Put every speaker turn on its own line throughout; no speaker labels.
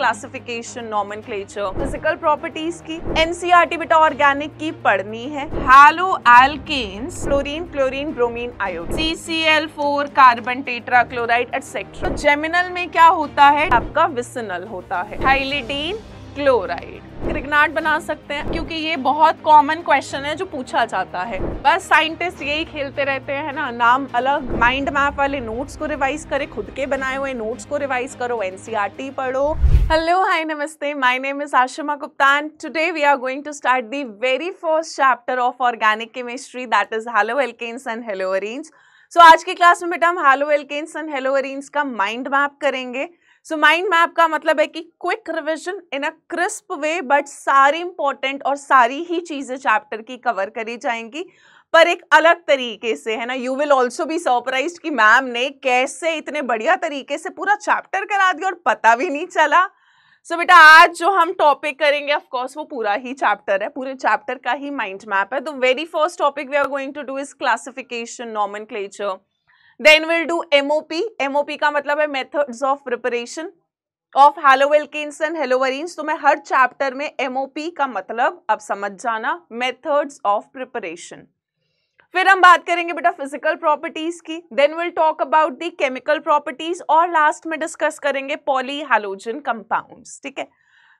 Classification क्लेचर physical properties की NCERT e बेटा ऑर्गेनिक की पढ़नी है haloalkanes fluorine chlorine bromine L four carbon chloride etcetera geminal में क्या होता है आपका विसनल होता है हाइलिडीन क्लोराइड क्रिगनाट बना सकते हैं क्योंकि ये बहुत कॉमन क्वेश्चन है जो पूछा जाता है बस साइंटिस्ट यही खेलते रहते हैं ना नाम अलग माइंड मैप वाले नोट्स को रिवाइज करें खुद के बनाए हुए नोट्स को रिवाइज करो एनसीईआरटी e पढ़ो हेलो हाय नमस्ते my name is Ashima Gupta and today we are going to start the very first chapter of organic chemistry that is haloalkanes and haloarenes so आज की class में बेटा हम haloalkanes and haloarenes का mind map करेंगे so mind map का मतलब है कि quick revision in a crisp way but सारी इंपॉर्टेंट और सारी ही चीज़ें चैप्टर की कवर करी जाएंगी पर एक अलग तरीके से है ना यू विल ऑल्सो भी सरप्राइज कि मैम ने कैसे इतने बढ़िया तरीके से पूरा चैप्टर करा दिया और पता भी नहीं चला सो so, बेटा आज जो हम टॉपिक करेंगे ऑफ कोर्स वो पूरा ही चैप्टर है पूरे चैप्टर का ही माइंड मैप है तो very first topic we are going to do is classification nomenclature then will do MOP MOP का मतलब है methods of preparation of haloalkanes and haloarenes तो मैं हर चैप्टर में एमओपी का मतलब अब समझ जाना मेथड्स ऑफ प्रिपरेशन फिर हम बात करेंगे बेटा फिजिकल प्रॉपर्टीज की then will talk about the chemical properties और लास्ट में डिस्कस करेंगे पॉली हेलोजन कंपाउंड्स ठीक है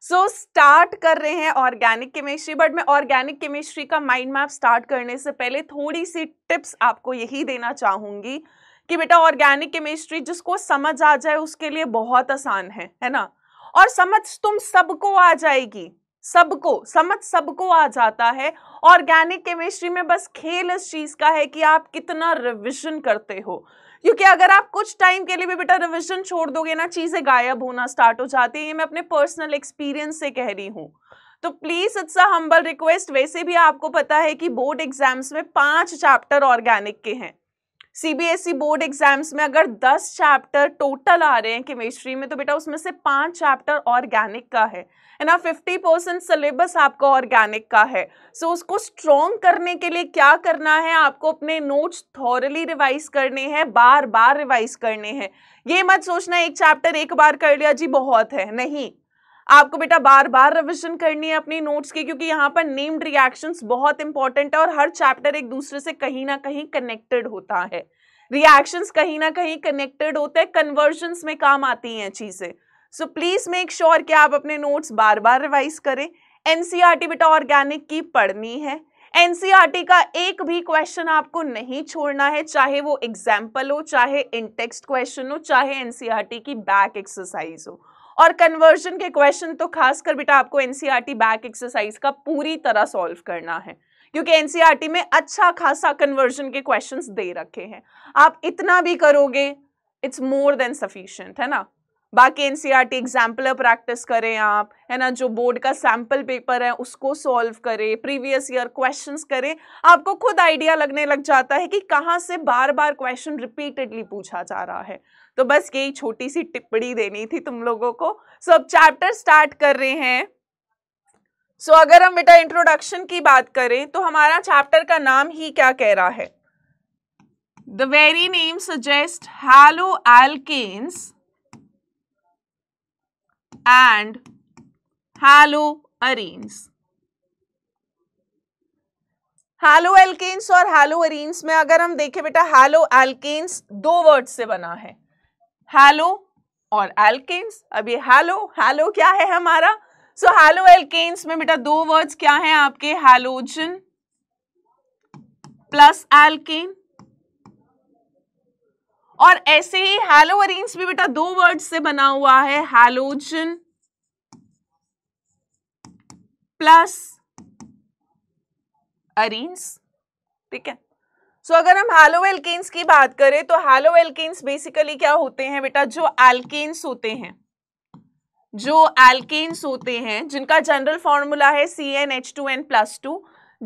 सो so, स्टार्ट कर रहे हैं ऑर्गेनिक केमिस्ट्री बट मैं ऑर्गेनिक केमिस्ट्री का माइंड मैप स्टार्ट करने से पहले थोड़ी सी टिप्स आपको यही देना चाहूंगी कि बेटा ऑर्गेनिक केमिस्ट्री जिसको समझ आ जाए उसके लिए बहुत आसान है है ना और समझ तुम सबको आ जाएगी सबको समझ सबको आ जाता है ऑर्गेनिक केमिस्ट्री में बस खेल इस चीज़ का है कि आप कितना रिविजन करते हो क्योंकि अगर आप कुछ टाइम के लिए भी बेटा रिविजन छोड़ दोगे ना चीज़ें गायब होना स्टार्ट हो जाती है ये मैं अपने पर्सनल एक्सपीरियंस से कह रही हूँ तो please it's a humble request वैसे भी आपको पता है कि बोर्ड एग्जाम्स में पांच चैप्टर ऑर्गेनिक के हैं सीबीएसई बोर्ड एग्जाम्स में अगर 10 चैप्टर टोटल आ रहे हैं केमिस्ट्री में तो बेटा उसमें से पांच चैप्टर ऑर्गेनिक का है है ना 50 परसेंट सिलेबस आपका ऑर्गेनिक का है सो so, उसको स्ट्रॉन्ग करने के लिए क्या करना है आपको अपने नोट्स थॉरली रिवाइज करने हैं बार बार रिवाइज करने हैं ये मत सोचना एक चैप्टर एक बार कर लिया जी बहुत है नहीं आपको बेटा बार बार रिविजन करनी है अपनी नोट्स की क्योंकि यहाँ पर नेम्ड रिएक्शंस बहुत इंपॉर्टेंट है और हर चैप्टर एक दूसरे से कहीं ना कहीं कनेक्टेड होता है रिएक्शंस कहीं ना कहीं कनेक्टेड होते हैं कन्वर्जन्स में काम आती हैं चीज़ें सो प्लीज़ मेक श्योर कि आप अपने नोट्स बार बार रिवाइज करें एनसीआरटी e बेटा ऑर्गेनिक की पढ़नी है एनसीआरटी e का एक भी क्वेश्चन आपको नहीं छोड़ना है चाहे वो एग्जाम्पल हो चाहे इनटेक्स्ट क्वेश्चन हो चाहे एनसीआरटी e की बैक एक्सरसाइज हो और कन्वर्जन के क्वेश्चन तो खासकर बेटा आपको एनसीईआरटी बैक एक्सरसाइज का पूरी तरह सॉल्व करना है क्योंकि एनसीईआरटी e में अच्छा खासा कन्वर्जन के क्वेश्चंस दे रखे हैं आप इतना भी करोगे इट्स मोर देन सफिशियंट है ना बाकी N C T exemplar practice करें आप है ना जो बोर्ड का सैम्पल पेपर है उसको सॉल्व करें प्रीवियस ईयर क्वेश्चंस करें आपको खुद आइडिया लगने लग जाता है कि कहाँ से बार बार क्वेश्चन रिपीटेडली पूछा जा रहा है तो बस यही छोटी सी टिप्पणी देनी थी तुम लोगों को सो अब चैप्टर स्टार्ट कर रहे हैं सो so, अगर हम बेटा इंट्रोडक्शन की बात करें तो हमारा चैप्टर का नाम ही क्या कह रहा है suggest hello alkanes and haloarenes haloalkanes और अरेन्स में अगर हम देखें बेटा एल्केन्स दो वर्ड से बना है हैलो और एल्केन्स अभी हैलो हैलो क्या है हमारा सो हैलो एल्केन्स में बेटा दो वर्ड्स क्या हैं आपके हैलोजन प्लस एल्केन और ऐसे ही हैलो अरेन्स भी बेटा दो वर्ड से बना हुआ है हैलोजन प्लस अरेन्स ठीक है सो so, अगर हम हालो एल्किन्स की बात करें तो हैलो एल्किन्स बेसिकली क्या होते हैं बेटा जो एल्किन्स होते हैं जो एल्किन्स होते हैं जिनका जनरल फॉर्मूला है C N H two N plus two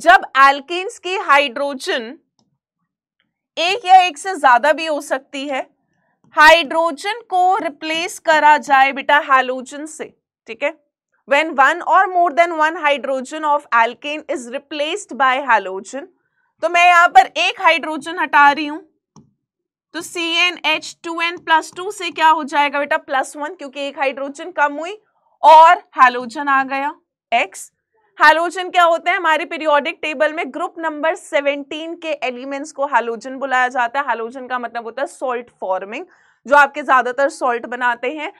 जब एल्किन्स की हाइड्रोजन एक या एक से ज्यादा भी हो सकती है हाइड्रोजन को रिप्लेस करा जाए बेटा हैलोजन से ठीक है वेन वन और more than one hydrogen of alkane is replaced by halogen तो मैं यहाँ पर एक हाइड्रोजन हटा रही हूं तो C N H two N plus two से क्या हो जाएगा बेटा प्लस वन क्योंकि एक हाइड्रोजन कम हुई और हेलोजन आ गया एक्स हेलोजन क्या होते हैं हमारे पीरियोडिक टेबल में ग्रुप नंबर 17 के एलिमेंट्स को हेलोजन बुलाया जाता है हेलोजन का मतलब होता है सॉल्ट फॉर्मिंग जो आपके ज्यादातर सॉल्ट बनाते हैं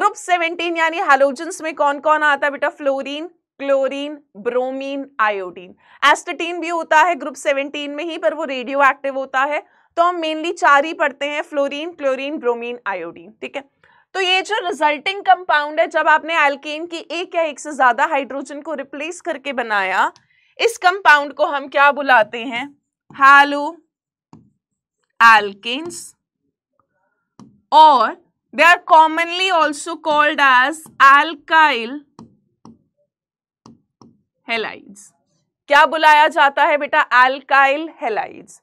ग्रुप 17 यानी हेलोजन में कौन कौन आता है बेटा fluorine chlorine bromine iodine astatine भी होता है ग्रुप 17 में ही पर वो रेडियो एक्टिव होता है तो हम मेनली चार ही पढ़ते हैं फ्लोरीन क्लोरीन ब्रोमीन आयोडीन ठीक है तो ये जो रिजल्टिंग कंपाउंड है जब आपने एल्केन की एक या एक से ज्यादा हाइड्रोजन को रिप्लेस करके बनाया इस कंपाउंड को हम क्या बुलाते हैं हालो एल्केन्स और they are commonly also called as alkyl halides क्या बुलाया जाता है बेटा एल्काइल हेलाइड्स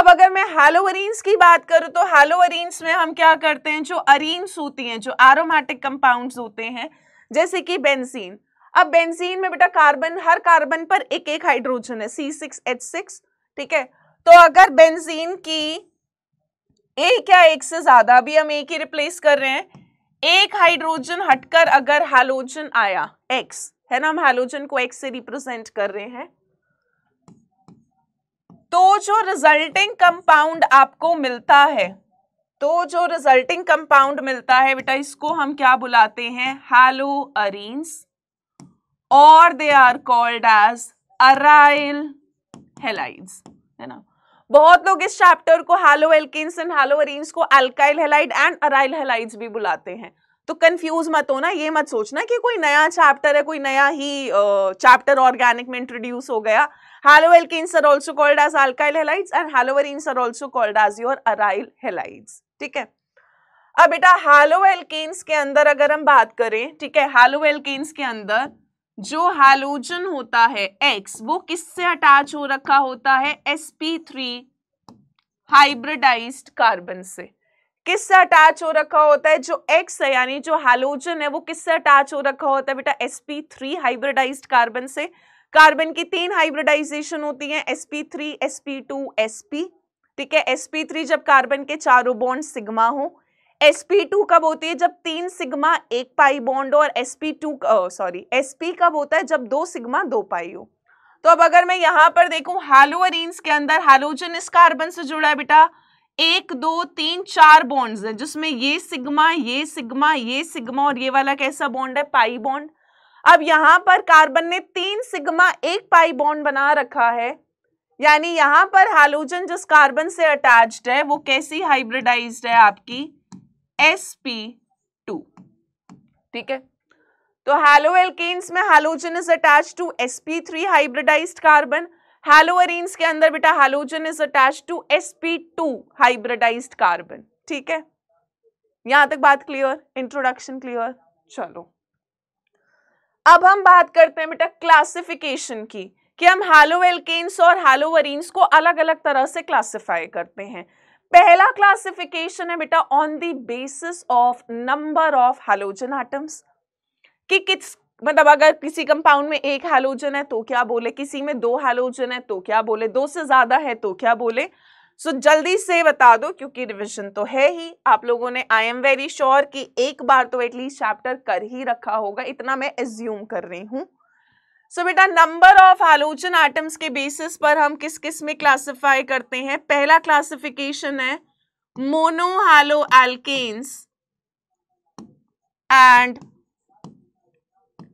अब अगर मैं हेलोवरीन्स की बात करूं तो हेलोवरीन्स में हम क्या करते हैं जो अरीन्स होती हैं जो एरोमेटिक कंपाउंड्स होते हैं जैसे कि बेंजीन अब बेंजीन में बेटा कार्बन हर कार्बन पर एक एक हाइड्रोजन है सी सिक्स एच सिक्स ठीक है तो अगर बेंजीन की एक या एक से ज़्यादा अभी हम एक ही रिप्लेस कर रहे हैं एक हाइड्रोजन हटकर अगर हेलोजन आया एक्स है ना हम हेलोजन को एक्स से रिप्रेजेंट कर रहे हैं तो जो रिजल्टिंग कंपाउंड आपको मिलता है तो जो रिजल्टिंग कंपाउंड मिलता है बेटा इसको हम क्या बुलाते हैं हेलो अरीन्स और they are called as aryl halides है ना बहुत लोग इस चैप्टर को haloalkanes and haloarenes को alkyl halide and aryl halides भी बुलाते हैं तो कंफ्यूज मत होना ये मत सोचना कि कोई नया चैप्टर है कोई नया ही चैप्टर uh, ऑर्गेनिक में इंट्रोड्यूस हो गया halloalkanes are also called as alkyl halides and haloverines are also called as your aryl halides ठीक है अब बेटा halloalkanes के अंदर अगर हम बात करें ठीक है halloalkanes के अंदर जो हेलोजन होता है X वो किससे अटैच हो रखा होता है sp3 हाइब्रिडाइज्ड कार्बन से किससे अटैच हो रखा होता है जो एक्स है यानी जो हेलोजन है वो किससे अटैच हो रखा होता है बेटा sp3 हाइब्रिडाइज्ड कार्बन से कार्बन की तीन हाइब्रिडाइजेशन होती है एसपी थ्री sp टू ठीक है sp3 थ्री जब कार्बन के चारों बॉन्ड सिग्मा हो एसपी टू कब होती है जब तीन सिग्मा एक पाई बॉन्ड हो और एसपी टू सॉरी sp कब होता है जब दो सिग्मा दो पाई हो तो अब अगर मैं यहाँ पर देखूं हालोअरीन्स के अंदर हालोजन इस कार्बन से जुड़ा है बेटा एक दो तीन चार बॉन्ड्स हैं जिसमें ये सिग्मा ये सिग्मा ये सिग्मा और ये वाला कैसा बॉन्ड है पाई बॉन्ड अब यहां पर कार्बन ने तीन सिग्मा एक पाई बॉन्ड बना रखा है यानी यहां पर हाइलोजन जिस कार्बन से अटैच्ड है वो कैसी हाइब्रिडाइज्ड है आपकी एस पी टू ठीक है तो हेलो एल्केन्स में halogen is attach to S P three hybridize carbon halo के अंदर बेटा halogen is attach to sp2 hybridized carbon ठीक है यहां तक बात क्लियर इंट्रोडक्शन क्लियर चलो अब हम बात करते हैं बेटा क्लासिफिकेशन की कि हम हैलो एल्केन्स और हैलो अरीन्स को अलग अलग तरह से क्लासिफाई करते हैं पहला क्लासिफिकेशन है बेटा on the basis of number of halogen atoms कि किस मतलब अगर किसी कंपाउंड में एक हेलोजन है तो क्या बोले किसी में दो हेलोजन है तो क्या बोले दो से ज़्यादा है तो क्या बोले सो so, जल्दी से बता दो क्योंकि रिवीजन तो है ही आप लोगों ने आई एम वेरी श्योर कि एक बार तो एटलीस्ट चैप्टर कर ही रखा होगा इतना मैं एज्यूम कर रही हूं सो so, बेटा नंबर ऑफ हालोजन आइटम्स के बेसिस पर हम किस किस में क्लासिफाई करते हैं पहला क्लासिफिकेशन है monohaloalkanes and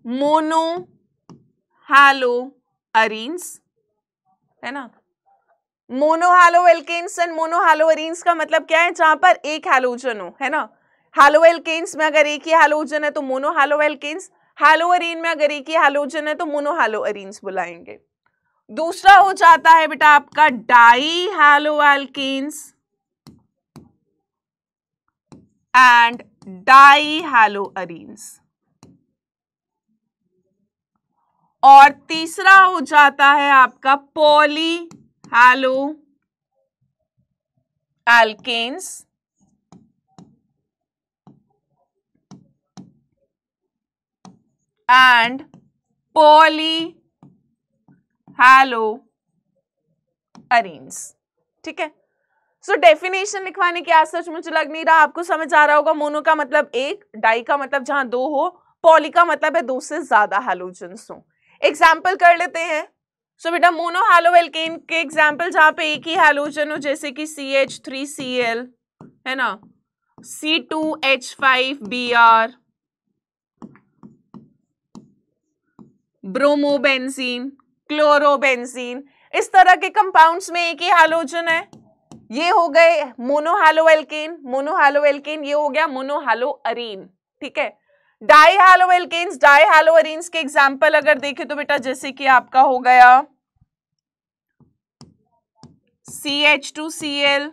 monohaloarenes है ना hello alkanes and monohaloarenes का मतलब क्या है जहां पर एक हैलोजन हो है ना हैलो एल्केन्स में अगर एक ही हैलोजन है तो monohaloalkanes haloarene में अगर एक ही हैलोजन है तो मोनो हैलो अरेन्स बुलाएंगे दूसरा हो जाता है बेटा आपका hello alkanes and dihaloarenes और तीसरा हो जाता है आपका hello alkanes and polyhaloarenes ठीक है सो डेफिनेशन लिखवाने की आज सच मुझे लग नहीं रहा आपको समझ आ रहा होगा मोनो का मतलब एक डाई का मतलब जहां दो हो पॉली का मतलब है दो से ज्यादा हेलोजन्स हो एग्जाम्पल कर लेते हैं सो so, बेटा मोनो हेलो एल्केन के एग्जाम्पल जहाँ पे एक ही हेलोजन हो जैसे कि C H three C L है ना C two H five B R bromobenzene chlorobenzene इस तरह के कंपाउंड्स में एक ही हालोजन है ये हो गए मोनोहालो एल्केन एल्केन ये हो गया मोनोहालो अरीन ठीक है dihaloalkanes dihalo के एग्जाम्पल अगर देखें तो बेटा जैसे कि आपका हो गया C H two C L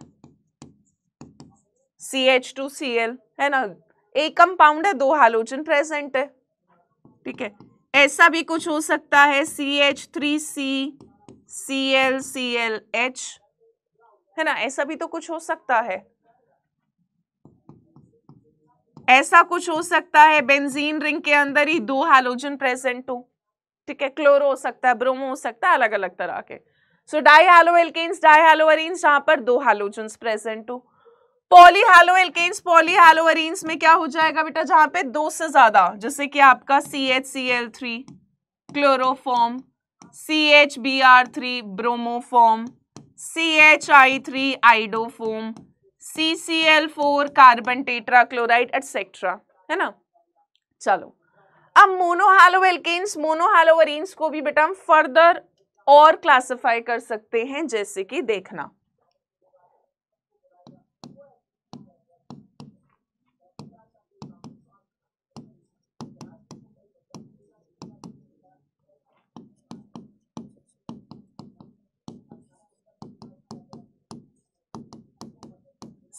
C H two C L है ना एक कंपाउंड है दो हालोजन प्रेजेंट है ठीक है ऐसा भी कुछ हो सकता है C H three C C L C L H है ना ऐसा भी तो कुछ हो सकता है ऐसा कुछ हो सकता है बेंजीन रिंग के अंदर ही दो हेलोजन प्रेजेंट हो ठीक है क्लोरो हो सकता है ब्रोमो हो सकता है अलग अलग तरह के so die hello dihaloalkanes dihalo जहां पर दो हेलोजन प्रेजेंट हो polyhaloalkanes polyhalo में क्या हो जाएगा बेटा जहां पे दो से ज्यादा जैसे कि आपका C H C L three chloroform C H B R three bromoform C H I three iodoform C C L four carbon tetra tetrachloride etcetera है ना चलो अब मोनोहालो एल्केन्स मोनोहालोवरिन्स को भी बेटा हम फर्दर और क्लासिफाई कर सकते हैं जैसे कि देखना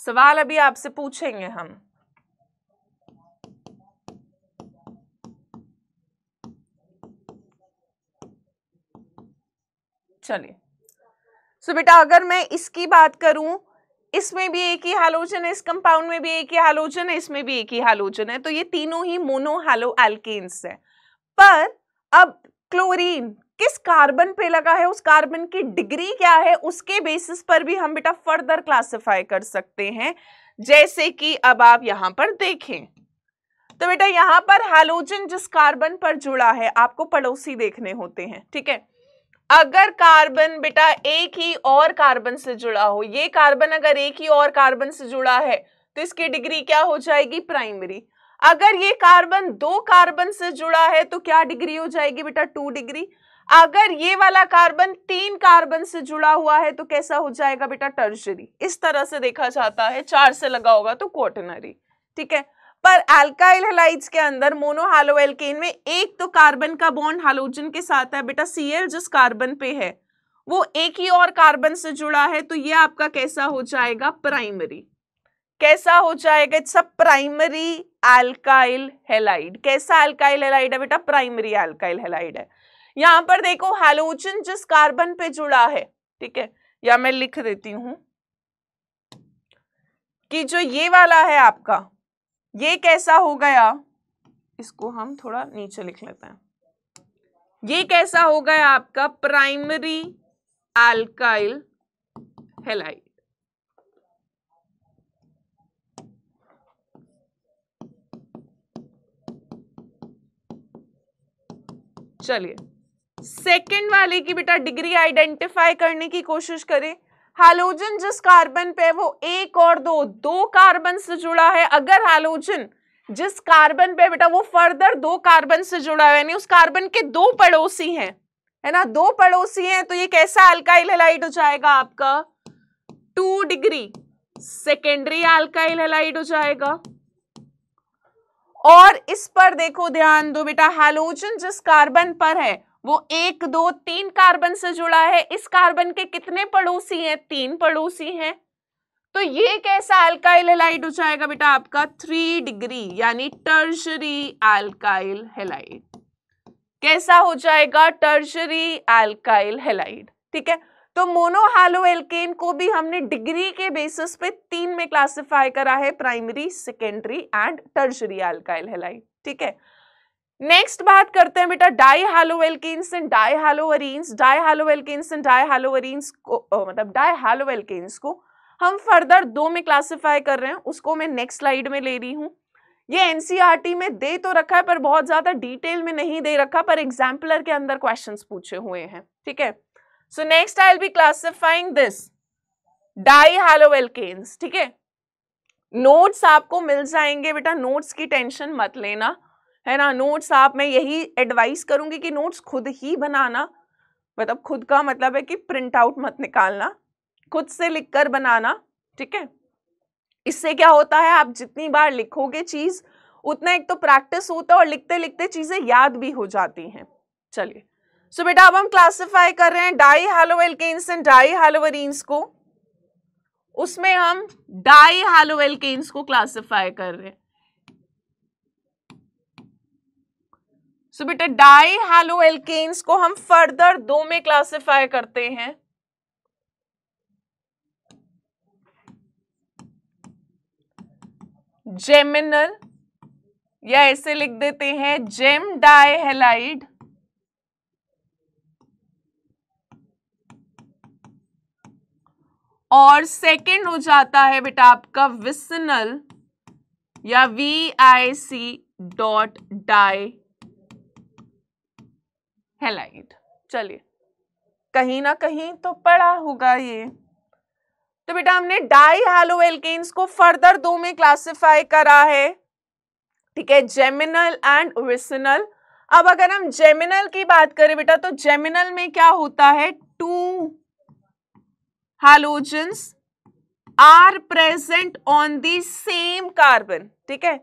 सवाल अभी आपसे पूछेंगे हम चलिए सो बेटा अगर मैं इसकी बात करूं इसमें भी एक ही हालोजन है इस कंपाउंड में भी एक ही हालोजन है इसमें भी एक ही हालोजन है तो ये तीनों ही मोनो हालो एल्केन्स है पर अब क्लोरीन किस कार्बन पे लगा है उस कार्बन की डिग्री क्या है उसके बेसिस पर भी हम बेटा फर्दर क्लासिफाई कर सकते हैं जैसे कि अब आप यहां पर देखें तो बेटा यहां पर हेलोजन जिस कार्बन पर जुड़ा है आपको पड़ोसी देखने होते हैं ठीक है अगर कार्बन बेटा एक ही और कार्बन से जुड़ा हो ये कार्बन अगर एक ही और कार्बन से जुड़ा है तो इसकी डिग्री क्या हो जाएगी प्राइमरी अगर ये कार्बन दो कार्बन से जुड़ा है तो क्या डिग्री हो जाएगी बेटा टू डिग्री अगर ये वाला कार्बन तीन कार्बन से जुड़ा हुआ है तो कैसा हो जाएगा बेटा टर्शरी इस तरह से देखा जाता है चार से लगा होगा तो क्वॉटनरी ठीक है पर एल्काइल हेलाइड्स के अंदर मोनो एल्केन में एक तो कार्बन का बॉन्ड हालोजन के साथ है बेटा सीएल जिस कार्बन पे है वो एक ही और कार्बन से जुड़ा है तो ये आपका कैसा हो जाएगा प्राइमरी कैसा हो जाएगा it's a primary alkyl halide कैसा एल्काइल हेलाइड है बेटा प्राइमरी एल्काइल हेलाइड है यहां पर देखो हेलोजन जिस कार्बन पे जुड़ा है ठीक है या मैं लिख देती हूं कि जो ये वाला है आपका ये कैसा हो गया इसको हम थोड़ा नीचे लिख लेते हैं ये कैसा हो गया आपका प्राइमरी एल्काइल हेलाइड चलिए सेकेंड वाले की बेटा डिग्री आइडेंटिफाई करने की कोशिश करें हालोजन जिस कार्बन पे वो एक और दो दो कार्बन से जुड़ा है अगर हालोजन जिस कार्बन पे बेटा वो फर्दर दो कार्बन से जुड़ा है यानी उस कार्बन के दो पड़ोसी हैं है ना दो पड़ोसी हैं तो ये कैसा अल्काइल हेलाइड हो जाएगा आपका two degree secondary alkyl halide हो जाएगा और इस पर देखो ध्यान दो बेटा हालोजन जिस कार्बन पर है वो एक दो तीन कार्बन से जुड़ा है इस कार्बन के कितने पड़ोसी हैं तीन पड़ोसी हैं तो ये कैसा अल्काइल हेलाइट हो जाएगा बेटा आपका थ्री डिग्री यानी टर्शरी अल्काइल हेलाइट कैसा हो जाएगा टर्शरी अल्काइल हेलाइट ठीक है तो मोनोहालो एल्केन को भी हमने डिग्री के बेसिस पे तीन में क्लासिफाई करा है primary secondary and tertiary alkyl halide ठीक है नेक्स्ट बात करते हैं बेटा di haloalkanes and di haloarenes di haloalkanes and di haloarenes को मतलब डाई हालोवेल्किस को हम फर्दर दो में क्लासिफाई कर रहे हैं उसको मैं नेक्स्ट स्लाइड में ले रही हूँ ये एनसीईआरटी e में दे तो रखा है पर बहुत ज़्यादा डिटेल में नहीं दे रखा पर एग्जाम्पलर के अंदर क्वेश्चन पूछे हुए हैं ठीक है so next I'll be classifying this di haloalkanes ठीक है नोट्स आपको मिल जाएंगे बेटा नोट्स की टेंशन मत लेना है ना नोट्स आप मैं यही एडवाइस करूंगी कि नोट्स खुद ही बनाना मतलब खुद का मतलब है कि प्रिंट आउट मत निकालना खुद से लिख कर बनाना ठीक है इससे क्या होता है आप जितनी बार लिखोगे चीज़ उतना एक तो प्रैक्टिस होता है और लिखते लिखते चीज़ें याद भी हो जाती हैं चलिए सो बेटा अब हम क्लासिफाई कर रहे हैं di haloalkanes and di haloarenes को उसमें हम डाई हेलोवेलकेन्स को क्लासिफाई कर रहे हैं सो बेटा डाई हेलो एल्केन्स को हम फर्दर दो में क्लासिफाई करते हैं जेमिनल या ऐसे लिख देते हैं जेम हेलाइड और सेकंड हो जाता है बेटा आपका विसनल या V I C dot di halide चलिए कहीं ना कहीं तो पड़ा होगा ये तो बेटा हमने डाई हेलो एल्केन्स को फर्दर दो में क्लासिफाई करा है ठीक है जेमिनल एंड विसनल अब अगर हम जेमिनल की बात करें बेटा तो जेमिनल में क्या होता है two halogens are present on the same carbon ठीक है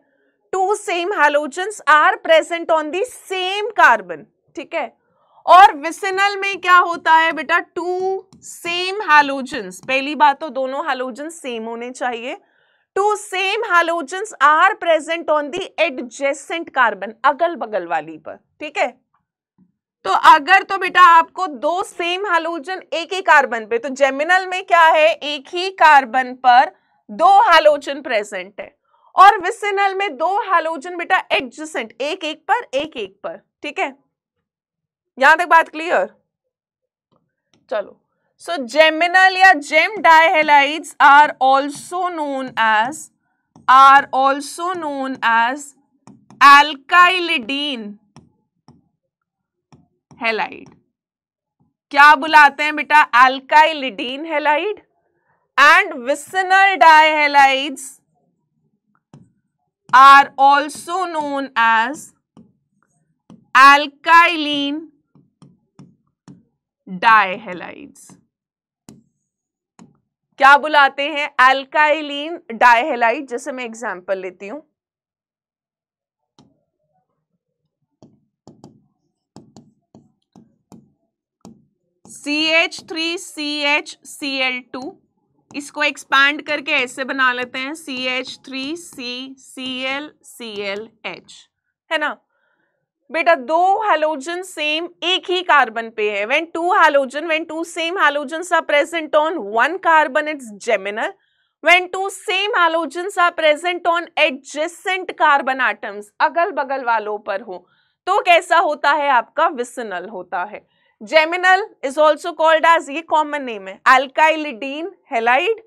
two same halogens are present on the same carbon ठीक है और विसिनल में क्या होता है बेटा टू सेम हेलोजेंस पहली बात तो दोनों हेलोजेंस सेम होने चाहिए two same halogens are present on the adjacent carbon अगल बगल वाली पर ठीक है तो अगर तो बेटा आपको दो सेम हेलोजन एक ही कार्बन पे तो जेमिनल में क्या है एक ही कार्बन पर दो हेलोजन प्रेजेंट है और विसिनल में दो हेलोजन बेटा एडजेसेंट एक एक पर एक एक पर ठीक है यहां तक बात क्लियर चलो so geminal or gem dihalides are also known as are also known as alkylidene halide क्या बुलाते हैं बेटा alkylidene halide and vicinal dihalides are also known as alkylene dihalides क्या बुलाते हैं एल्काइलिन डायहेलाइट जैसे मैं एग्जांपल लेती हूं C H three C H C L two इसको एक्सपैंड करके ऐसे बना लेते हैं C H three C C L C L H है ना बेटा दो हेलोजन सेम एक ही कार्बन पे है when two halogen when two same halogen are present on one carbon it's geminal when two same halogen are present on adjacent carbon atoms अगल बगल वालों पर हो तो कैसा होता है आपका विसनल होता है geminal is also called as ये कॉमन नेम है alkylidene halide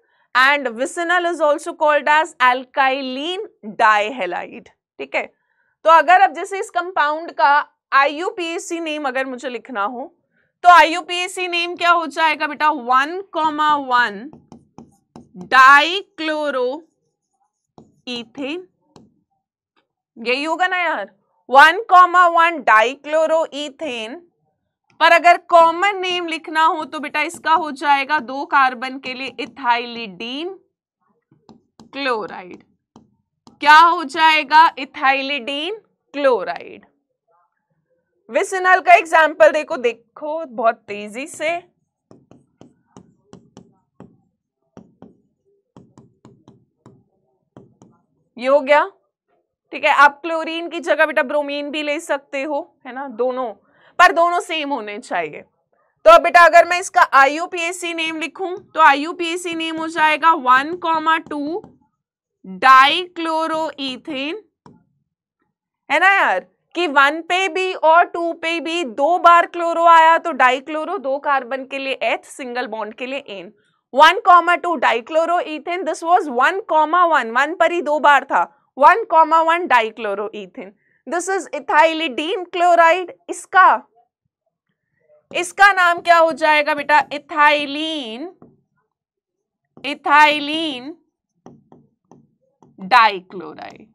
and vicinal is also called as alkylene dihalide ठीक है तो अगर अब जैसे इस कंपाउंड का आई नेम अगर मुझे लिखना हो तो आई नेम क्या हो जाएगा बेटा वन कॉमा वन डाइक्लोरो यही होगा ना यार one comma one dichloro ethane पर अगर कॉमन नेम लिखना हो तो बेटा इसका हो जाएगा दो कार्बन के लिए इथाइलिडीन क्लोराइड क्या हो जाएगा इथाइलिडीन क्लोराइड विसिनल का एग्जाम्पल देखो देखो बहुत तेजी से ये हो गया ठीक है आप क्लोरीन की जगह बेटा ब्रोमीन भी ले सकते हो है ना दोनों पर दोनों सेम होने चाहिए तो अब बेटा अगर मैं इसका आई नेम लिखूं तो आई नेम हो जाएगा वन कॉमा टू डाइक्लोरोथेन है ना यार कि वन पे भी और टू पे भी दो बार क्लोरो आया तो डाइक्लोरो दो कार्बन के लिए एथ सिंगल बॉन्ड के लिए ane one comma two dichloro this was one comma one one पर ही दो बार था one comma one dichloro this is ethylidene chloride इसका इसका नाम क्या हो जाएगा बेटा इथाइलीन इथाइलीन डाइक्लोराइड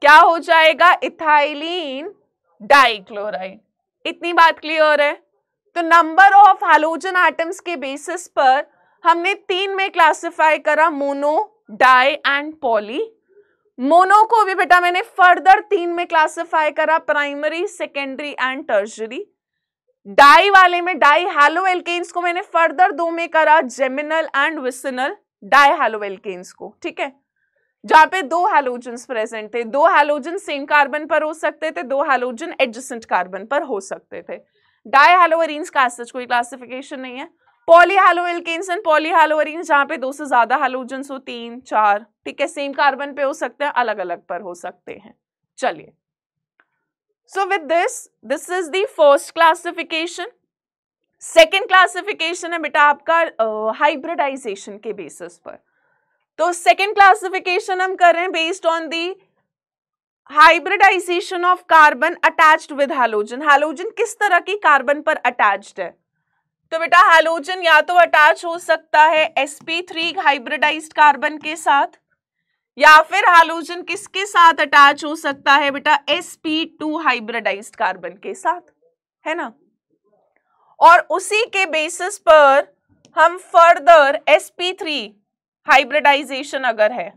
क्या हो जाएगा इथाइलीन डाइक्लोराइड इतनी बात क्लियर है तो नंबर ऑफ हाइलोजन आइटम्स के बेसिस पर हमने तीन में क्लासिफाई करा mono di and poly mono को भी बेटा मैंने फर्दर तीन में क्लासिफाई करा primary secondary and tertiary di वाले में डाई हेलो एल्केन्स को मैंने फर्दर दो में करा geminal and vicinal di hello alkanes को ठीक है जहां पे दो हेलोजन प्रेजेंट थे दो हेलोजन सेम कार्बन पर हो सकते थे दो हेलोजन एडजस्टेंट कार्बन पर हो सकते थे डायहालोवरीन्स का कोई क्लासिफिकेशन नहीं है पॉलीहालोएल्केन्स एंड पॉलीहालोवरीन्स जहां पे दो से ज्यादा हेलोजन हो तीन चार ठीक है सेम कार्बन पे हो सकते हैं अलग अलग पर हो सकते हैं चलिए so with this this is the first classification second classification है बेटा आपका हाइब्रिडाइजेशन uh, के बेसिस पर तो सेकेंड क्लासिफिकेशन हम कर रहे हैं based on the hybridization of carbon attached with halogen halogen किस तरह की कार्बन पर अटैच्ड है तो बेटा हालोजन या तो अटैच हो सकता है sp3 हाइब्रिडाइज्ड कार्बन के साथ या फिर हालोजन किसके साथ अटैच हो सकता है बेटा sp2 हाइब्रिडाइज्ड कार्बन के साथ है ना और उसी के बेसिस पर हम फर्दर sp3 हाइब्रिडाइजेशन अगर है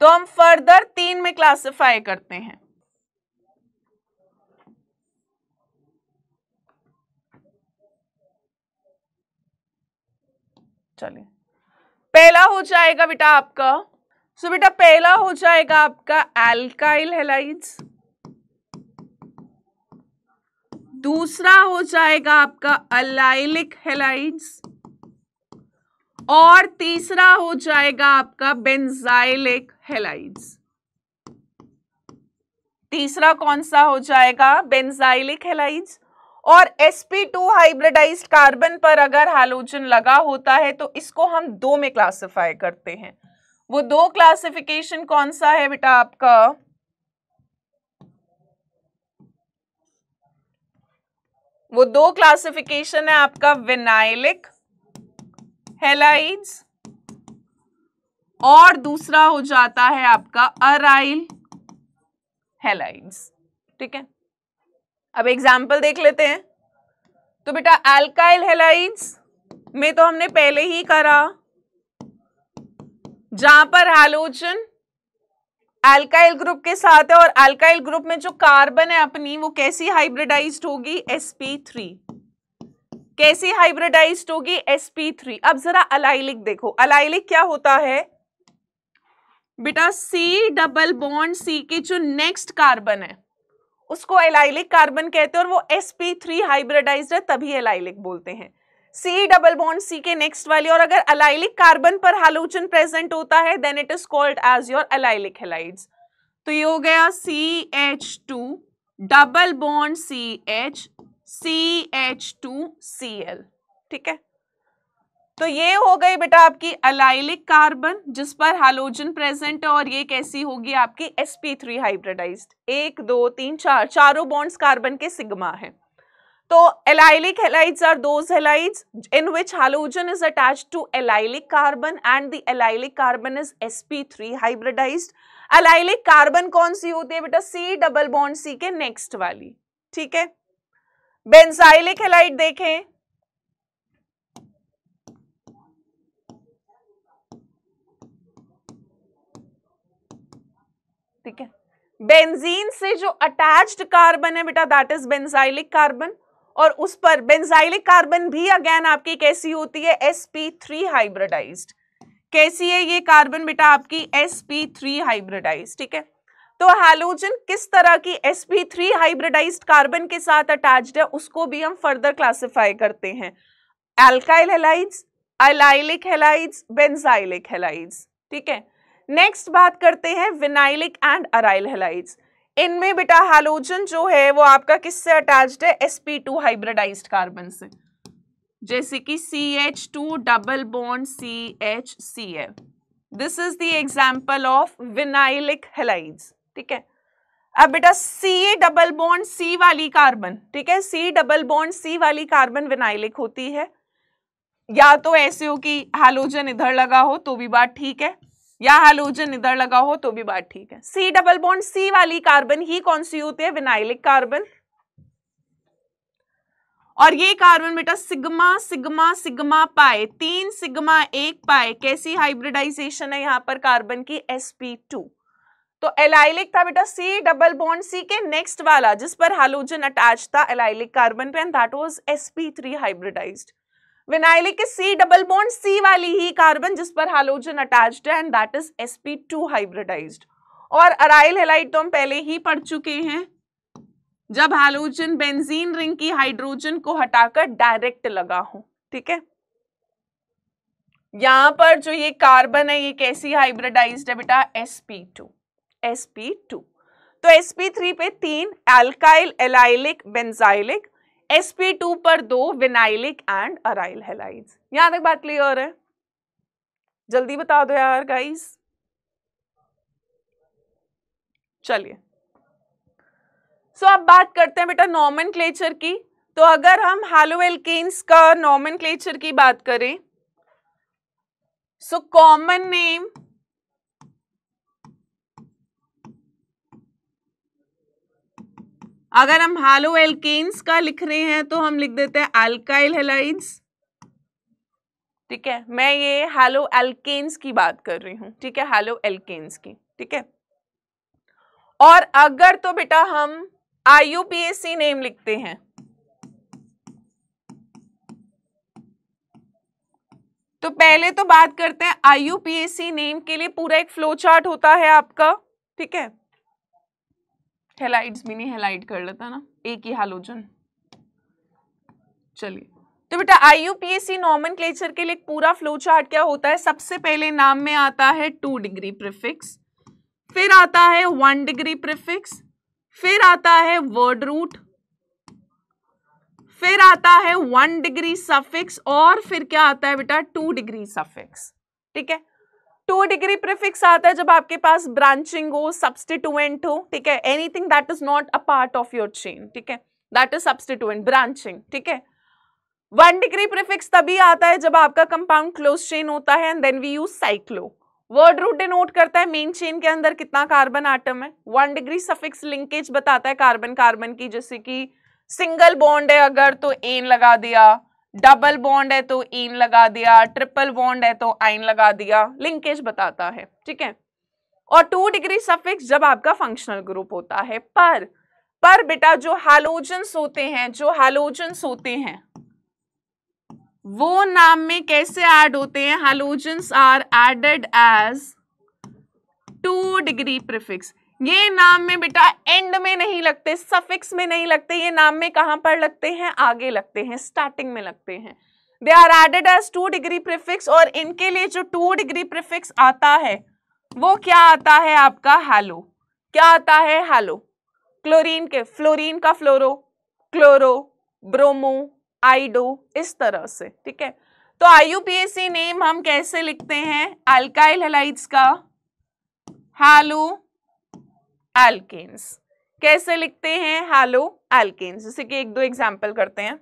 तो हम फर्दर तीन में क्लासिफाई करते हैं चलिए पहला हो जाएगा बेटा आपका सो बेटा पहला हो जाएगा आपका एल्काइल हेलाइड्स दूसरा हो जाएगा आपका अलाइलिक हेलाइड्स और तीसरा हो जाएगा आपका बेंजाइलिक हेलाइड्स तीसरा कौन सा हो जाएगा बेंजाइलिक हेलाइड्स और sp2 हाइब्रिडाइज्ड कार्बन पर अगर हैलोजन लगा होता है तो इसको हम दो में क्लासिफाई करते हैं वो दो क्लासिफिकेशन कौन सा है बेटा आपका वो दो क्लासिफिकेशन है आपका विनाइलिक हेलाइड्स और दूसरा हो जाता है आपका अराइल हेलाइड्स ठीक है अब एग्जाम्पल देख लेते हैं तो बेटा एल्काइल हेलाइड्स में तो हमने पहले ही करा जहां पर हेलोजन एल्काइल ग्रुप के साथ है और एल्काइल ग्रुप में जो कार्बन है अपनी वो कैसी हाइब्रिडाइज्ड होगी sp3 कैसे हाइब्रिडाइज्ड होगी sp3 अब जरा अलाइलिक देखो अलाइलिक क्या होता है बेटा सी डबल बॉन्ड सी के जो नेक्स्ट कार्बन है उसको एलाइलिक कार्बन कहते हैं और वो sp3 हाइब्रेडाइज है तभी एलाइलिक बोलते हैं सी डबल बॉन्ड सी के नेक्स्ट वाली और अगर अलाइलिक कार्बन पर हालोजन प्रेजेंट होता है then it is called as your allylic halides तो ये हो गया C H two double bond C H C H two C L ठीक है तो ये हो गई बेटा आपकी अलाइलिक कार्बन जिस पर हालोजन प्रेजेंट है और ये कैसी होगी आपकी sp3 थ्री हाइब्रेडाइज एक दो तीन चार चारों बॉन्ड्स कार्बन के सिग्मा है तो allylic halides are those halides in which halogen is attach to allylic carbon and the allylic carbon is sp3 three hybridize allylic carbon कौन सी होती है बेटा सी डबल बॉन्ड सी के नेक्स्ट वाली ठीक है बेंसाइलिक हेलाइट देखें ठीक है बेंजीन से जो अटैच्ड कार्बन है बेटा दैट इज बेंजाइलिक कार्बन और उस पर बेंजाइलिक कार्बन भी अगेन आपकी कैसी होती है sp3 हाइब्रिडाइज्ड कैसी है ये कार्बन बेटा आपकी sp3 हाइब्रिडाइज्ड ठीक है तो हैलोजन किस तरह की sp3 हाइब्रिडाइज्ड कार्बन के साथ अटैच्ड है उसको भी हम फर्दर क्लासिफाई करते हैं alkyl halides allylic halides benzylic halides ठीक है नेक्स्ट बात करते हैं विनाइलिक एंड अराइल हेलाइड्स इनमें बेटा हैलोजन जो है वो आपका किससे अटैच्ड है sp2 हाइब्रिडाइज्ड कार्बन से जैसे कि CH2 double bond CHCl this is the example of vinylic halides ठीक है अब बेटा सी डबल बॉन्ड सी वाली कार्बन ठीक है सी डबल बॉन्ड सी वाली कार्बन विनाइलिक होती है या तो ऐसे हो कि हाइलोजन इधर लगा हो तो भी बात ठीक है या हाइलोजन इधर लगा हो तो भी बात ठीक है सी डबल बॉन्ड सी वाली कार्बन ही कौन सी होती है विनाइलिक कार्बन और ये कार्बन बेटा सिग्मा सिग्मा सिग्मा पाए तीन सिग्मा एक पाए कैसी हाइब्रिडाइजेशन है यहां पर कार्बन की टू तो एलाइलिक था बेटा सी डबल बॉन्ड सी के नेक्स्ट वाला जिस पर हालोजन अटैच था एलाइलिक कार्बन पे and that was three hybridize vinylic C double bond C वाली ही कार्बन जिस पर हालोजन अटैच्ड है and that is two hybridize और अराइल हेलाइट तो हम पहले ही पढ़ चुके हैं जब हालोजन बेंजीन रिंग की हाइड्रोजन को हटाकर डायरेक्ट लगा हो ठीक है यहां पर जो ये कार्बन है ये कैसी हाइब्रिडाइज्ड है बेटा एसपी टू sp2 तो sp3 पे तीन एल्काइल एलाइलिक बेंजाइलिक sp2 पर दो विनाइलिक एंड अराइल हेलाइड्स यहां तक बात क्लियर है जल्दी बता दो यार गाइस चलिए सो so, अब बात करते हैं बेटा नॉमन की तो अगर हम हेलोएल्केन्स का नॉमन की बात करें सो कॉमन नेम अगर हम हालो एल्केन्स का लिख रहे हैं तो हम लिख देते हैं अल्काइल हेलाइड्स ठीक है मैं ये हालो एल्केन्स की बात कर रही हूँ ठीक है हालो एल्केन्स की ठीक है और अगर तो बेटा हम आईयूपीएससी नेम लिखते हैं तो पहले तो बात करते हैं आईयूपीएससी नेम के लिए पूरा एक फ्लो चार्ट होता है आपका ठीक है हेलाइड्स मिनी हेलाइड कर लेता ना एक ही हालोजन चलिए तो बेटा I U P A C nomenclature के लिए पूरा फ्लो चार्ट क्या होता है सबसे पहले नाम में आता है टू डिग्री प्रिफिक्स फिर आता है वन डिग्री प्रिफिक्स फिर आता है वर्ड रूट फिर आता है वन डिग्री सफिक्स और फिर क्या आता है बेटा टू डिग्री सफिक्स ठीक है टू डिग्री प्रिफिक्स आता है जब आपके पास ब्रांचिंग हो सब्सटीट्यूएंट हो ठीक है anything that is not a part of your chain ठीक है दैट इज सब्सटीट्यूएंट ब्रांचिंग ठीक है वन डिग्री प्रिफिक्स तभी आता है जब आपका कंपाउंड क्लोज चेन होता है and then we use cyclo word root denote करता है मेन चेन के अंदर कितना कार्बन आटम है वन डिग्री सफिक्स लिंकेज बताता है कार्बन कार्बन की जैसे कि सिंगल बॉन्ड है अगर तो एन लगा दिया डबल बॉन्ड है तो इन लगा दिया ट्रिपल बॉन्ड है तो आइन लगा दिया लिंकेज बताता है ठीक है और टू डिग्री सफिक्स जब आपका फंक्शनल ग्रुप होता है पर पर बेटा जो हालोजन्स होते हैं जो हालोजन्स होते हैं वो नाम में कैसे ऐड होते हैं halogens are added as two degree prefix ये नाम में बेटा एंड में नहीं लगते सफिक्स में नहीं लगते ये नाम में कहां पर लगते हैं आगे लगते हैं स्टार्टिंग में लगते हैं they are added as two degree prefix और इनके लिए जो टू डिग्री प्रिफिक्स आता है वो क्या आता है आपका हेलो क्या आता है हेलो क्लोरीन के फ्लोरीन का फ्लोरो क्लोरो ब्रोमो आइडो इस तरह से ठीक है तो आईयूपीएसी नेम हम कैसे लिखते हैं अल्काइल हेलाइट्स का हेलो एल्केन्स कैसे लिखते हैं हैलो एल्केन्स जैसे कि एक दो एग्जाम्पल करते हैं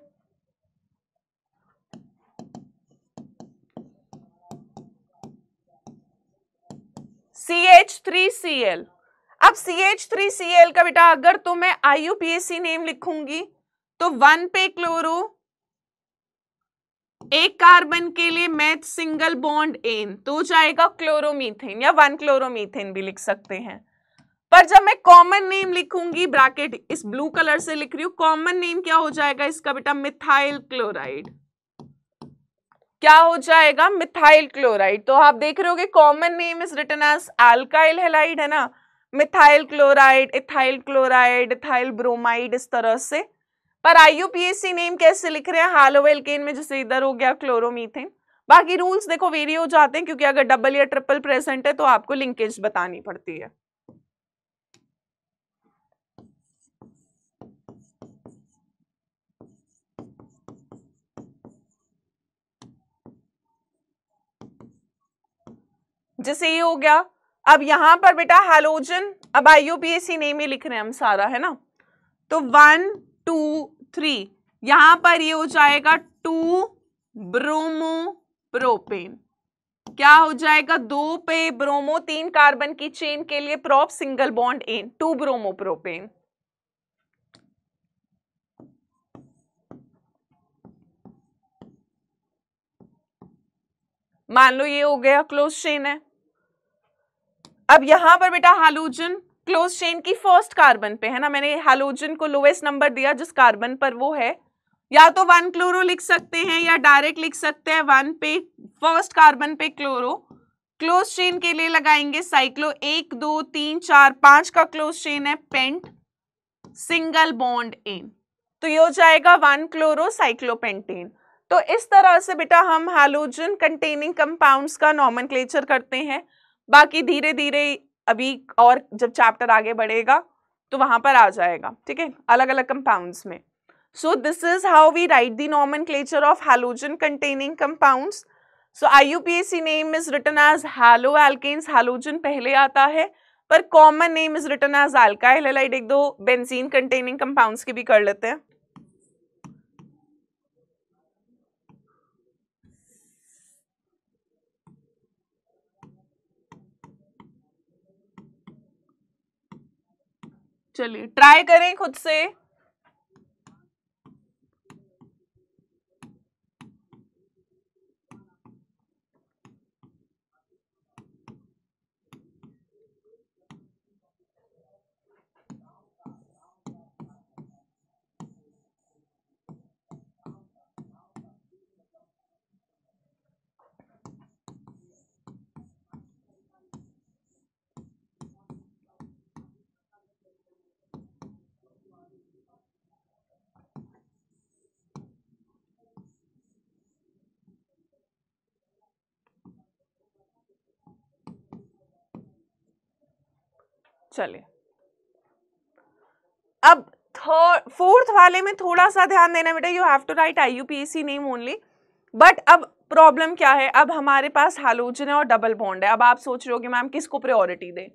C H three C L अब C H three C L का बेटा अगर तो मैं I U P A C name लिखूंगी तो वन पे क्लोरो एक कार्बन के लिए मैथ सिंगल बॉन्ड एन तो जाएगा क्लोरोमीथेन या वन क्लोरोमीथेन भी लिख सकते हैं पर जब मैं कॉमन नेम लिखूंगी ब्रैकेट इस ब्लू कलर से लिख रही हूँ कॉमन नेम क्या हो जाएगा इसका बेटा मिथाइल क्लोराइड क्या हो जाएगा मिथाइल क्लोराइड तो आप देख रहे होगे common name is written as alkyl halide है ना methyl chloride ethyl chloride ethyl bromide इस तरह से पर आईयूपीएसी नेम कैसे लिख रहे हैं हालोवेलकेन में जैसे इधर हो गया क्लोरोमीथेन बाकी रूल्स देखो वेरी हो जाते हैं क्योंकि अगर डबल या ट्रिपल प्रेजेंट है तो आपको लिंकेज बतानी पड़ती है जैसे ये हो गया अब यहां पर बेटा हेलोजन अब आईयूपीएसी नेम ही लिख रहे हैं हम सारा है ना तो वन टू थ्री यहां पर ये हो जाएगा टू ब्रोमो प्रोपेन क्या हो जाएगा दो पे ब्रोमो तीन कार्बन की चेन के लिए prop single bond ane two bromo propane मान लो ये हो गया क्लोज चेन है अब यहाँ पर बेटा हालोजन क्लोज चेन की फर्स्ट कार्बन पे है ना मैंने हालोजन को लोवेस्ट नंबर दिया जिस कार्बन पर वो है या तो वन क्लोरो लिख सकते हैं या डायरेक्ट लिख सकते हैं वन पे फर्स्ट कार्बन पे क्लोरो क्लोज चेन के लिए लगाएंगे साइक्लो एक दो तीन चार पांच का क्लोज चेन है पेंट सिंगल बॉन्ड एन तो ये हो जाएगा वन क्लोरो साइक्लोपेंटेन तो इस तरह से बेटा हम हालोजन कंटेनिंग कंपाउंड्स का नॉमन करते हैं बाकी धीरे धीरे अभी और जब चैप्टर आगे बढ़ेगा तो वहां पर आ जाएगा ठीक है अलग अलग कंपाउंड में so this is how we write the nomenclature of halogen containing compound so I U P A C name is written as halo alkanes halogen पहले आता है पर common name is written as alkyl एक दो benzene containing compounds के भी कर लेते हैं चलिए ट्राई करें खुद से चलिए अब थर्ड फोर्थ वाले में थोड़ा सा ध्यान देना बेटा you have to write I U P C name only but अब प्रॉब्लम क्या है अब हमारे पास हालोजन और डबल बॉन्ड है अब आप सोच रहे हो मैम किसको प्रायोरिटी दें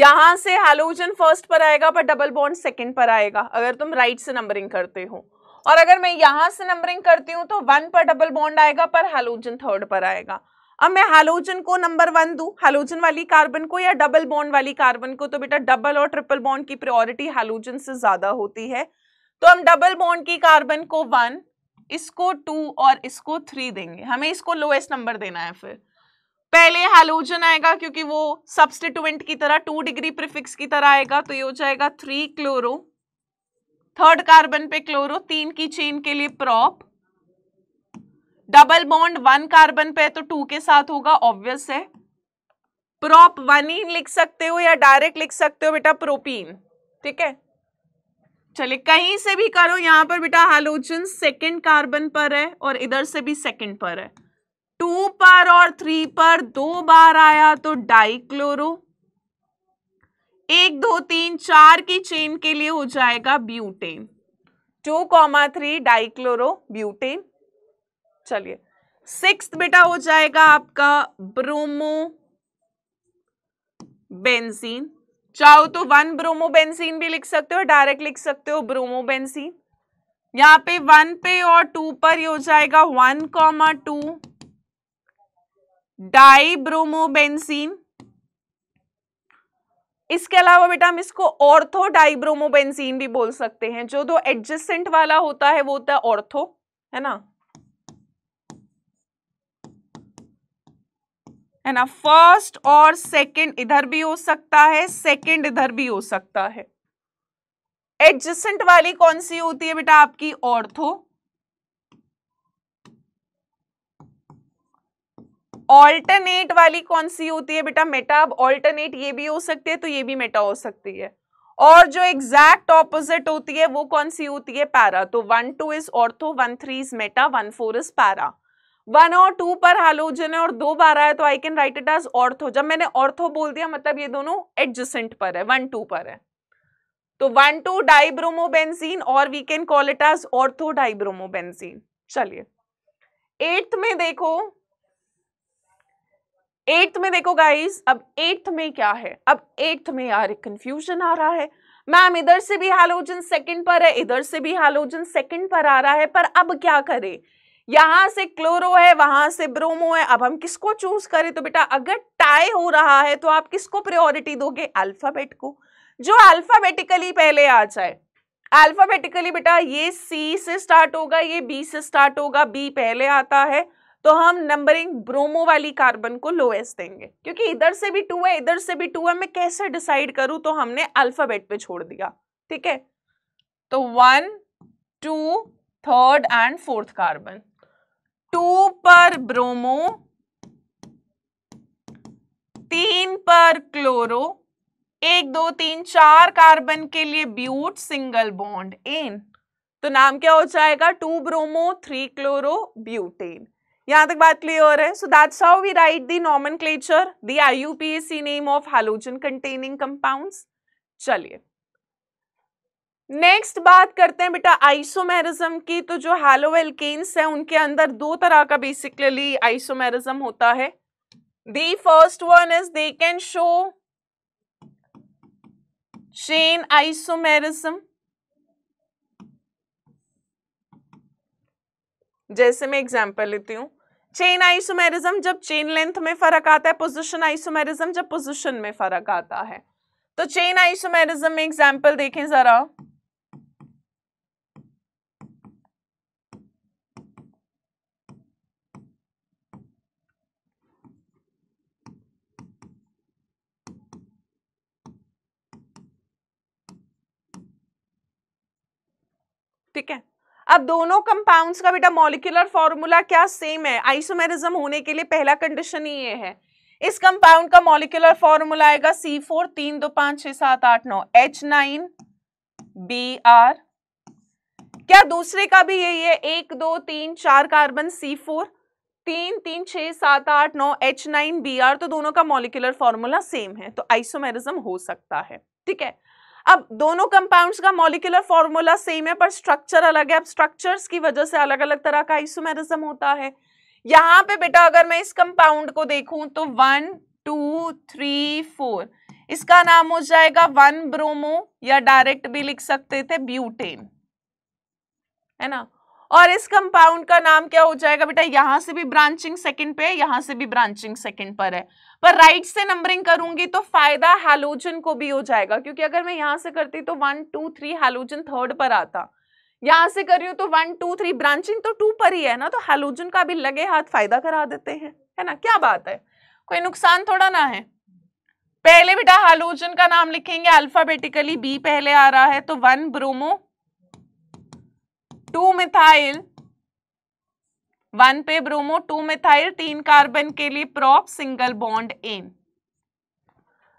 यहां से हालोजन फर्स्ट पर आएगा पर डबल बॉन्ड सेकंड पर आएगा अगर तुम राइट से नंबरिंग करते हो और अगर मैं यहां से नंबरिंग करती हूँ तो वन पर डबल बॉन्ड आएगा पर हालोजन थर्ड पर आएगा अब मैं हालोजन को नंबर वन दू हालोजन वाली कार्बन को या डबल बॉन्ड वाली कार्बन को तो बेटा डबल और ट्रिपल बॉन्ड की प्रायोरिटी हालोजन से ज़्यादा होती है तो हम डबल बॉन्ड की कार्बन को वन इसको टू और इसको थ्री देंगे हमें इसको लोएस्ट नंबर देना है फिर पहले हेलोजन आएगा क्योंकि वो सब्सटीट्यूएंट की तरह टू डिग्री प्रिफिक्स की तरह आएगा तो ये हो जाएगा थ्री क्लोरो थर्ड कार्बन पे क्लोरो तीन की चेन के लिए prop double bond one carbon पे तो टू के साथ होगा ऑब्वियस है प्रोप वन ही लिख सकते हो या डायरेक्ट लिख सकते हो बेटा प्रोपीन ठीक है चलिए कहीं से भी करो यहां पर बेटा हालोजन सेकंड कार्बन पर है और इधर से भी सेकंड पर है टू पर और थ्री पर दो बार आया तो डाइक्लोरो एक दो तीन चार की चेन के लिए हो जाएगा butane two comma three dichloro butane चलिए सिक्स बेटा हो जाएगा आपका ब्रोमो बेंजीन चाहो तो वन ब्रोमो बेंजीन भी लिख सकते हो डायरेक्ट लिख सकते हो ब्रोमो बेंजीन यहां पे वन पे और टू पर ये हो जाएगा one comma two di bromo benzene इसके अलावा बेटा हम इसको ऑर्थो डाइब्रोमोबेंजीन भी बोल सकते हैं जो दो एडजस्टेंट वाला होता है वो होता है ऑर्थो है ना है ना फर्स्ट और सेकंड इधर भी हो सकता है सेकंड इधर भी हो सकता है एडजसेंट वाली कौन सी होती है बेटा आपकी ऑर्थो ऑल्टरनेट वाली कौन सी होती है बेटा मेटा अब ऑल्टरनेट ये भी हो सकती है तो ये भी मेटा हो सकती है और जो एग्जैक्ट ऑपोजिट होती है वो कौन सी होती है पैरा तो one two is ortho one three is meta one four is para one और टू पर हालोजन है और दो बार आया तो I can write it as ortho जब मैंने ऑर्थो बोल दिया मतलब ये दोनों एडजस्टेंट पर है वन टू पर है तो वन टू डाइब्रोमोबेंजीन और we can call it as ortho dibromobenzene चलिए एट्थ में देखो एट्थ में देखो गाइस अब एट्थ में क्या है अब एट्थ में यार कंफ्यूजन आ रहा है मैम इधर से भी हालोजन सेकंड पर है इधर से भी हालोजन सेकंड पर आ रहा है पर अब क्या करें यहां से क्लोरो है वहां से ब्रोमो है अब हम किसको चूज करें तो बेटा अगर टाई हो रहा है तो आप किसको प्रायोरिटी दोगे अल्फाबेट को जो अल्फाबेटिकली पहले आ जाए अल्फाबेटिकली बेटा ये सी से स्टार्ट होगा ये बी से स्टार्ट होगा बी पहले आता है तो हम नंबरिंग ब्रोमो वाली कार्बन को लोएस्ट देंगे क्योंकि इधर से भी टू है इधर से भी टू है मैं कैसे डिसाइड करूं तो हमने अल्फाबेट पे छोड़ दिया ठीक है तो one two third and fourth carbon two पर ब्रोमो तीन पर क्लोरो एक दो तीन चार कार्बन के लिए ब्यूट सिंगल बॉन्ड एन तो नाम क्या हो जाएगा two bromo three chloro butane यहां तक बात क्लियर है so that's how we write the nomenclature the I name of halogen containing compound चलिए नेक्स्ट बात करते हैं बेटा आइसोमेरिज्म की तो जो हेलो एल्केन्स है उनके अंदर दो तरह का बेसिकली आइसोमेरिज्म होता है the first one is they can show chain isomerism जैसे मैं एग्जांपल लेती हूँ चेन आइसोमेरिज्म जब चेन लेंथ में फर्क आता है पोजीशन आइसोमेरिज्म जब पोजीशन में फर्क आता है तो चेन आइसोमेरिज्म में एग्जांपल देखें जरा ठीक है अब दोनों कंपाउंड्स का बेटा मॉलिकुलर फॉर्मूला क्या सेम है आइसोमेरिज्म होने के लिए पहला कंडीशन ही ये है इस कंपाउंड का मॉलिकुलर फॉर्मूला आएगा सी फोर तीन दो पांच छह सात आठ नौ एच नाइन बी आर क्या दूसरे का भी यही है एक दो तीन चार कार्बन सी फोर तीन तीन छह सात आठ नौ एच नाइन बी आर तो दोनों का मॉलिकुलर फॉर्मूला सेम है तो आइसोमेरिज्म हो सकता है ठीक है अब दोनों कंपाउंड्स का मॉलिकुलर फॉर्मूला सेम है पर स्ट्रक्चर अलग है अब स्ट्रक्चर्स की वजह से अलग अलग तरह का आइसोमेरिज्म होता है यहां पे बेटा अगर मैं इस कंपाउंड को देखूं तो वन टू थ्री फोर इसका नाम हो जाएगा वन ब्रोमो या डायरेक्ट भी लिख सकते थे ब्यूटेन है ना और इस कंपाउंड का नाम क्या हो जाएगा बेटा यहाँ से भी ब्रांचिंग सेकंड पे यहाँ से भी ब्रांचिंग सेकंड पर है पर राइट से नंबरिंग करूंगी तो फायदा हेलोजन को भी हो जाएगा क्योंकि अगर मैं यहाँ से करती तो one two three halogen third पर आता यहाँ से कर रही तो वन टू थ्री ब्रांचिंग तो टू पर ही है ना तो हेलोजन का भी लगे हाथ फायदा करा देते हैं है ना क्या बात है कोई नुकसान थोड़ा ना है पहले बेटा हेलोजन का नाम लिखेंगे अल्फाबेटिकली बी पहले आ रहा है तो one bromo two methyl one पे ब्रोमो टू मिथाइल तीन कार्बन के लिए प्रॉप सिंगल बॉन्ड एन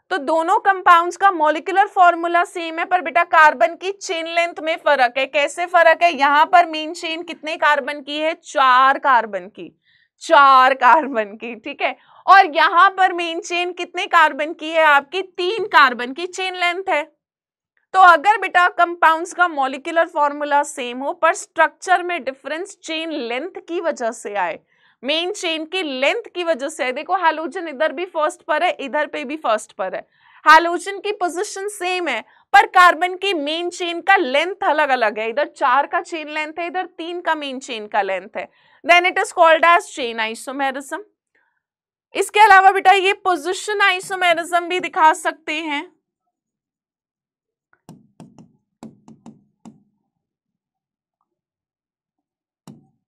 तो दोनों कंपाउंड्स का मोलिकुलर फॉर्मूला सेम है पर बेटा कार्बन की चेन लेंथ में फर्क है कैसे फर्क है यहां पर मेन चेन कितने कार्बन की है चार कार्बन की चार कार्बन की ठीक है और यहां पर मेन चेन कितने कार्बन की है आपकी तीन कार्बन की चेन लेंथ है तो अगर बेटा कंपाउंड्स का मॉलिकुलर फॉर्मूला सेम हो पर स्ट्रक्चर में डिफरेंस चेन लेंथ की वजह से आए मेन चेन की लेंथ की वजह से आए देखो हाइलोजन इधर भी फर्स्ट पर है इधर पे भी फर्स्ट पर है हाइलोजन की पोजीशन सेम है पर कार्बन की मेन चेन का लेंथ अलग अलग है इधर चार का चेन लेंथ है इधर तीन का मेन चेन का लेंथ है then it is called as chain isomerism इसके अलावा बेटा ये पोजिशन आइसोमेरिज्म भी दिखा सकते हैं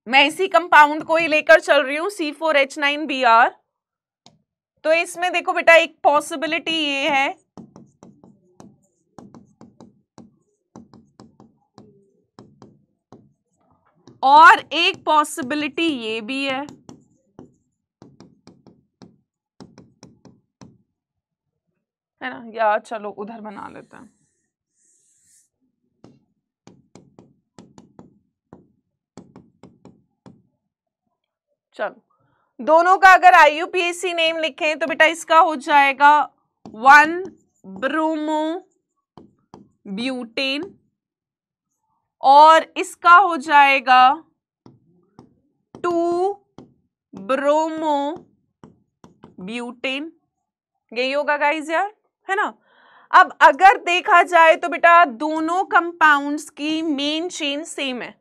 मैं इसी कंपाउंड को ही लेकर चल रही हूं C four H nine B R तो इसमें देखो बेटा एक पॉसिबिलिटी ये है और एक पॉसिबिलिटी ये भी है है ना या चलो उधर बना लेते हैं चलो दोनों का अगर आईयूपीएसी नेम लिखें तो बेटा इसका हो जाएगा वन ब्रोमो ब्यूटेन और इसका हो जाएगा टू ब्रोमो ब्यूटेन यही होगा गाइज यार है ना अब अगर देखा जाए तो बेटा दोनों कंपाउंड्स की मेन चेन सेम है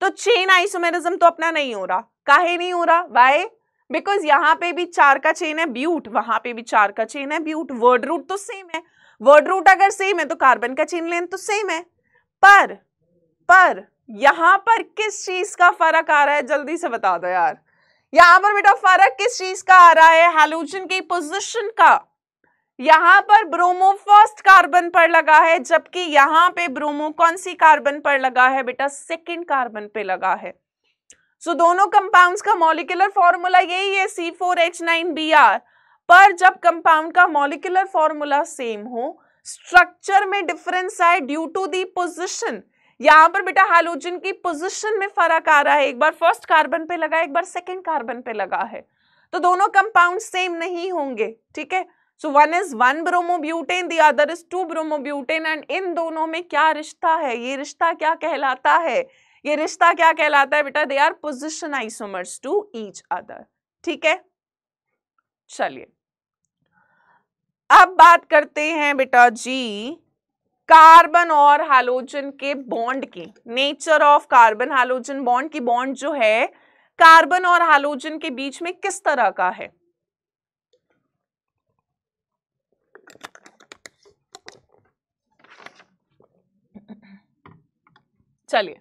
तो चेन आइसोमेरिज्म तो अपना नहीं हो रहा काहे नहीं हो रहा वाई बिकॉज यहाँ पे भी चार का चेन है ब्यूट वहां पे भी चार का चेन है ब्यूट वर्ड रूट तो सेम है वर्ड रूट अगर सेम है तो कार्बन का चेन लेन तो सेम है पर पर यहाँ पर किस चीज का फर्क आ रहा है जल्दी से बता दो यार यहां पर बेटा फर्क किस चीज का आ रहा है हेलोजन की पोजिशन का यहाँ पर ब्रोमो फर्स्ट कार्बन पर लगा है जबकि यहां पे ब्रोमो कौन सी कार्बन पर लगा है बेटा सेकंड कार्बन पे लगा है सो so, दोनों कंपाउंड्स का मॉलिकुलर फॉर्मूला यही है C four H nine B R पर जब कंपाउंड का मॉलिकुलर फॉर्मूला सेम हो स्ट्रक्चर में डिफरेंस आए ड्यू टू दी पोजिशन यहाँ पर बेटा हाइलोजन की पोजिशन में फर्क आ रहा है एक बार फर्स्ट कार्बन पे लगा एक बार सेकेंड कार्बन पे लगा है तो दोनों कंपाउंड सेम नहीं होंगे ठीक है so one is one bromobutane the other is two bromobutane and इन दोनों में क्या रिश्ता है ये रिश्ता क्या कहलाता है ये रिश्ता क्या कहलाता है बेटा they are position isomers to each other ठीक है चलिए अब बात करते हैं बेटा जी कार्बन और हालोजन के बॉन्ड की nature of carbon halogen bond की बॉन्ड जो है कार्बन और हालोजन के बीच में किस तरह का है चलिए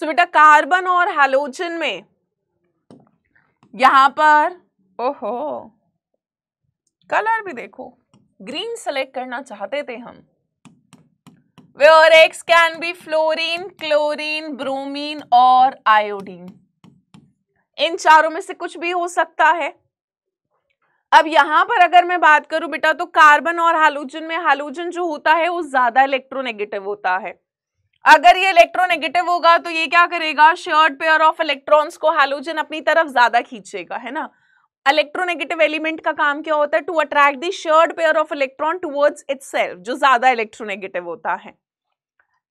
सो बेटा कार्बन और हेलोजन में यहां पर ओहो कलर भी देखो ग्रीन सेलेक्ट करना चाहते थे हम where X can be fluorine chlorine bromine और आयोडीन इन चारों में से कुछ भी हो सकता है अब यहां पर अगर मैं बात करूं बेटा तो कार्बन और हालोजन में हालोजन जो होता है वो ज्यादा इलेक्ट्रोनेगेटिव होता है अगर ये इलेक्ट्रोनेगेटिव होगा तो ये क्या करेगा शर्ट पेयर ऑफ इलेक्ट्रॉन्स को हेलोजन अपनी तरफ ज्यादा खींचेगा है ना इलेक्ट्रोनेगेटिव एलिमेंट का काम क्या होता है to attract the shared pair of electron towards its जो ज्यादा इलेक्ट्रोनेगेटिव होता है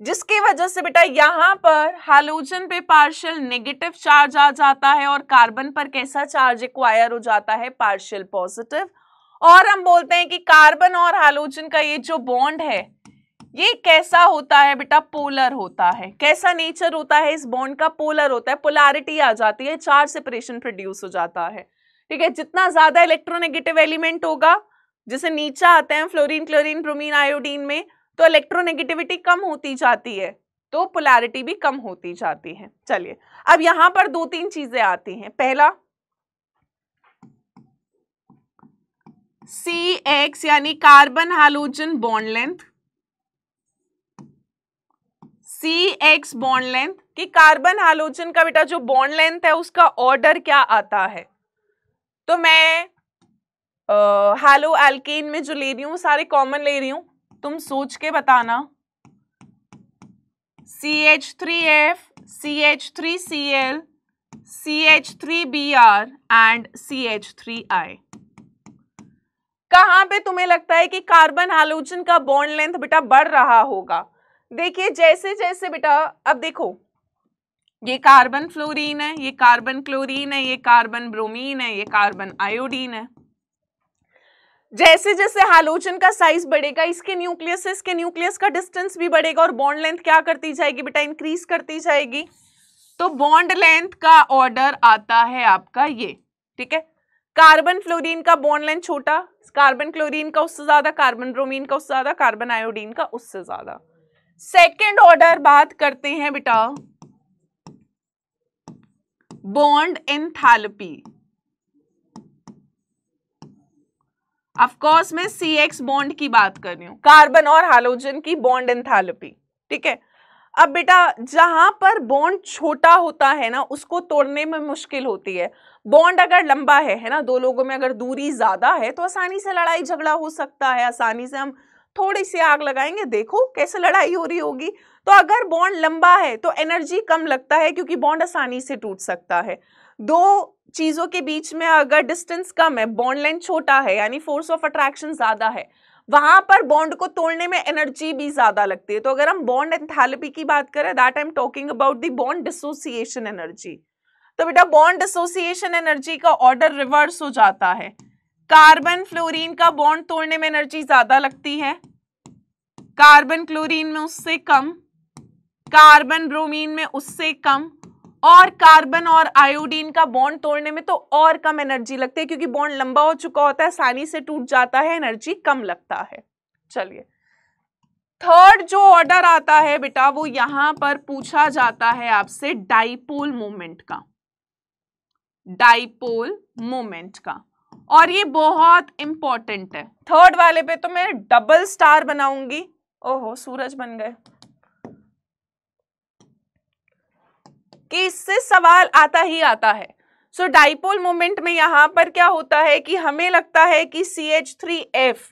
जिसकी वजह से बेटा यहाँ पर हालोजन पे पार्शियल नेगेटिव चार्ज आ जाता है और कार्बन पर कैसा चार्ज एक्वायर हो जाता है पार्शियल पॉजिटिव और हम बोलते हैं कि कार्बन और हालोजन का ये जो बॉन्ड है ये कैसा होता है बेटा पोलर होता है कैसा नेचर होता है इस बॉन्ड का पोलर होता है पोलैरिटी आ जाती है चार सेपरेशन प्रोड्यूस हो जाता है ठीक है जितना ज्यादा इलेक्ट्रोनेगेटिव एलिमेंट होगा जैसे नीचा आते हैं फ्लोरीन क्लोरीन ब्रोमीन आयोडीन में तो इलेक्ट्रोनेगेटिविटी कम होती जाती है तो पोलैरिटी भी कम होती जाती है चलिए अब यहां पर दो तीन चीजें आती हैं पहला सी एक्स यानी carbon halogen bond length C X bond length कि कार्बन हालोजन का बेटा जो बॉन्ड लेंथ है उसका ऑर्डर क्या आता है तो मैं हालो एल्केन में जो ले रही हूं सारे कॉमन ले रही हूं तुम सोच के बताना C H three F C H three C L C H three B R and C H three I कहां पे तुम्हें लगता है कि कार्बन हालोजन का बॉन्ड लेंथ बेटा बढ़ रहा होगा देखिए जैसे जैसे बेटा अब देखो ये कार्बन फ्लोरीन है ये कार्बन क्लोरीन है ये कार्बन ब्रोमीन है ये कार्बन आयोडीन है जैसे जैसे हालोजन का साइज बढ़ेगा इसके न्यूक्लियस से इसके न्यूक्लियस का डिस्टेंस भी बढ़ेगा और बॉन्ड लेंथ क्या करती जाएगी बेटा इंक्रीज करती जाएगी तो बॉन्ड लेंथ का ऑर्डर आता है आपका ये ठीक है कार्बन फ्लोरीन का बॉन्ड लेंथ छोटा कार्बन क्लोरीन का उससे ज्यादा कार्बन ब्रोमीन का उससे ज्यादा कार्बन आयोडीन का उससे ज्यादा सेकेंड ऑर्डर बात करते हैं बेटा बॉन्ड थालपी अफकोर्स मैं सी एक्स बॉन्ड की बात कर रही हूं कार्बन और हाइड्रोजन की बॉन्ड इन थालपी ठीक है अब बेटा जहां पर बॉन्ड छोटा होता है ना उसको तोड़ने में मुश्किल होती है बॉन्ड अगर लंबा है है ना दो लोगों में अगर दूरी ज्यादा है तो आसानी से लड़ाई झगड़ा हो सकता है आसानी से हम थोड़ी सी आग लगाएंगे देखो कैसे लड़ाई हो रही होगी तो अगर बॉन्ड लंबा है तो एनर्जी कम लगता है क्योंकि बॉन्ड आसानी से टूट सकता है दो चीज़ों के बीच में अगर डिस्टेंस कम है बॉन्ड लेंथ छोटा है यानी फोर्स ऑफ अट्रैक्शन ज़्यादा है वहां पर बॉन्ड को तोड़ने में एनर्जी भी ज़्यादा लगती है तो अगर हम बॉन्ड एंथैल्पी की बात करें that I am talking about the bond dissociation energy तो बेटा बॉन्ड डिसोसिएशन एनर्जी का ऑर्डर रिवर्स हो जाता है कार्बन फ्लोरीन का बॉन्ड तोड़ने में एनर्जी ज्यादा लगती है कार्बन क्लोरीन में उससे कम कार्बन ब्रोमीन में उससे कम और कार्बन और आयोडीन का बॉन्ड तोड़ने में तो और कम एनर्जी लगती है क्योंकि बॉन्ड लंबा हो चुका होता है आसानी से टूट जाता है एनर्जी कम लगता है चलिए थर्ड जो ऑर्डर आता है बेटा वो यहां पर पूछा जाता है आपसे डाइपोल मोमेंट का डाइपोल मोमेंट का और ये बहुत इंपॉर्टेंट है थर्ड वाले पे तो मैं डबल स्टार बनाऊंगी ओहो सूरज बन गए कि इससे सवाल आता ही आता है सो so, डाइपोल मोमेंट में यहां पर क्या होता है कि हमें लगता है कि सी एच थ्री एफ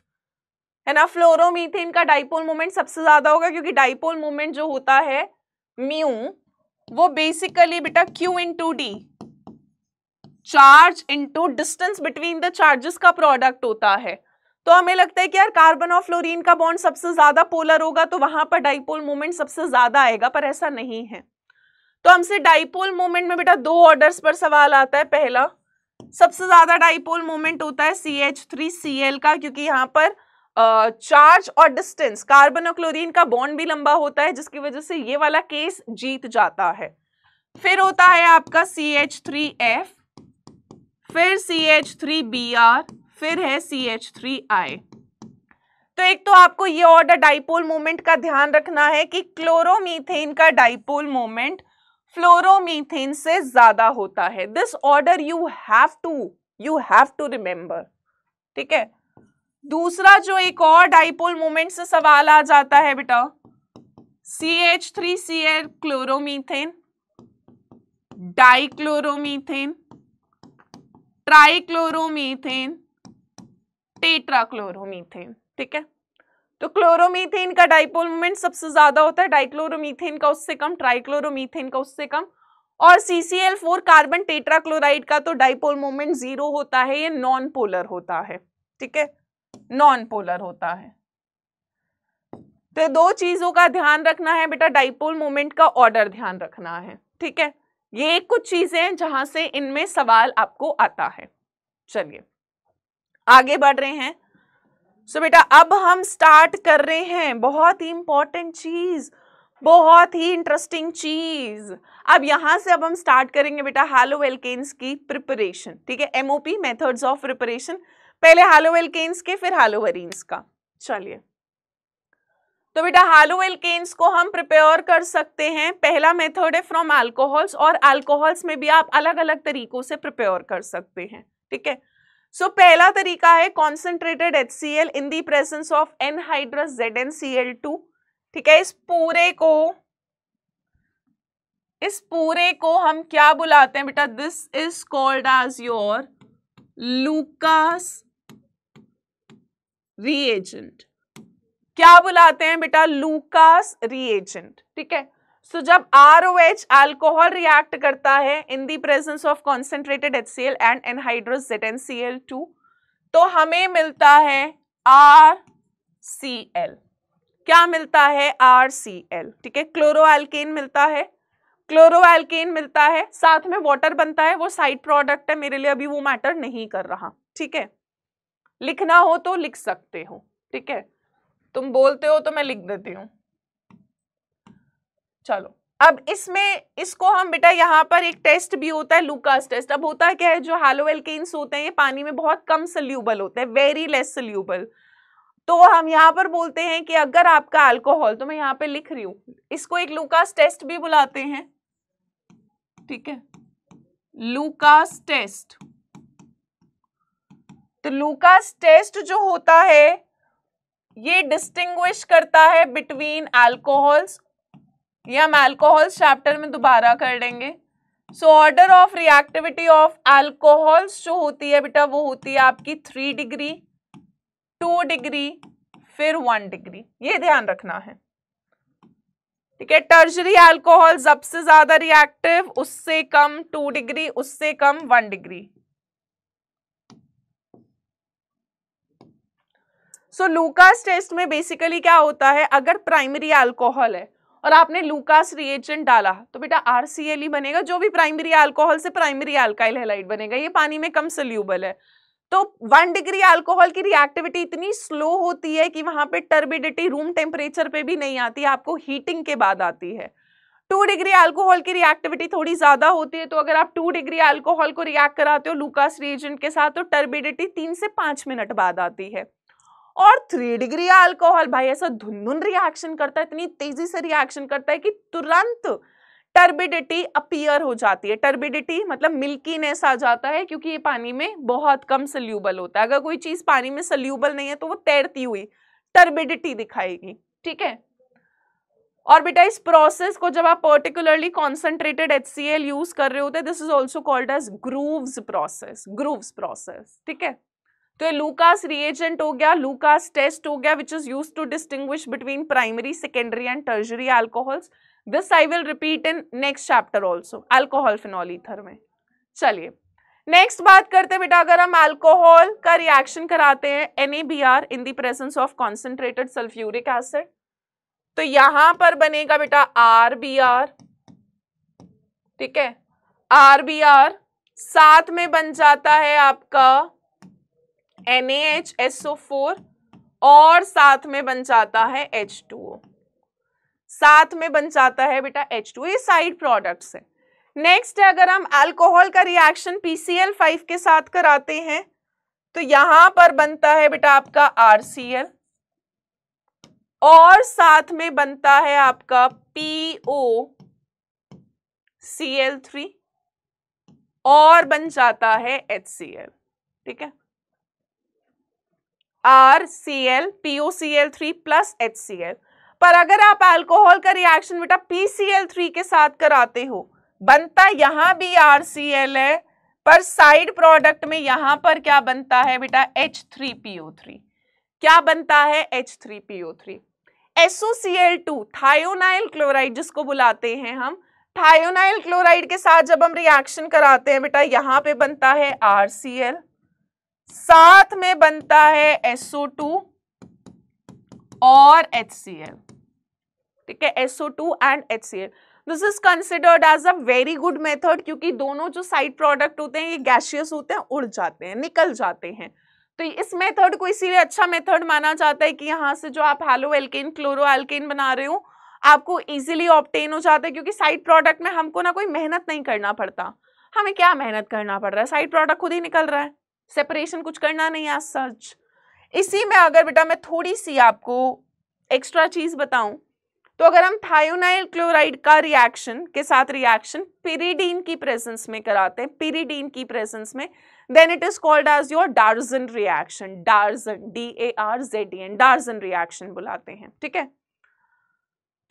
है ना फ्लोरोमीथेन का डाइपोल मोमेंट सबसे ज्यादा होगा क्योंकि डाइपोल मोमेंट जो होता है म्यू वो बेसिकली बेटा Q into D charge into distance between the charges का प्रोडक्ट होता है तो हमें लगता है कि यार कार्बन और फ्लोरीन का बॉन्ड सबसे ज्यादा पोलर होगा तो वहां पर डाइपोल मोमेंट सबसे ज्यादा आएगा पर ऐसा नहीं है तो हमसे डाइपोल मोमेंट में बेटा दो ऑर्डर्स पर सवाल आता है पहला सबसे ज्यादा डाइपोल मोमेंट होता है C H three C L का क्योंकि यहाँ पर चार्ज और डिस्टेंस कार्बन और क्लोरीन का बॉन्ड भी लंबा होता है जिसकी वजह से ये वाला केस जीत जाता है फिर होता है आपका सी एच थ्री एफ फिर C H three B R फिर है सी एच थ्री आई तो एक तो आपको ये ऑर्डर डाइपोल मोमेंट का ध्यान रखना है कि क्लोरोमीथेन का डाइपोल मोमेंट फ्लोरोमीथेन से ज्यादा होता है this order you have to you have to remember ठीक है दूसरा जो एक और डाइपोल मोमेंट से सवाल आ जाता है बेटा C H three C L chloromethane dichloromethane trichloromethane tetrachloromethane ठीक है तो क्लोरोमीथेन का डाइपोल मोमेंट सबसे ज्यादा होता है डाइक्लोरोमीथेन का उससे कम ट्राइक्लोरोमीथेन का उससे कम और सीसीएल फोर कार्बन टेट्राक्लोराइड का तो डाइपोल मोमेंट जीरो होता है ये नॉन पोलर होता है ठीक है नॉन पोलर होता है तो दो चीजों का ध्यान रखना है बेटा डाइपोल मोमेंट का ऑर्डर ध्यान रखना है ठीक है ये कुछ चीजें हैं जहां से इनमें सवाल आपको आता है चलिए आगे बढ़ रहे हैं सो बेटा अब हम स्टार्ट कर रहे हैं बहुत ही इंपॉर्टेंट चीज बहुत ही इंटरेस्टिंग चीज अब यहां से अब हम स्टार्ट करेंगे बेटा हालो एल्केन्स की प्रिपरेशन ठीक है एमओपी मेथड्स ऑफ प्रिपरेशन पहले हालो एल्केन्स के फिर हालोवरीन्स का चलिए तो बेटा हालो एल्केन्स को हम प्रिपेयर कर सकते हैं पहला मेथड है फ्रॉम अल्कोहल्स और अल्कोहल्स में भी आप अलग अलग तरीकों से प्रिपेयर कर सकते हैं ठीक है सो so, पहला तरीका है concentrated H C L in the presence of anhydrous Z N C L two ठीक है इस पूरे को इस पूरे को हम क्या बुलाते हैं बेटा this is called as your Lucas reagent क्या बुलाते हैं बेटा लूकास रिएजेंट ठीक है सो so, जब R O H alcohol react करता है in the presence of concentrated H C L and anhydrous N C L two तो हमें मिलता है आर सी एल क्या मिलता है आर सी एल ठीक है क्लोरो एल्केन मिलता है क्लोरो एल्केन मिलता है साथ में वाटर बनता है वो साइड प्रोडक्ट है मेरे लिए अभी वो मैटर नहीं कर रहा ठीक है लिखना हो तो लिख सकते हो ठीक है तुम बोलते हो तो मैं लिख देती हूं चलो अब इसमें इसको हम बेटा यहाँ पर एक टेस्ट भी होता है लूकास टेस्ट अब होता है क्या है जो हालोवेल होते हैं ये पानी में बहुत कम सल्यूबल होते हैं वेरी लेस सल्यूबल तो हम यहाँ पर बोलते हैं कि अगर आपका अल्कोहल तो मैं यहाँ पे लिख रही हूँ इसको एक लूकास टेस्ट भी बुलाते हैं ठीक है लूकास टेस्ट तो लूकास टेस्ट जो होता है ये डिस्टिंग्विश करता है बिटवीन एल्कोहल्स ये हम एल्कोहल्स चैप्टर में दोबारा कर देंगे so order of reactivity of alcohols जो होती है बेटा वो होती है आपकी थ्री डिग्री टू डिग्री फिर वन डिग्री ये ध्यान रखना है ठीक है टर्जरी एल्कोहल सबसे ज्यादा रिएक्टिव उससे कम टू डिग्री उससे कम one degree so Lucas test में बेसिकली क्या होता है अगर प्राइमरी अल्कोहल है और आपने लूकास रिएजेंट डाला तो बेटा आर सी एल ही बनेगा जो भी प्राइमरी अल्कोहल से प्राइमरी अल्काइल हेलाइट बनेगा ये पानी में कम सल्यूबल है तो वन डिग्री अल्कोहल की रिएक्टिविटी इतनी स्लो होती है कि वहां पे टर्बिडिटी रूम टेम्परेचर पे भी नहीं आती आपको हीटिंग के बाद आती है टू डिग्री अल्कोहल की रिएक्टिविटी थोड़ी ज़्यादा होती है तो अगर आप टू डिग्री अल्कोहल को रिएक्ट कराते हो लूकास रिएजेंट के साथ तो टर्बिडिटी तीन से पांच मिनट बाद आती है और थ्री डिग्री अल्कोहल भाई ऐसा धुन धुन रिएक्शन करता है इतनी तेजी से रिएक्शन करता है कि तुरंत टर्बिडिटी अपियर हो जाती है टर्बिडिटी मतलब मिल्कीनेस आ जाता है क्योंकि ये पानी में बहुत कम सल्यूबल होता है अगर कोई चीज पानी में सल्यूबल नहीं है तो वो तैरती हुई टर्बिडिटी दिखाएगी ठीक है और बेटा इस प्रोसेस को जब आप पर्टिकुलरली कॉन्सेंट्रेटेड एच यूज कर रहे होते हैं this is also called as Groves process Groves process ठीक है तो ये लूकास रिएजेंट हो गया लूकास टेस्ट हो गया which is use to distinguish between primary secondary and tertiary alcohols this I will repeat in next chapter also alcohol phenol ether में चलिए नेक्स्ट बात करते बेटा अगर हम अल्कोहल का रिएक्शन कराते हैं N in the presence of concentrated sulphuric acid तो यहां पर बनेगा बेटा आर बी आर ठीक है आर बी आर साथ में बन जाता है आपका N H S O four और साथ में बन जाता है एच टू ओ साथ में बन जाता है बेटा एच टू ये साइड प्रोडक्ट्स है नेक्स्ट अगर हम अल्कोहल का रिएक्शन PCl5 के साथ कराते हैं तो यहां पर बनता है बेटा आपका RCl और साथ में बनता है आपका POCl3 और बन जाता है HCl ठीक है R C L P O C L three plus H C L पर अगर आप अल्कोहल का रिएक्शन बेटा पी सी एल थ्री के साथ कराते हो बनता यहाँ भी आर सी एल है पर साइड प्रोडक्ट में यहाँ पर क्या बनता है बेटा H three P O three क्या बनता है H three P O three SO C L two thionyl chloride जिसको बुलाते हैं हम थायोनाइल क्लोराइड के साथ जब हम रिएक्शन कराते हैं बेटा यहाँ पे बनता है आर सी एल साथ में बनता है SO2 और HCl ठीक है SO2 and HCl this is considered as a very good method क्योंकि दोनों जो साइड प्रोडक्ट होते हैं ये गैशियस होते हैं उड़ जाते हैं निकल जाते हैं तो इस मेथड को इसीलिए अच्छा मेथड माना जाता है कि यहाँ से जो आप हेलो एल्केन क्लोरो एल्केन बना रहे हो आपको इजीली ऑप्टेन हो जाता है क्योंकि साइड प्रोडक्ट में हमको ना कोई मेहनत नहीं करना पड़ता हमें क्या मेहनत करना पड़ रहा है साइड प्रोडक्ट खुद ही निकल रहा है सेपरेशन कुछ करना नहीं आज सच इसी में अगर बेटा मैं थोड़ी सी आपको एक्स्ट्रा चीज़ बताऊं तो अगर हम थायोनाइल क्लोराइड का रिएक्शन के साथ रिएक्शन पिरीडीन की प्रेजेंस में कराते हैं पिरीडीन की प्रेजेंस में then it is called as your Darzens reaction Darzens D A R Z N Darzens reaction बुलाते हैं ठीक है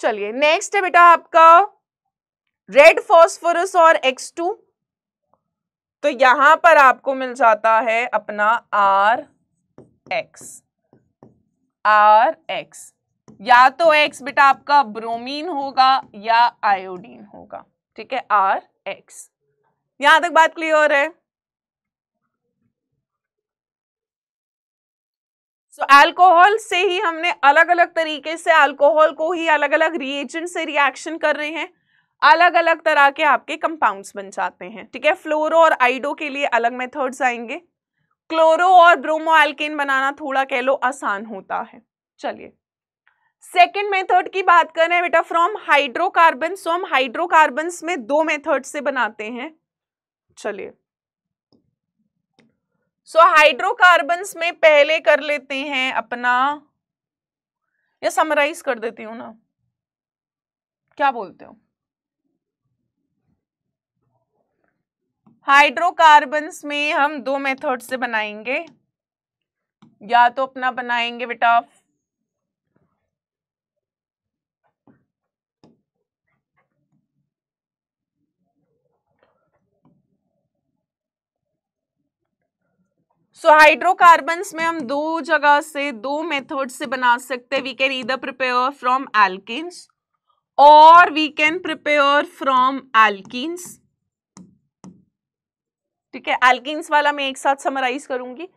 चलिए नेक्स्ट है बेटा आपका रेड फॉस्फोरस और एक्स टू तो यहां पर आपको मिल जाता है अपना आर एक्स आर एक्स या तो एक्स बेटा आपका ब्रोमीन होगा या आयोडीन होगा ठीक है आर एक्स यहां तक बात क्लियर है सो so, अल्कोहल से ही हमने अलग अलग तरीके से अल्कोहल को ही अलग अलग रिएजेंट से रिएक्शन कर रहे हैं अलग अलग तरह के आपके कंपाउंड्स बन जाते हैं ठीक है फ्लोरो और आइडो के लिए अलग मेथड्स आएंगे क्लोरो और ब्रोमो एल्केन बनाना थोड़ा कह लो आसान होता है चलिए सेकेंड मेथड की बात करें बेटा फ्रॉम हाइड्रोकार्बन सो हम हाइड्रोकार्बन में दो मेथड से बनाते हैं चलिए सो so, हाइड्रोकार्बन में पहले कर लेते हैं अपना या समराइज कर देती हूँ ना क्या बोलते हो हाइड्रोकार्बन्स में हम दो मेथड से बनाएंगे या तो अपना बनाएंगे बेटा सो so, हाइड्रोकार्बन्स में हम दो जगह से दो मेथड से बना सकते हैं we can either prepare from एल्किस और वी कैन प्रिपेयर फ्रॉम एल्किस ठीक है एल्केन्स वाला मैं एक साथ समराइज करूंगी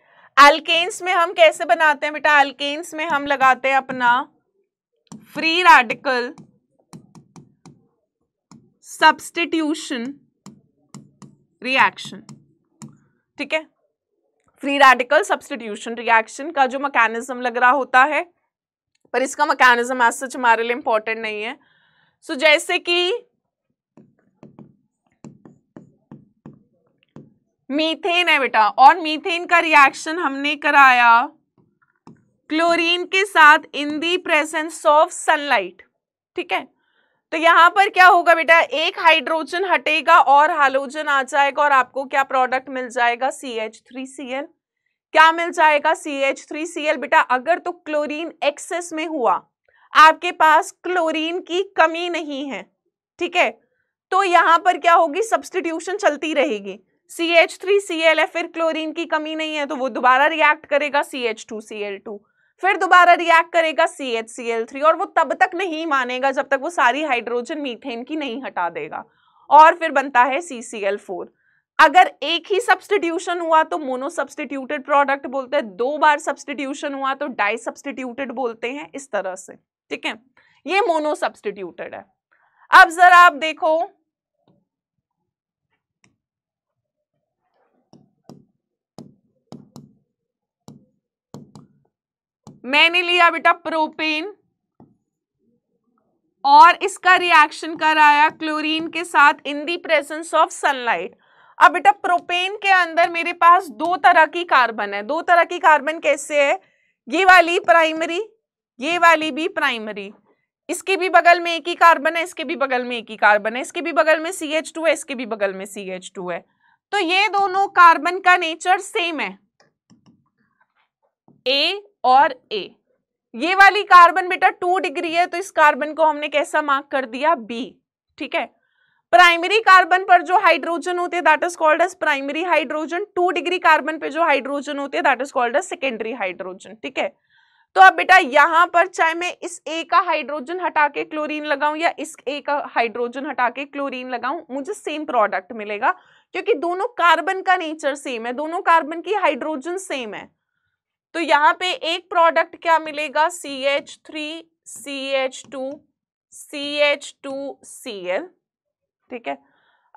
एल्केन्स में हम कैसे बनाते हैं बेटा एल्केन्स में हम लगाते हैं अपना फ्री रेडिकल सब्सटीट्यूशन रिएक्शन ठीक है फ्री रेडिकल सब्सटीट्यूशन रिएक्शन का जो मैकेनिज्म लग रहा होता है पर इसका मैकेनिज्म एज सच हमारे लिए इंपॉर्टेंट नहीं है सो so, जैसे कि मीथेन है बेटा और मीथेन का रिएक्शन हमने कराया क्लोरीन के साथ in the presence of sunlight ठीक है तो यहां पर क्या होगा बेटा एक हाइड्रोजन हटेगा और हालोजन आ जाएगा और आपको क्या प्रोडक्ट मिल जाएगा C H three C L क्या मिल जाएगा C H three C L बेटा अगर तो क्लोरीन एक्सेस में हुआ आपके पास क्लोरीन की कमी नहीं है ठीक है तो यहां पर क्या होगी सब्सटीट्यूशन चलती रहेगी C H three C L है फिर क्लोरीन की कमी नहीं है तो वो दोबारा रिएक्ट करेगा C H two C L two फिर दोबारा रिएक्ट करेगा C H C L three और वो तब तक नहीं मानेगा जब तक वो सारी हाइड्रोजन मीथेन की नहीं हटा देगा और फिर बनता है सी सी एल फोर अगर एक ही सब्सटीट्यूशन हुआ तो मोनो सब्सटीट्यूटेड प्रोडक्ट बोलते हैं दो बार सब्सटीट्यूशन हुआ तो डाई सब्सटीट्यूटेड बोलते हैं इस तरह से ठीक है ये मोनो सब्सटीट्यूटेड है अब जरा आप देखो मैंने लिया बेटा प्रोपेन और इसका रिएक्शन कराया क्लोरीन के साथ in the presence of sunlight अब बेटा प्रोपेन के अंदर मेरे पास दो तरह की कार्बन है दो तरह की कार्बन कैसे है ये वाली प्राइमरी ये वाली भी प्राइमरी इसके भी बगल में एक ही कार्बन है इसके भी बगल में एक ही कार्बन है इसके भी बगल में सी एच टू है इसके भी बगल में सी एच टू है तो ये दोनों कार्बन का नेचर सेम है ए और ए ये वाली कार्बन बेटा टू डिग्री है तो इस कार्बन को हमने कैसा मार्क कर दिया बी ठीक है प्राइमरी कार्बन पर जो हाइड्रोजन होते हैं that is called as primary hydrogen two degree carbon पे जो हाइड्रोजन होते हैं that is called as secondary hydrogen ठीक है तो अब बेटा यहाँ पर चाहे मैं इस ए का हाइड्रोजन हटा के क्लोरीन लगाऊं या इस ए का हाइड्रोजन हटा के क्लोरीन लगाऊं मुझे सेम प्रोडक्ट मिलेगा क्योंकि दोनों कार्बन का नेचर सेम है दोनों कार्बन की हाइड्रोजन सेम है तो यहाँ पे एक प्रोडक्ट क्या मिलेगा C H three C H two C H two C L ठीक है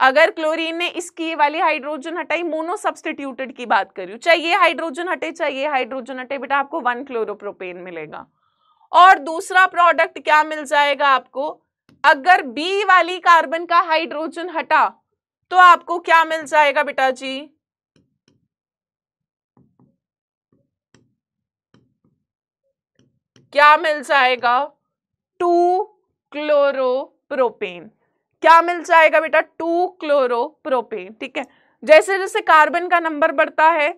अगर क्लोरीन ने इसकी वाली हाइड्रोजन हटाई मोनो सब्सटीट्यूटेड की बात करी चाहिए हाइड्रोजन हटे चाहिए हाइड्रोजन हटे बेटा आपको वन क्लोरोप्रोपेन मिलेगा और दूसरा प्रोडक्ट क्या मिल जाएगा आपको अगर बी वाली कार्बन का हाइड्रोजन हटा तो आपको क्या मिल जाएगा बेटा जी क्या मिल जाएगा टू क्लोरो प्रोपेन क्या मिल जाएगा बेटा टू क्लोरो प्रोपेन ठीक है जैसे जैसे कार्बन का नंबर बढ़ता है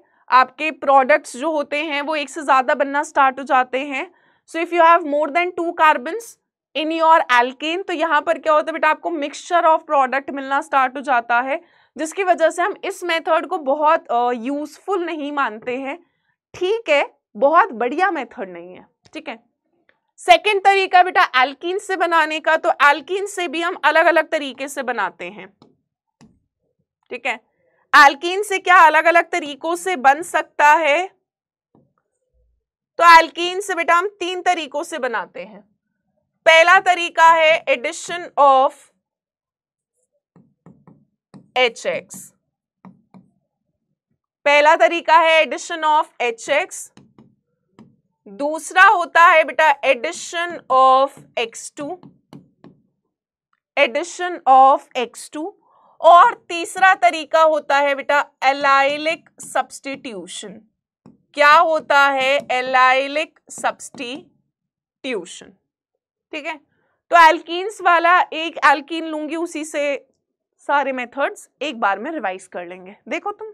आपके प्रोडक्ट्स जो होते हैं वो एक से ज़्यादा बनना स्टार्ट हो जाते हैं so if you have more than two carbon in your alkane तो यहाँ पर क्या होता है बेटा आपको मिक्सचर ऑफ प्रोडक्ट मिलना स्टार्ट हो जाता है जिसकी वजह से हम इस मेथड को बहुत यूज़फुल नहीं मानते हैं ठीक है बहुत बढ़िया मेथड नहीं है ठीक है सेकेंड तरीका बेटा एल्किन से बनाने का तो एल्किन से भी हम अलग अलग तरीके से बनाते हैं ठीक है एल्किन से क्या अलग अलग तरीकों से बन सकता है तो एल्किन से बेटा हम तीन तरीकों से बनाते हैं पहला तरीका है एडिशन ऑफ एच एक्स पहला तरीका है एडिशन ऑफ एच एक्स दूसरा होता है बेटा addition of X two addition of X two और तीसरा तरीका होता है बेटा एलाइलिक सब्सटीट्यूशन क्या होता है एलाइलिक सब्सटीट्यूशन ठीक है तो एल्कीन्स वाला एक एल्कीन लूंगी उसी से सारे मेथड्स एक बार में रिवाइज कर लेंगे देखो तुम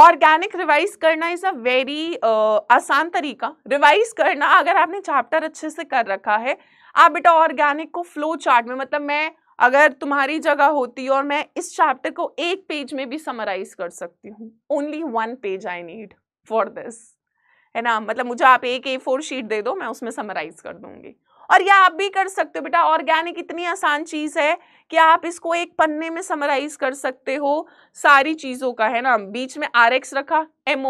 ऑर्गेनिक रिवाइज करना इज़ अ वेरी आसान तरीका रिवाइज करना अगर आपने चैप्टर अच्छे से कर रखा है आप बेटा ऑर्गेनिक को फ्लो चार्ट में मतलब मैं अगर तुम्हारी जगह होती और मैं इस चैप्टर को एक पेज में भी समराइज कर सकती हूँ only one page I need for this है ना मतलब मुझे आप एक ए फोर शीट दे दो मैं उसमें समराइज कर दूंगी और यह आप भी कर सकते हो बेटा ऑर्गेनिक इतनी आसान चीज़ है कि आप इसको एक पन्ने में समराइज कर सकते हो सारी चीज़ों का है ना बीच में आर रखा एम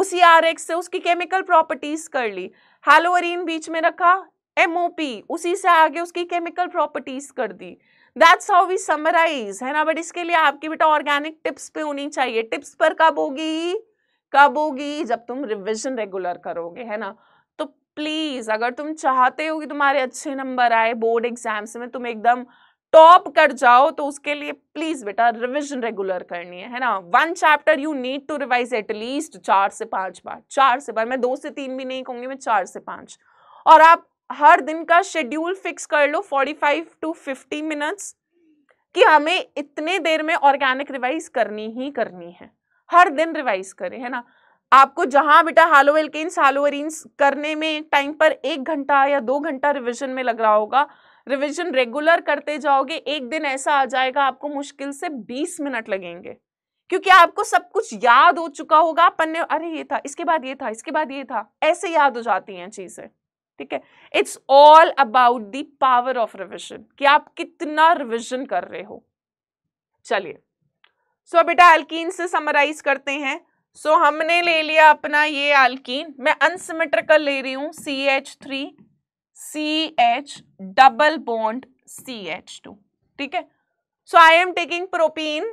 उसी आर से उसकी केमिकल प्रॉपर्टीज कर ली हेलोरिन बीच में रखा एम उसी से आगे उसकी केमिकल प्रॉपर्टीज कर दी दैट्स हाउ वी समराइज है ना बट इसके लिए आपकी बेटा ऑर्गेनिक टिप्स पे होनी चाहिए टिप्स पर कब होगी कब होगी जब तुम रिविजन रेगुलर करोगे है ना प्लीज़ अगर तुम चाहते हो कि तुम्हारे अच्छे नंबर आए बोर्ड एग्जाम्स में तुम एकदम टॉप कर जाओ तो उसके लिए प्लीज़ बेटा रिविजन रेगुलर करनी है है ना one chapter you need to revise at least चार से पाँच बार चार से बार मैं दो से तीन भी नहीं कहूँगी मैं चार से पाँच और आप हर दिन का शेड्यूल फिक्स कर लो 45 टू 50 मिनट्स कि हमें इतने देर में ऑर्गेनिक रिवाइज करनी ही करनी है हर दिन रिवाइज करें है ना आपको जहां बेटा हालो एल्केन्स हालो एरिन्स करने में टाइम पर एक घंटा या दो घंटा रिविजन में लग रहा होगा रिविजन रेगुलर करते जाओगे एक दिन ऐसा आ जाएगा आपको मुश्किल से बीस मिनट लगेंगे क्योंकि आपको सब कुछ याद हो चुका होगा पन्ने अरे ये था इसके बाद ये था इसके बाद ये था ऐसे याद हो जाती हैं चीज़ें ठीक है it's all about the power of revision कि आप कितना रिविजन कर रहे हो चलिए सो so, बेटा अल्कीन से समराइज करते हैं सो so, हमने ले लिया अपना ये एल्कीन मैं अनसिमेट्रिकल ले रही हूँ C H three C H double bond C H two ठीक है so I am taking propene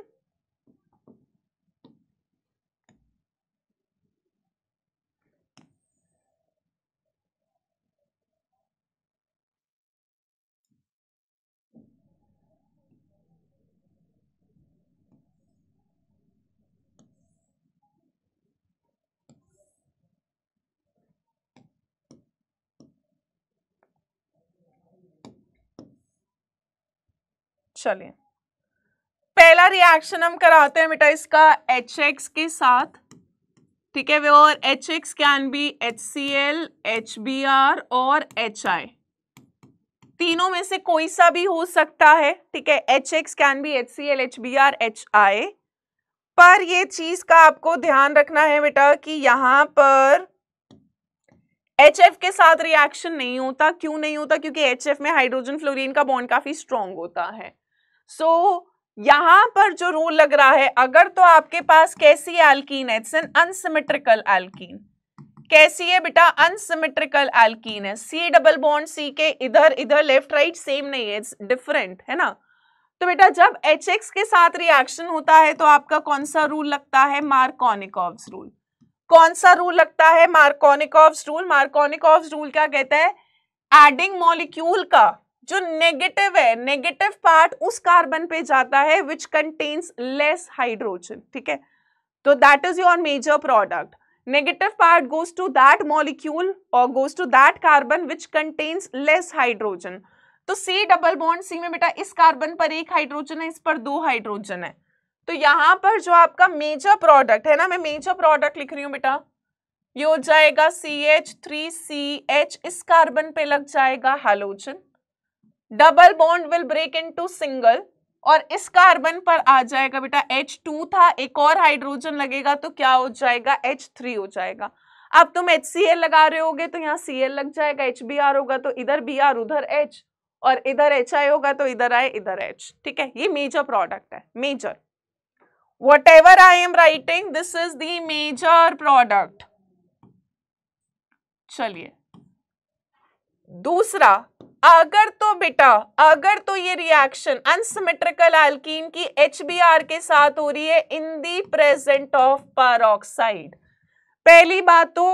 चलिए पहला रिएक्शन हम कराते हैं बेटा इसका एच एक्स के साथ ठीक है और H X can be H C L H B R और एच आई तीनों में से कोई सा भी हो सकता है ठीक है H X can be H C L H B R H I पर ये चीज का आपको ध्यान रखना है बेटा कि यहां पर एच एफ के साथ रिएक्शन नहीं होता क्यों नहीं होता क्योंकि एच एफ में हाइड्रोजन फ्लोरीन का बॉन्ड काफी स्ट्रॉन्ग होता है सो so, यहां पर जो रूल लग रहा है अगर तो आपके पास कैसी एल्कीन है इट्स एन अनसिमेट्रिकल एल्कीन कैसी है बेटा अनसिमेट्रिकल एल्कीन है सी डबल बॉन्ड सी के इधर इधर लेफ्ट राइट सेम नहीं है इट्स डिफरेंट है ना तो बेटा जब एच एक्स के साथ रिएक्शन होता है तो आपका कौन सा रूल लगता है मार्कोनिकॉव रूल कौन सा रूल लगता है मार्कोनिकॉव रूल मार्कोनिकॉव रूल क्या कहता है एडिंग मॉलिक्यूल का जो नेगेटिव है नेगेटिव पार्ट उस कार्बन पे जाता है विच कंटेन्स लेस हाइड्रोजन ठीक है तो that is your major product negative part goes to that molecule और goes to that carbon which contains less hydrogen तो C डबल बॉन्ड C में बेटा इस कार्बन पर एक हाइड्रोजन है इस पर दो हाइड्रोजन है तो यहाँ पर जो आपका मेजर प्रोडक्ट है ना मैं मेजर प्रोडक्ट लिख रही हूँ बेटा ये हो जाएगा C H three C H इस कार्बन पे लग जाएगा halogen double bond will break to single और इस कार्बन पर आ जाएगा बेटा H2 था एक और हाइड्रोजन लगेगा तो क्या हो जाएगा H3 हो जाएगा अब तुम एच लगा रहे होगे तो यहाँ सी लग जाएगा एच होगा तो इधर बी उधर H और इधर आई होगा तो इधर आए इधर H ठीक है ये मेजर प्रोडक्ट है major whatever I am writing this is the major product चलिए दूसरा अगर तो बेटा अगर तो ये रिएक्शन अनसिमेट्रिकल एल्किन की एच के साथ हो रही है in the present of peroxide पहली बात तो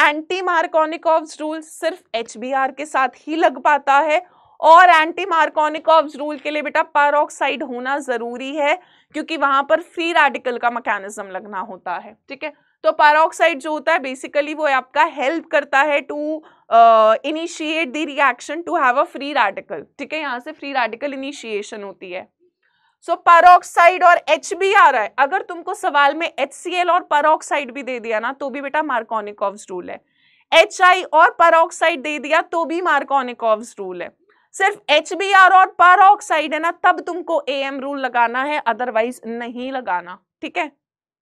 एंटी मार्कोनिकॉव रूल सिर्फ एच के साथ ही लग पाता है और एंटी मार्कोनिकॉव रूल के लिए बेटा पारोक्साइड होना ज़रूरी है क्योंकि वहां पर फ्री रेडिकल का मैकेनिज्म लगना होता है ठीक है तो पैरोक्साइड जो होता है बेसिकली वो आपका हेल्प करता है to initiate the reaction to have a free radical ठीक है यहाँ से फ्री रेडिकल इनिशिएशन होती है सो so, पैरोक्साइड और एच भी आ रहा है अगर तुमको सवाल में एच सी एल और पारोक्साइड भी दे दिया ना तो भी बेटा मार्कोनिकॉव रूल है एच आई और पारोक्साइड दे दिया तो भी मार्कोनिकॉव रूल है सिर्फ एच बी आर और पारोक्साइड है ना तब तुमको ए एम रूल लगाना है अदरवाइज नहीं लगाना ठीक है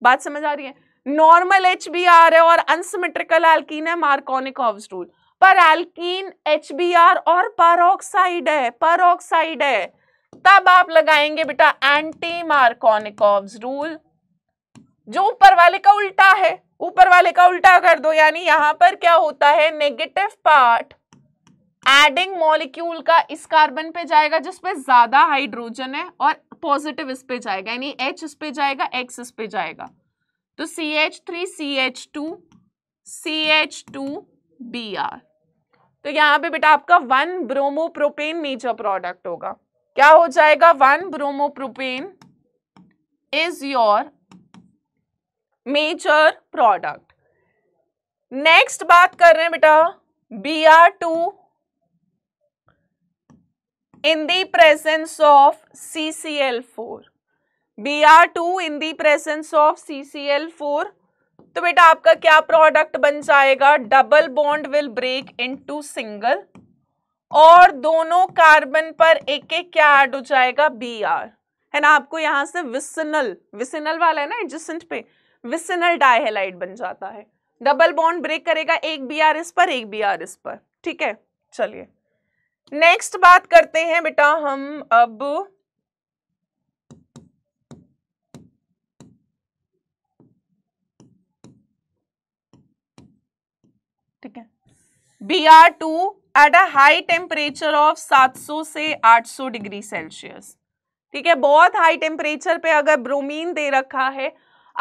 बात समझ आ रही है नॉर्मल एच बी आर है और अनसिमेट्रिकल एल्कीन है मार्कोनिकॉव रूल पर एल्कीन एच बी आर और परऑक्साइड है परऑक्साइड है तब आप लगाएंगे बेटा एंटी मार्कोनिकॉव रूल जो ऊपर वाले का उल्टा है ऊपर वाले का उल्टा कर दो यानी यहां पर क्या होता है नेगेटिव पार्ट एडिंग मॉलिक्यूल का इस कार्बन पे जाएगा जिसपे ज्यादा हाइड्रोजन है और पॉजिटिव इस पे जाएगा यानी एच इस पे जाएगा एक्स इस पे जाएगा तो C H three C H two C H two B R तो यहाँ पे बेटा आपका one bromopropane major product होगा क्या हो जाएगा one bromopropane is your major product next बात कर रहे हैं बेटा B R two in the presence of C C L four B R two in the presence of C C L four तो बेटा आपका क्या प्रोडक्ट बन जाएगा double bond will break into single और दोनों कार्बन पर एक एक क्या ऐड हो जाएगा बी आर है ना आपको यहाँ से विसनल विसिनल वाला है ना एडजस्टेंट पे विसिनल डायहेलाइट बन जाता है डबल बॉन्ड ब्रेक करेगा एक बी आर इस पर एक बी आर इस पर ठीक है चलिए नेक्स्ट बात करते हैं बेटा हम अब B R two at a high temperature of 700 से 800 डिग्री सेल्सियस ठीक है बहुत हाई टेम्परेचर पे अगर ब्रोमीन दे रखा है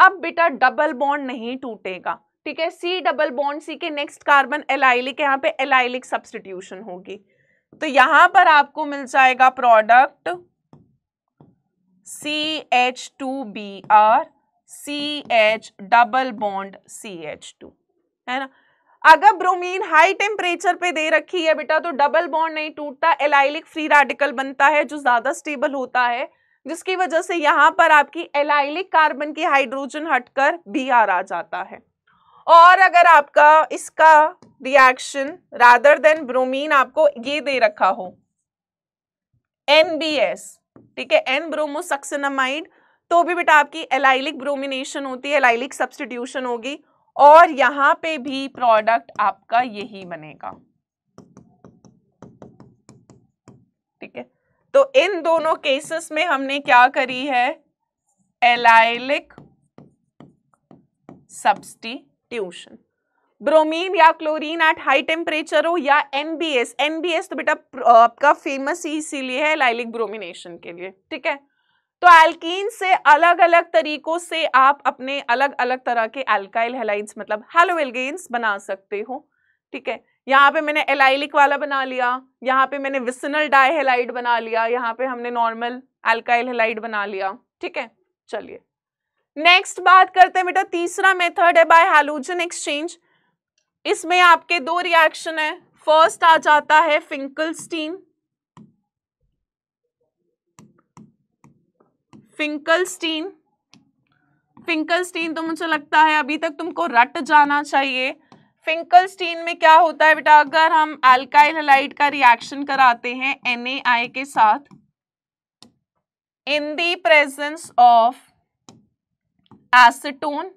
अब बेटा डबल बॉन्ड नहीं टूटेगा ठीक है सी डबल बॉन्ड सी के नेक्स्ट कार्बन एलाइलिक यहाँ पे एलाइलिक सब्सटीट्यूशन होगी तो यहां पर आपको मिल जाएगा product C H two B R C H double bond C H two है ना अगर ब्रोमीन हाई टेम्परेचर पे दे रखी है बेटा तो डबल बॉन्ड नहीं टूटता एलाइलिक फ्री रेडिकल बनता है जो ज्यादा स्टेबल होता है जिसकी वजह से यहाँ पर आपकी एलाइलिक कार्बन की हाइड्रोजन हटकर बी आर आ जाता है और अगर आपका इसका रिएक्शन रादर देन ब्रोमीन आपको ये दे रखा हो एन बी एस ठीक है एन ब्रोमो तो भी बेटा आपकी एलाइलिक ब्रोमिनेशन होती है एलाइलिक सब्सटीट्यूशन होगी और यहां पे भी प्रोडक्ट आपका यही बनेगा ठीक है तो इन दोनों केसेस में हमने क्या करी है एलाइलिक सब्सटीट्यूशन ब्रोमीन या क्लोरीन एट हाई टेम्परेचर हो या एनबीएस एनबीएस तो बेटा आपका फेमस ही इसीलिए है लाइलिक ब्रोमिनेशन के लिए ठीक है तो एल्कीन से अलग अलग तरीकों से आप अपने अलग अलग तरह के एल्काइल हेलाइंस मतलब हेलो एल्गेन्स बना सकते हो ठीक है यहाँ पे मैंने एलाइलिक वाला बना लिया यहाँ पे मैंने विसनल डाई बना लिया यहाँ पे हमने नॉर्मल एल्काइल हेलाइड बना लिया ठीक है चलिए नेक्स्ट बात करते हैं बेटा तीसरा मेथड है बाय हेलोजन एक्सचेंज इसमें आपके दो रिएक्शन है फर्स्ट आ जाता है फिंकल फिंकलस्टीन फिंकलस्टीन तो मुझे लगता है अभी तक तुमको रट जाना चाहिए फिंकलस्टीन में क्या होता है बेटा अगर हम एल्काइल हेलाइड का रिएक्शन कराते हैं एन के साथ in the presence of acetone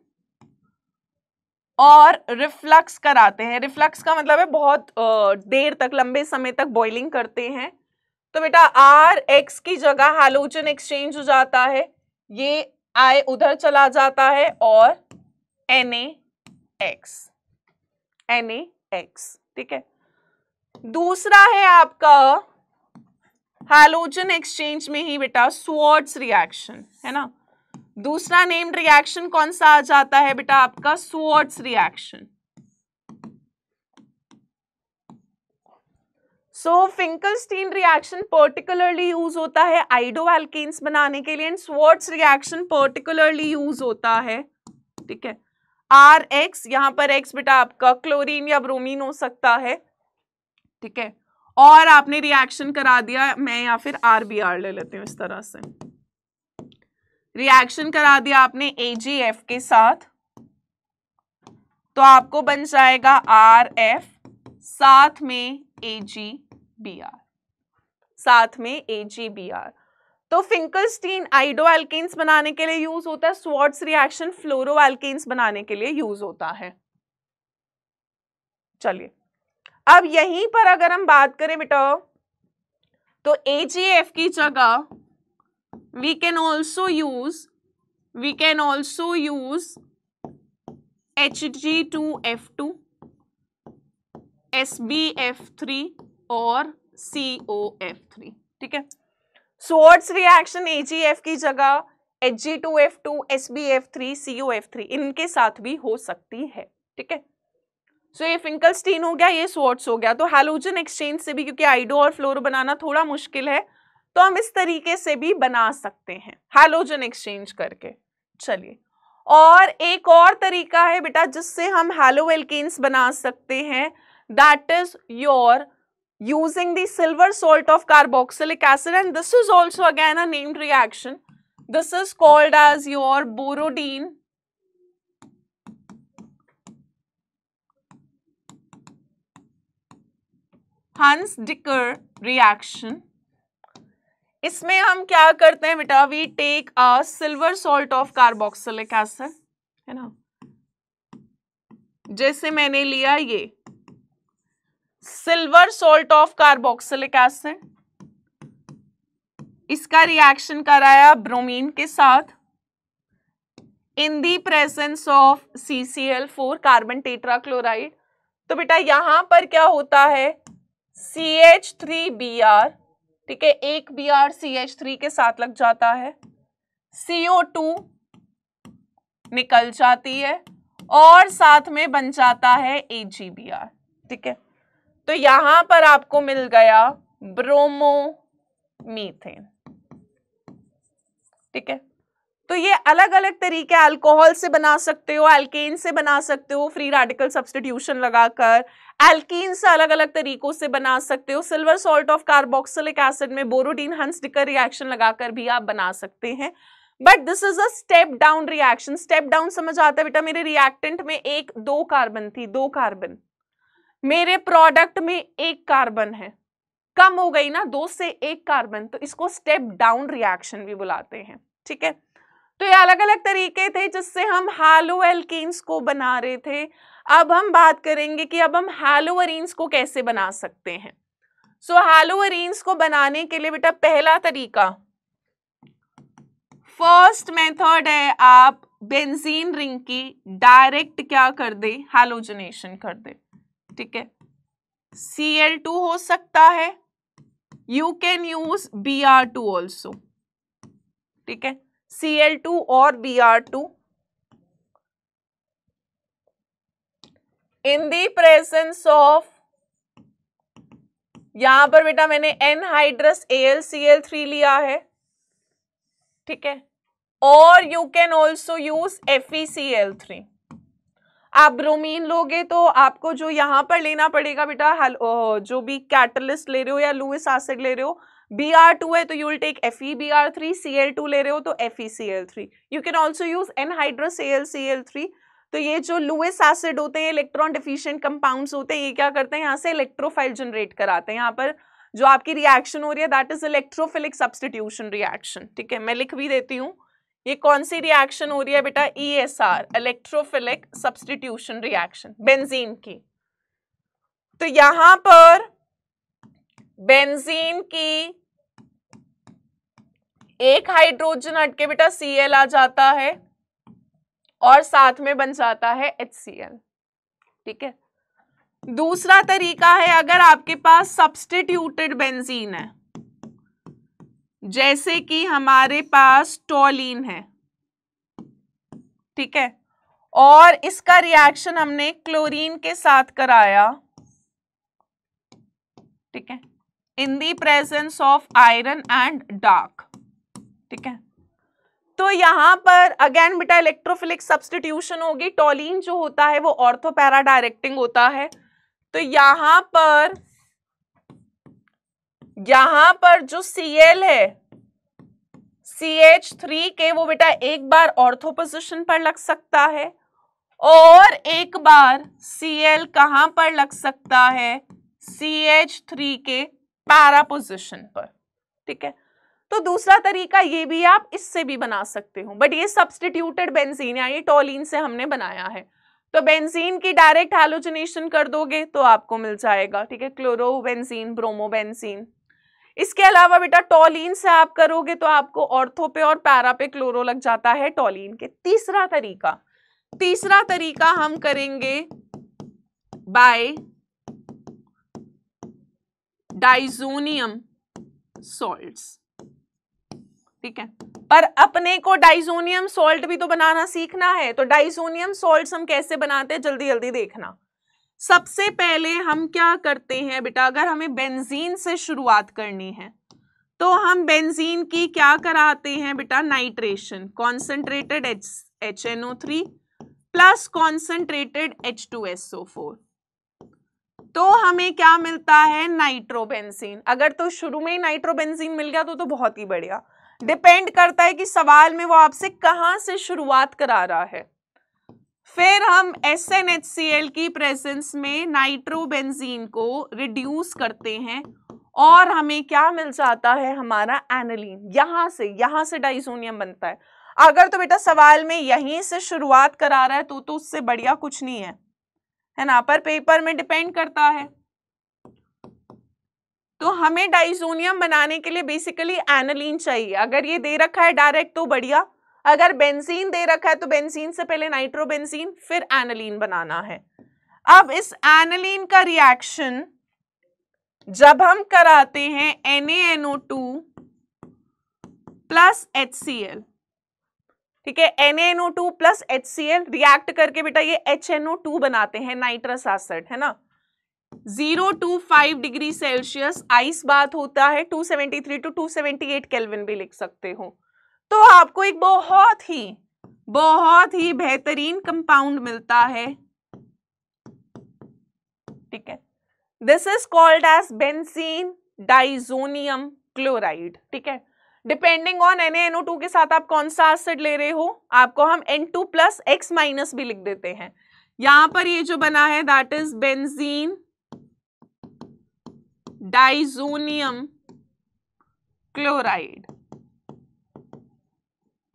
और रिफ्लक्स कराते हैं रिफ्लक्स का मतलब है बहुत देर तक लंबे समय तक बॉइलिंग करते हैं तो बेटा आर एक्स की जगह हालोजन एक्सचेंज हो जाता है ये आई उधर चला जाता है और एन एक्स एन एक्स ठीक है दूसरा है आपका हालोजन एक्सचेंज में ही बेटा स्वर्ट्स रिएक्शन है ना दूसरा नेम्ड रिएक्शन कौन सा आ जाता है बेटा आपका Swarts reaction so Finkelstein reaction particularly use होता है आइडो एल्केन्स बनाने के लिए and Swarts reaction particularly use होता है ठीक है आर एक्स यहां पर एक्स बेटा आपका क्लोरीन या ब्रोमीन हो सकता है ठीक है और आपने रिएक्शन करा दिया मैं या फिर आर बी आर ले लेती हूँ इस तरह से रिएक्शन करा दिया आपने ए जी एफ के साथ तो आपको बन जाएगा आर एफ साथ में ए जी बी आर साथ में ए जी बी आर तो फिंकलस्टीन आइडो एल्केन्स बनाने के लिए यूज होता है स्वाट्स रिएक्शन फ्लोरो एल्केन्स बनाने के लिए यूज होता है चलिए अब यहीं पर अगर हम बात करें बेटा तो ए जी एफ की जगह we can also use we can also use H G two F two S B F three और सी ओ एफ थ्री ठीक है Swarts reaction A G F की जगह H G two F two S B F three C O F three इनके साथ भी हो सकती है ठीक है सो ये ये फिंकलस्टीन हो गया ये सोर्ट्स हो गया तो हेलोजन एक्सचेंज से भी क्योंकि आइडो और फ्लोर बनाना थोड़ा मुश्किल है तो हम इस तरीके से भी बना सकते हैं हेलोजन एक्सचेंज करके चलिए और एक और तरीका है बेटा जिससे हम हेलो एल्केन्स बना सकते हैं that is your using the silver salt of carboxylic acid and this is also again a named reaction. This is called as your borodine hans dicker reaction इसमें हम क्या करते हैं बेटा we take a silver salt of carboxylic acid है ना जैसे मैंने लिया ये silver salt of carboxylic acid इसका रिएक्शन कराया ब्रोमीन के साथ in the presence of C C L four carbon tetrachloride तो बेटा यहां पर क्या होता है C H three B R ठीक है एक B R C H three के साथ लग जाता है सीओ टू निकल जाती है और साथ में बन जाता है ए जी बी आर ठीक है तो यहां पर आपको मिल गया ब्रोमो मीथेन ठीक है तो ये अलग अलग तरीके अल्कोहल से बना सकते हो एल्केन से बना सकते हो फ्री रेडिकल सब्सटीट्यूशन लगाकर एल्कीन से अलग अलग तरीकों से बना सकते हो silver salt of carboxylic acid में बोरोडीन डिकर रिएक्शन लगाकर भी आप बना सकते हैं but this is a step down reaction step down समझ आता है बेटा मेरे रिएक्टेंट में एक दो कार्बन थी दो कार्बन मेरे प्रोडक्ट में एक कार्बन है कम हो गई ना दो से एक कार्बन तो इसको स्टेप डाउन रिएक्शन भी बुलाते हैं ठीक है तो ये अलग अलग तरीके थे जिससे हम हालो एल्किन्स को बना रहे थे अब हम बात करेंगे कि अब हम हैलोवरीन्स को कैसे बना सकते हैं सो so, हैलोवरीन्स को बनाने के लिए बेटा पहला तरीका फर्स्ट मेथड है आप बेंजीन रिंग की डायरेक्ट क्या कर दे हालोजनेशन कर दे ठीक है Cl2 टू हो सकता है you can use B R two also ठीक है सी एल टू और B R two in the presence of यहां पर बेटा मैंने एनहाइड्रस एल थ्री लिया है ठीक है और you can also use F E C L three आप ब्रोमीन लोगे तो आपको जो यहाँ पर लेना पड़ेगा बेटा जो भी कैटलिस्ट ले रहे हो या लुइस एसिड ले रहे हो बी आर टू है तो you will take F E B R three C L two ले रहे हो तो F E C L three you can also use an A L C L three तो ये जो लुइस एसिड होते हैं इलेक्ट्रॉन डिफिशियंट कंपाउंड्स होते हैं ये क्या करते हैं यहाँ से इलेक्ट्रोफाइल जनरेट कराते हैं यहाँ पर जो आपकी रिएक्शन हो रही है that is electrophilic substitution reaction ठीक है मैं लिख भी देती हूँ ये कौन सी रिएक्शन हो रही है बेटा E S R electrophilic substitution reaction benzene की तो यहां पर बेंजीन की एक हाइड्रोजन हटके बेटा सी एल आ जाता है और साथ में बन जाता है एच सी एल ठीक है दूसरा तरीका है अगर आपके पास सब्सटीट्यूटेड बेंजीन है जैसे कि हमारे पास टोलिन है ठीक है और इसका रिएक्शन हमने क्लोरीन के साथ कराया ठीक है in the presence of iron and dark ठीक है तो यहां पर अगेन बेटा इलेक्ट्रोफिलिक सब्सटीट्यूशन होगी टोलिन जो होता है वो ऑर्थोपैरा डायरेक्टिंग होता है तो यहां पर यहां पर जो Cl है CH3 के वो बेटा एक बार ऑर्थो पोजिशन पर लग सकता है और एक बार Cl कहां पर लग सकता है CH3 के पैरा पोजिशन पर ठीक है तो दूसरा तरीका ये भी आप इससे भी बना सकते हो बट ये सब्सटीट्यूटेड बेंजीन यानी टोलिन से हमने बनाया है तो बेंजीन की डायरेक्ट हेलोजनेशन कर दोगे तो आपको मिल जाएगा ठीक है क्लोरो बेंजीन ब्रोमो बेंजीन इसके अलावा बेटा टॉलिन से आप करोगे तो आपको ऑर्थो पे और पैरा पे क्लोरो लग जाता है टॉलिन के तीसरा तरीका तीसरा तरीका हम करेंगे बाय डाइजोनियम सॉल्ट्स ठीक है पर अपने को डाइजोनियम सॉल्ट भी तो बनाना सीखना है तो डाइजोनियम सोल्ट हम कैसे बनाते हैं जल्दी जल्दी देखना सबसे पहले हम क्या करते हैं बेटा अगर हमें बेंजीन से शुरुआत करनी है तो हम बेंजीन की क्या कराते हैं बेटा nitration concentrated H H N O three plus concentrated H two S O four तो हमें क्या मिलता है नाइट्रोबेंजीन अगर तो शुरू में ही नाइट्रोबेंजीन मिल गया तो तो बहुत ही बढ़िया डिपेंड करता है कि सवाल में वो आपसे कहाँ से शुरुआत करा रहा है फिर हम S N H C L की प्रेजेंस में नाइट्रोबेंजीन को रिड्यूस करते हैं और हमें क्या मिल जाता है हमारा एनलिन यहां से यहां से डाइसोनियम बनता है अगर तो बेटा सवाल में यहीं से शुरुआत करा रहा है तो तो उससे बढ़िया कुछ नहीं है है ना पर पेपर में डिपेंड करता है तो हमें डाइसोनियम बनाने के लिए बेसिकली एनलिन चाहिए अगर ये दे रखा है डायरेक्ट तो बढ़िया अगर बेंजीन दे रखा है तो बेंजीन से पहले नाइट्रोबेंजीन फिर एनलिन बनाना है अब इस एनलिन का रिएक्शन जब हम कराते हैं NaNO2 प्लस HCl ठीक है NaNO2 प्लस HCl रिएक्ट करके बेटा ये HNO2 बनाते हैं नाइट्रस एसिड है ना zero to five degree Celsius ice bath होता है 273 टू 278 केल्विन भी लिख सकते हो तो आपको एक बहुत ही बहुत ही बेहतरीन कंपाउंड मिलता है ठीक है this is called as benzene diazonium chloride ठीक है depending on N NO two के साथ आप कौन सा एसिड ले रहे हो आपको हम N two plus X minus भी लिख देते हैं यहां पर ये जो बना है that is benzene diazonium chloride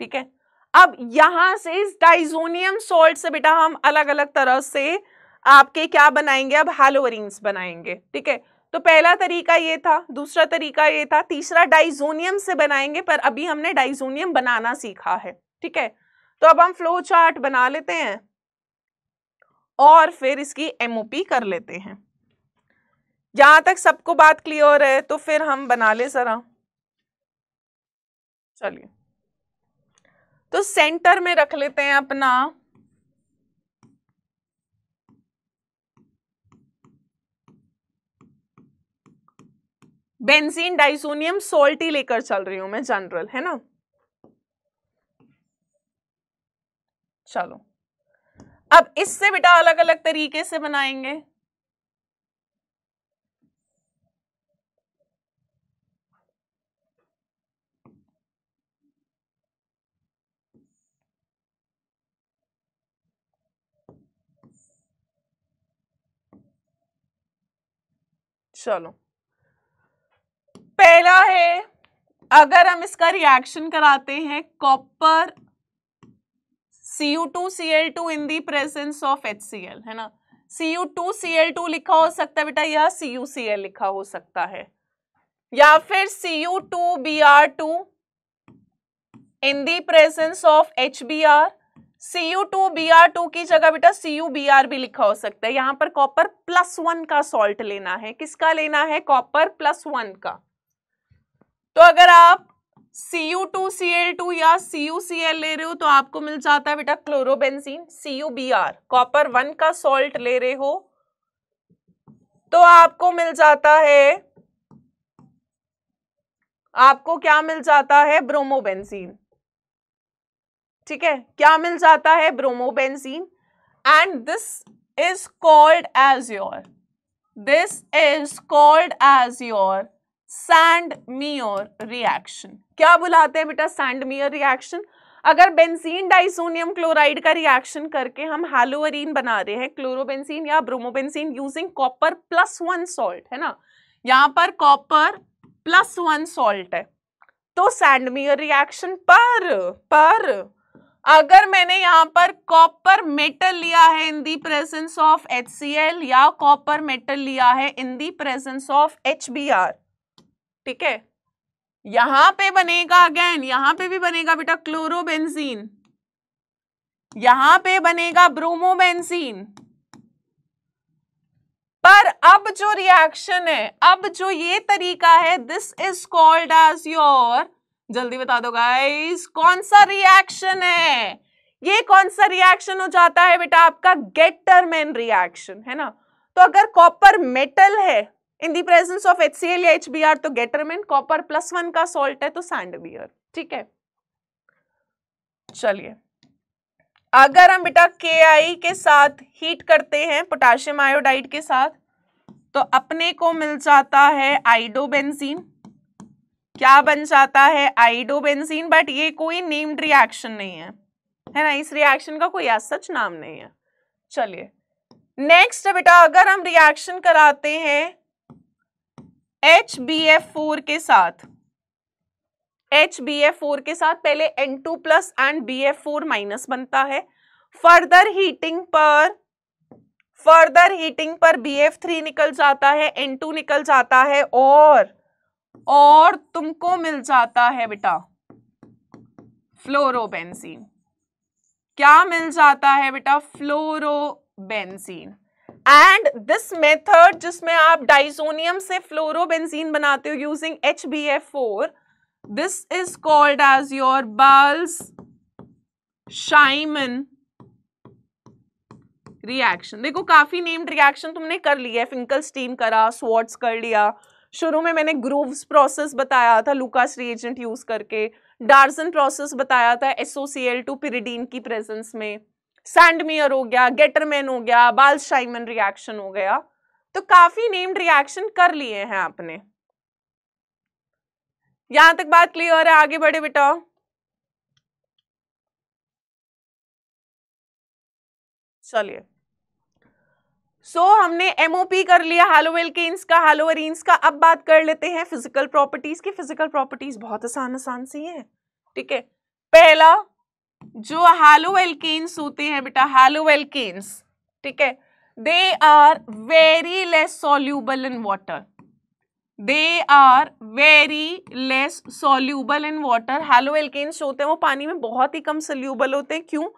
ठीक है अब यहां से इस डाइजोनियम सॉल्ट से बेटा हम अलग अलग तरह से आपके क्या बनाएंगे अब हेलोवरिंग्स बनाएंगे ठीक है तो पहला तरीका ये था दूसरा तरीका ये था तीसरा डाइजोनियम से बनाएंगे पर अभी हमने डाइजोनियम बनाना सीखा है ठीक है तो अब हम फ्लो चार्ट बना लेते हैं और फिर इसकी एमओपी कर लेते हैं जहां तक सबको बात क्लियर है तो फिर हम बना ले जरा चलिए तो सेंटर में रख लेते हैं अपना बेंजीन डाइसोनियम सोल्ट ही लेकर चल रही हूं मैं जनरल है ना चलो अब इससे बेटा अलग अलग तरीके से बनाएंगे चलो पहला है अगर हम इसका रिएक्शन कराते हैं copper Cu2Cl2 in the presence of HCl है ना Cu2Cl2 लिखा हो सकता है बेटा या CuCl लिखा हो सकता है या फिर Cu2Br2 in the presence of HBr C U two B R two की जगह बेटा सी यू बी आर भी लिखा हो सकता है यहां पर कॉपर प्लस वन का सॉल्ट लेना है किसका लेना है कॉपर प्लस वन का तो अगर आप C U two C L two या सी यू सी एल ले रहे हो तो आपको मिल जाता है बेटा chlorobenzene C U B R copper one का सॉल्ट ले रहे हो तो आपको मिल जाता है आपको क्या मिल जाता है ब्रोमोबेंजीन ठीक है क्या मिल जाता है bromobenzene and this is called as your this is called as your Sandmeyer reaction क्या बुलाते हैं बेटा सैंड मियोर रिएक्शन अगर बेंजीन डाइसोनियम क्लोराइड का रिएक्शन करके हम हेलोअरीन बना रहे हैं क्लोरोबेंजीन या bromobenzene using copper plus one salt है ना यहां पर कॉपर प्लस वन सॉल्ट है तो सैंडमियर रिएक्शन पर पर अगर मैंने यहाँ पर कॉपर मेटल लिया है in the presence of H या कॉपर मेटल लिया है in the presence of H ठीक है यहां पे बनेगा अगेन यहां पे भी बनेगा बेटा क्लोरोबेंजीन यहां पे बनेगा ब्रोमोबेंजीन पर अब जो रिएक्शन है अब जो ये तरीका है this is called as your जल्दी बता दो गाइस कौन सा रिएक्शन है ये कौन सा रिएक्शन हो जाता है बेटा आपका गेटरमैन रिएक्शन है ना तो अगर कॉपर मेटल है in the presence of H या एच तो गेटरमैन कॉपर प्लस वन का सॉल्ट है तो सैंड बियर ठीक है चलिए अगर हम बेटा के आई के साथ हीट करते हैं पोटाशियम आयोडाइड के साथ तो अपने को मिल जाता है आइडोबेंजीन क्या बन जाता है आइडोबेंजीन बट ये कोई नेम्ड रिएक्शन नहीं है है ना इस रिएक्शन का कोई सच नाम नहीं है चलिए नेक्स्ट बेटा अगर हम रिएक्शन कराते हैं एच बी एफ फोर के साथ एच बी एफ फोर के साथ पहले N two plus and B F four minus बनता है फर्दर हीटिंग पर फर्दर हीटिंग पर बी एफ थ्री निकल जाता है एन टू निकल जाता है और और तुमको मिल जाता है बेटा फ्लोरोबेंजीन क्या मिल जाता है बेटा फ्लोरोबेंजीन एंड दिस मेथड जिसमें आप डाइजोनियम से फ्लोरोबेंजीन बनाते हो using H B F four this is called as your Balz Schiemann reaction देखो काफी नेम्ड रिएक्शन तुमने कर लिया है फिंकल स्टीन करा स्वॉट्स कर लिया शुरू में मैंने ग्रूव्स प्रोसेस बताया था लुकास रिएजेंट यूज करके डार्जन प्रोसेस बताया था एसोसियल टू पिरीडीन की प्रेजेंस में सैंडमियर हो गया गेटरमैन हो गया बालशाइमन रिएक्शन हो गया तो काफी नेम्ड रिएक्शन कर लिए हैं आपने यहां तक बात क्लियर है आगे बढ़े बेटा चलिए सो so, हमने एमओपी कर लिया हेलोवेलकेन्स का हेलोवरीन्स का अब बात कर लेते हैं फिजिकल प्रॉपर्टीज की फिजिकल प्रॉपर्टीज बहुत आसान आसान सी हैं ठीक है पहला जो हेलोवेलकेन्स होते हैं बेटा हेलोवेलकेन्स ठीक है they are very less soluble in water they are very less soluble in water halo होते हैं वो पानी में बहुत ही कम सोल्यूबल होते हैं क्यों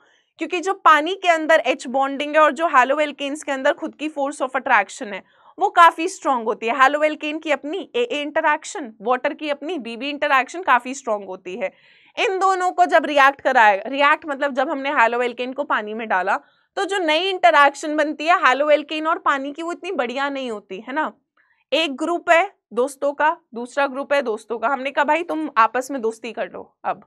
क्योंकि जो पानी के अंदर एच बॉन्डिंग है और जो हेलो के अंदर खुद की फोर्स ऑफ अट्रैक्शन है वो काफ़ी स्ट्रांग होती है हेलो की अपनी ए ए इंटरक्शन वाटर की अपनी बी बी काफ़ी स्ट्रांग होती है इन दोनों को जब रिएक्ट कराया रिएक्ट मतलब जब हमने हेलो को पानी में डाला तो जो नई इंटरक्शन बनती है हेलो और पानी की वो इतनी बढ़िया नहीं होती है ना एक ग्रुप है दोस्तों का दूसरा ग्रुप है दोस्तों का हमने कहा भाई तुम आपस में दोस्ती कर लो अब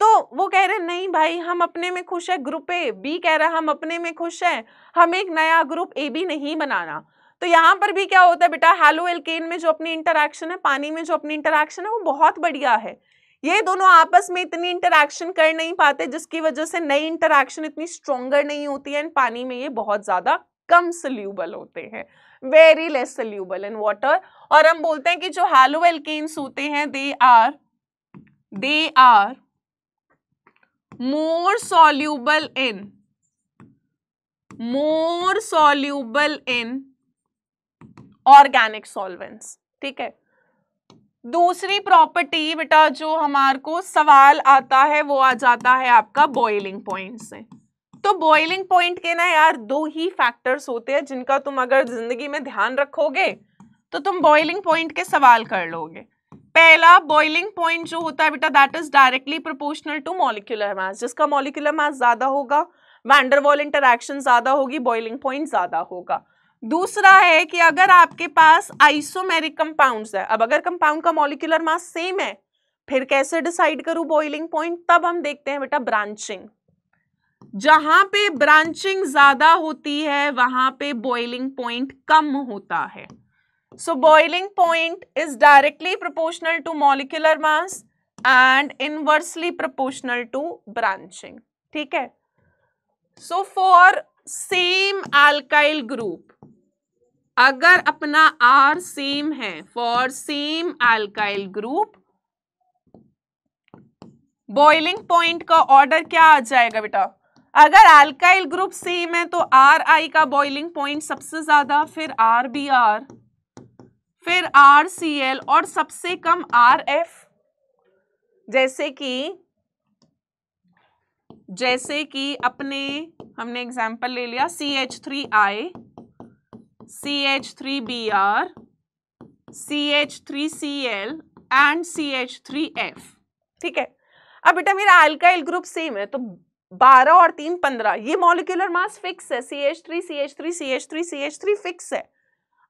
तो वो कह रहे नहीं भाई हम अपने में खुश है ग्रुप ए बी कह रहा हम अपने में खुश है हम एक नया ग्रुप ए बी नहीं बनाना तो यहाँ पर भी क्या होता है बेटा हेलो एल्केन में जो अपनी इंटरेक्शन है पानी में जो अपनी इंटरेक्शन है वो बहुत बढ़िया है ये दोनों आपस में इतनी इंटरेक्शन कर नहीं पाते जिसकी वजह से नई इंटरेक्शन इतनी स्ट्रोंगर नहीं होती है एंड पानी में ये बहुत ज़्यादा कम सल्यूबल होते हैं very less soluble in water और हम बोलते हैं कि जो हेलो एल्केन्स होते हैं they are they are more soluble in more soluble in organic solvents ठीक है दूसरी प्रॉपर्टी बेटा जो हमार को सवाल आता है वो आ जाता है आपका बॉइलिंग पॉइंट से तो बॉइलिंग पॉइंट के ना यार दो ही फैक्टर्स होते हैं जिनका तुम अगर जिंदगी में ध्यान रखोगे तो तुम बॉइलिंग पॉइंट के सवाल कर लोगे पहला बॉइलिंग पॉइंट जो होता है बेटा that is directly proportional to molecular mass जिसका मॉलिकुलर मास ज़्यादा होगा वैंडरवॉल इंटरैक्शन ज़्यादा होगी बॉइलिंग पॉइंट ज़्यादा होगा दूसरा है कि अगर आपके पास आइसोमेरिक कंपाउंड है अब अगर कंपाउंड का मॉलिकुलर मास सेम है फिर कैसे डिसाइड करूं बॉइलिंग पॉइंट तब हम देखते हैं बेटा ब्रांचिंग जहां पे ब्रांचिंग ज्यादा होती है वहां पे बॉइलिंग पॉइंट कम होता है So boiling point is directly proportional to molecular mass and inversely proportional to branching. ठीक है so for same alkyl group अगर अपना R सेम है for same alkyl group boiling point का ऑर्डर क्या आ जाएगा बेटा अगर एल्काइल ग्रुप सेम है तो आर आई का बॉइलिंग पॉइंट सबसे ज्यादा फिर आर बी आर फिर आर सी एल और सबसे कम आर एफ जैसे कि जैसे कि अपने हमने एग्जाम्पल ले लिया C H three I C H three B R C H three C L and C H three F ठीक है अब बेटा मेरा एल्काइल ग्रुप सेम है तो बारह और तीन पंद्रह ये मॉलिक्यूलर मास फिक्स है C H three C H three C H three C H three fix है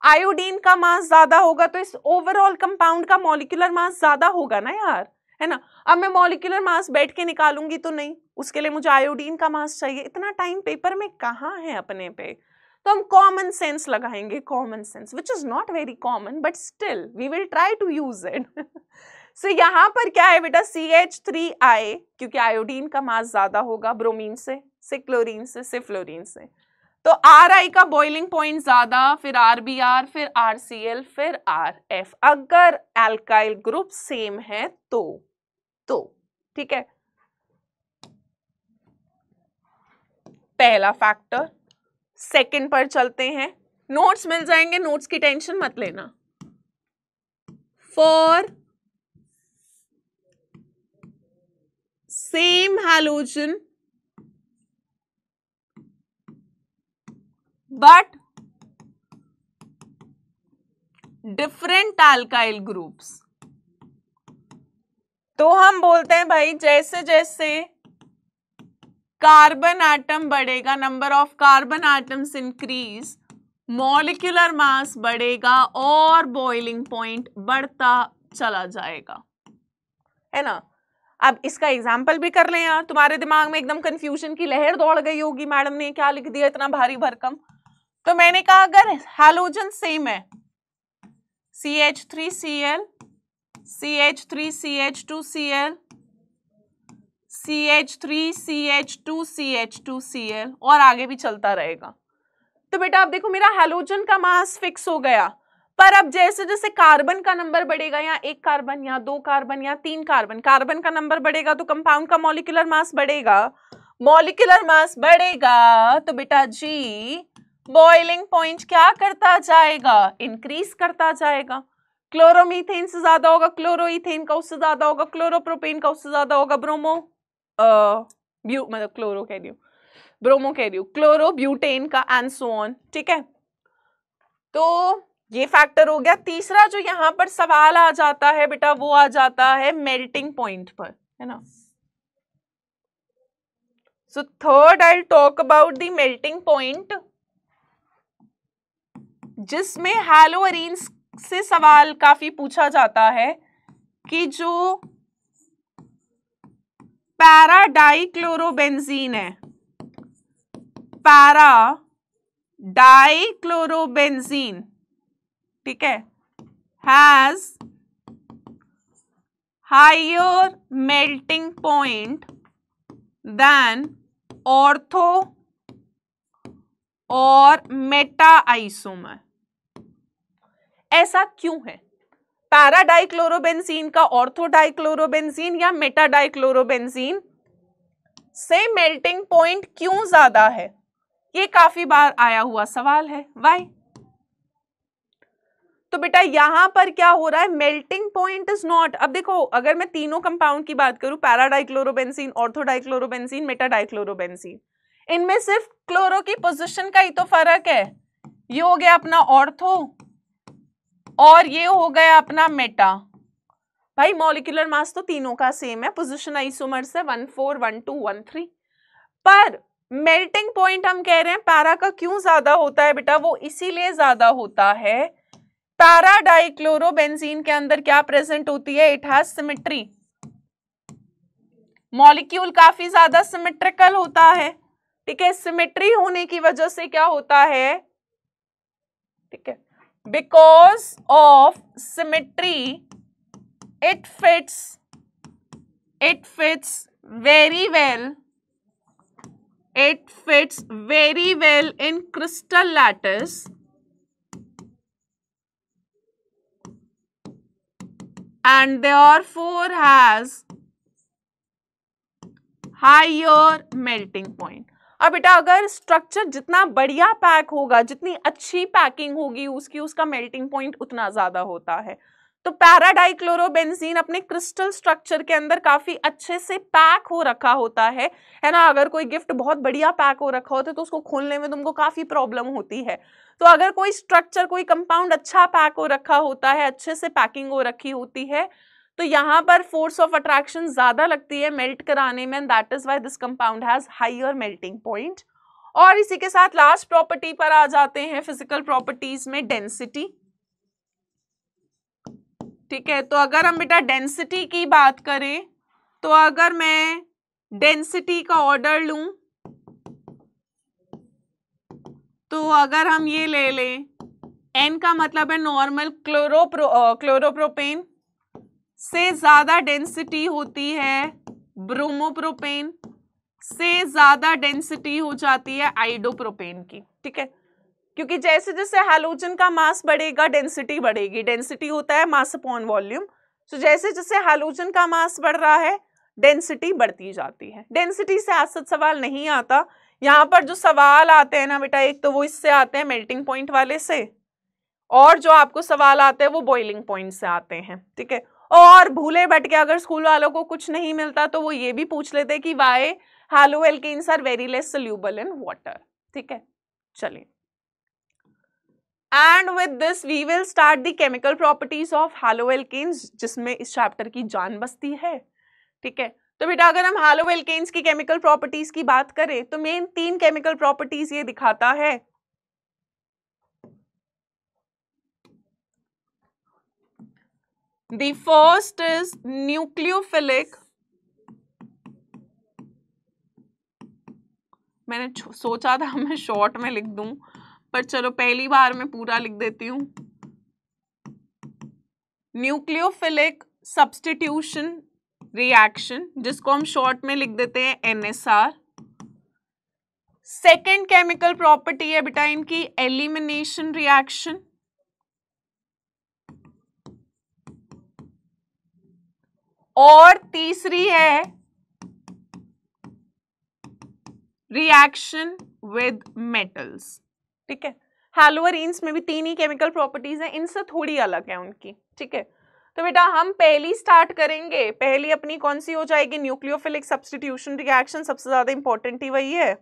आयोडीन का मास ज्यादा होगा तो इस ओवरऑल कंपाउंड का मॉलिकुलर मास ज्यादा होगा ना यार है ना अब मैं मॉलिकुलर मास बैठ के निकालूंगी तो नहीं उसके लिए मुझे आयोडीन का मास चाहिए इतना टाइम पेपर में कहाँ है अपने पे तो हम कॉमन सेंस लगाएंगे common sense which is not very common but still we will try to use it so यहाँ पर क्या है बेटा सी एच थ्री आई क्योंकि आयोडीन का मास ज्यादा होगा ब्रोमीन से से क्लोरीन से से फ्लोरीन से तो आर आई का बॉइलिंग पॉइंट ज़्यादा फिर आर बी आर फिर आर सी एल फिर आर एफ अगर एल्काइल ग्रुप सेम है तो तो ठीक है पहला फैक्टर सेकंड पर चलते हैं नोट्स मिल जाएंगे नोट्स की टेंशन मत लेना for same halogen but different alkyl groups तो हम बोलते हैं भाई जैसे जैसे कार्बन आइटम बढ़ेगा number of carbon items increase molecular mass बढ़ेगा और बॉइलिंग पॉइंट बढ़ता चला जाएगा है ना अब इसका एग्जाम्पल भी कर लें यार तुम्हारे दिमाग में एकदम कंफ्यूजन की लहर दौड़ गई होगी मैडम ने क्या लिख दिया इतना भारी भरकम तो मैंने कहा अगर हेलोजन सेम है C H three C L C H three C H two C L C H three C H two C H two C L और आगे भी चलता रहेगा तो बेटा आप देखो मेरा हेलोजन का मास फिक्स हो गया पर अब जैसे जैसे कार्बन का नंबर बढ़ेगा या एक कार्बन या दो कार्बन या तीन कार्बन कार्बन का नंबर बढ़ेगा तो कंपाउंड का मॉलिकुलर मास बढ़ेगा मॉलिकुलर मास बढ़ेगा तो बेटा जी बॉइलिंग पॉइंट क्या करता जाएगा इंक्रीज करता जाएगा क्लोरोमीथेन से ज्यादा होगा क्लोरोइथेन का उससे ज्यादा होगा क्लोरोप्रोपेन का उससे ज्यादा होगा ब्रोमो ब्यू मतलब क्लोरो कह रही हूँ ब्रोमो कह रही हूँ क्लोरोब्यूटेन का एनसोन ठीक है तो ये फैक्टर हो गया तीसरा जो यहाँ पर सवाल आ जाता है बेटा वो आ जाता है मेल्टिंग पॉइंट पर है ना so third I talk about the melting point जिसमें हैलो से सवाल काफी पूछा जाता है कि जो पैरा डाइक्लोरोबेंजीन है पैरा डाइक्लोरोबेंजीन ठीक है has higher melting point than ortho और मेटा आइसोमर ऐसा क्यों है पैराडाइक्लोरोबेंजीन का ऑर्थोडाइक्लोरोबेंजीन या मेटाडाइक्लोरोबेंजीन से मेल्टिंग पॉइंट क्यों ज्यादा है ये काफी बार आया हुआ सवाल है वाई तो बेटा यहां पर क्या हो रहा है मेल्टिंग पॉइंट इज नॉट अब देखो अगर मैं तीनों कंपाउंड की बात करूं पैराडाइक्लोरोबेंजीन ऑर्थोडाइक्लोरोबेंजीन मेटाडाइक्लोरोबेंजीन इनमें सिर्फ क्लोरो की पोजीशन का ही तो फर्क है ये हो गया अपना ऑर्थो और ये हो गया अपना मेटा भाई मॉलिकुलर मास तो तीनों का सेम है पोजिशन आइसोमर्स से one four one two one three पर मेल्टिंग पॉइंट हम कह रहे हैं पैरा का क्यों ज्यादा होता है बेटा वो इसीलिए ज्यादा होता है पैरा डाइक्लोरोबेंजीन के अंदर क्या प्रेजेंट होती है इट हैज सिमेट्री मॉलिक्यूल काफी ज्यादा सिमेट्रिकल होता है ठीक है सिमेट्री होने की वजह से क्या होता है ठीक है because of symmetry it fits it fits very well it fits very well in crystal lattice and therefore has higher melting point अब बेटा अगर स्ट्रक्चर जितना बढ़िया पैक होगा जितनी अच्छी पैकिंग होगी उसकी उसका मेल्टिंग पॉइंट उतना ज़्यादा होता है तो पैराडाइक्लोरोबेंजीन अपने क्रिस्टल स्ट्रक्चर के अंदर काफ़ी अच्छे से पैक हो रखा होता है है ना अगर कोई गिफ्ट बहुत बढ़िया पैक हो रखा होता है तो उसको खोलने में तुमको काफ़ी प्रॉब्लम होती है तो अगर कोई स्ट्रक्चर कोई कंपाउंड अच्छा पैक हो रखा होता है अच्छे से पैकिंग हो रखी होती है तो यहाँ पर फोर्स ऑफ अट्रैक्शन ज़्यादा लगती है मेल्ट कराने में that is why this compound has higher melting point और इसी के साथ लास्ट प्रॉपर्टी पर आ जाते हैं फिजिकल प्रॉपर्टीज में डेंसिटी ठीक है तो अगर हम बेटा डेंसिटी की बात करें तो अगर मैं डेंसिटी का ऑर्डर लूं तो अगर हम ये ले लें एन का मतलब है नॉर्मल क्लोरोप्रो क्लोरोप्रोपेन से ज़्यादा डेंसिटी होती है ब्रोमोप्रोपेन से ज़्यादा डेंसिटी हो जाती है आइडोप्रोपेन की ठीक है क्योंकि जैसे जैसे हेलोजन का मास बढ़ेगा डेंसिटी बढ़ेगी डेंसिटी होता है मास अपॉन वॉल्यूम सो जैसे जैसे हेलोजन का मास बढ़ रहा है डेंसिटी बढ़ती जाती है डेंसिटी से आज सच सवाल नहीं आता यहाँ पर जो सवाल आते हैं ना बेटा एक तो वो इससे आते हैं मेल्टिंग पॉइंट वाले से और जो आपको सवाल आते हैं वो बॉइलिंग पॉइंट से आते हैं ठीक है और भूले भटके अगर स्कूल वालों को कुछ नहीं मिलता तो वो ये भी पूछ लेते कि why halo alkanes are very less soluble in water ठीक है चलिए and with this we will start the chemical properties of halo alkanes जिसमें इस चैप्टर की जान बसती है ठीक है तो बेटा अगर हम हालो एल्केन्स की केमिकल प्रॉपर्टीज की बात करें तो मेन तीन केमिकल प्रॉपर्टीज ये दिखाता है The first is nucleophilic मैंने सोचा था मैं शॉर्ट में लिख दूं पर चलो पहली बार मैं पूरा लिख देती हूं न्यूक्लियोफिलिक सब्सटीट्यूशन रिएक्शन जिसको हम शॉर्ट में लिख देते हैं एनएसआर सेकेंड केमिकल प्रॉपर्टी है बेटा इनकी एलिमिनेशन रिएक्शन और तीसरी है रिएक्शन विद मेटल्स ठीक है हेलोअरीन्स में भी तीन ही केमिकल प्रॉपर्टीज हैं इनसे थोड़ी अलग है उनकी ठीक है तो बेटा हम पहली स्टार्ट करेंगे पहली अपनी कौन सी हो जाएगी न्यूक्लियोफिलिक सब्सटीट्यूशन रिएक्शन सबसे ज्यादा इंपॉर्टेंट ही वही है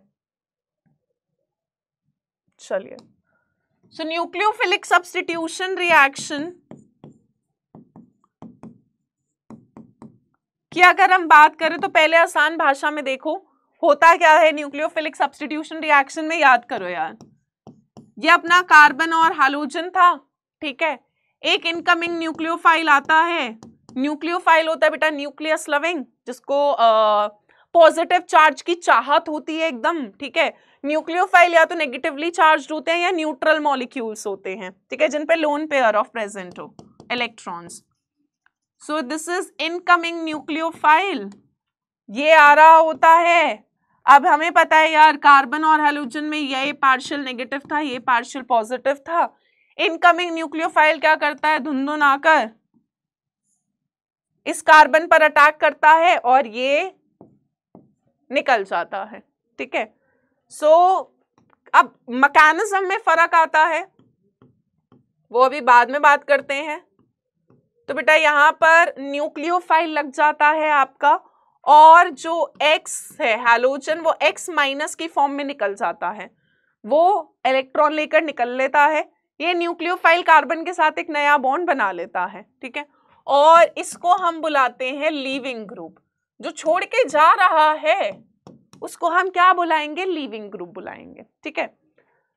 चलिए सो न्यूक्लियोफिलिक सब्सटीट्यूशन रिएक्शन कि अगर हम बात करें तो पहले आसान भाषा में देखो होता क्या है न्यूक्लियोफिलिक सब्सटीट्यूशन रिएक्शन में याद करो यार ये अपना कार्बन और हालोजन था ठीक है एक इनकमिंग न्यूक्लियोफाइल आता है न्यूक्लियोफाइल होता है बेटा न्यूक्लियस लविंग जिसको पॉजिटिव चार्ज की चाहत होती है एकदम ठीक है न्यूक्लियोफाइल या तो नेगेटिवली चार्ज होते हैं या न्यूट्रल मॉलिक्यूल्स होते हैं ठीक है जिन पे लोन पेयर ऑफ प्रेजेंट हो electrons so this is incoming nucleophile ये आ रहा होता है अब हमें पता है यार कार्बन और हेलोजन में ये पार्शियल नेगेटिव था ये पार्शियल पॉजिटिव था इनकमिंग न्यूक्लियोफाइल क्या करता है धुंधुन आकर इस कार्बन पर अटैक करता है और ये निकल जाता है ठीक है सो अब मकैनिज्म में फर्क आता है वो अभी बाद में बात करते हैं तो बेटा यहाँ पर न्यूक्लियोफाइल लग जाता है आपका और जो एक्स है हेलोजन वो एक्स माइनस की फॉर्म में निकल जाता है वो इलेक्ट्रॉन लेकर निकल लेता है ये न्यूक्लियोफाइल कार्बन के साथ एक नया बॉन्ड बना लेता है ठीक है और इसको हम बुलाते हैं लीविंग ग्रुप जो छोड़ के जा रहा है उसको हम क्या बुलाएंगे लीविंग ग्रुप बुलाएंगे ठीक है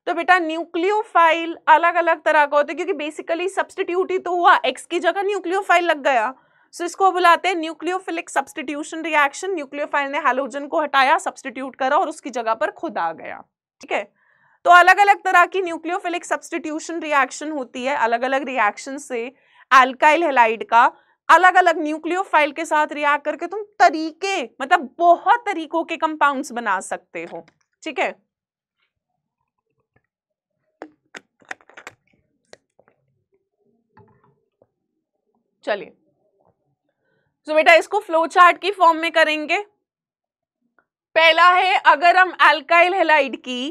तो बेटा न्यूक्लियोफाइल अलग अलग तरह का होता है क्योंकि बेसिकली सब्सटीट्यूट ही तो हुआ एक्स की जगह न्यूक्लियोफाइल लग गया सो इसको बुलाते हैं न्यूक्लियोफिलिक सब्सटीट्यूशन रिएक्शन न्यूक्लियोफाइल ने हेलोजन को हटाया सब्सटीट्यूट करा और उसकी जगह पर खुद आ गया ठीक है तो अलग अलग तरह की न्यूक्लियोफिलिक सब्सटीट्यूशन रिएक्शन होती है अलग अलग रिएक्शन से एल्काइल हेलाइड का अलग अलग न्यूक्लियोफाइल के साथ रिएक्ट करके तुम तरीके मतलब बहुत तरीकों के कंपाउंड्स बना सकते हो ठीक है चलिए तो बेटा इसको फ्लो चार्ट की फॉर्म में करेंगे पहला है अगर हम एल्काइल हेलाइड की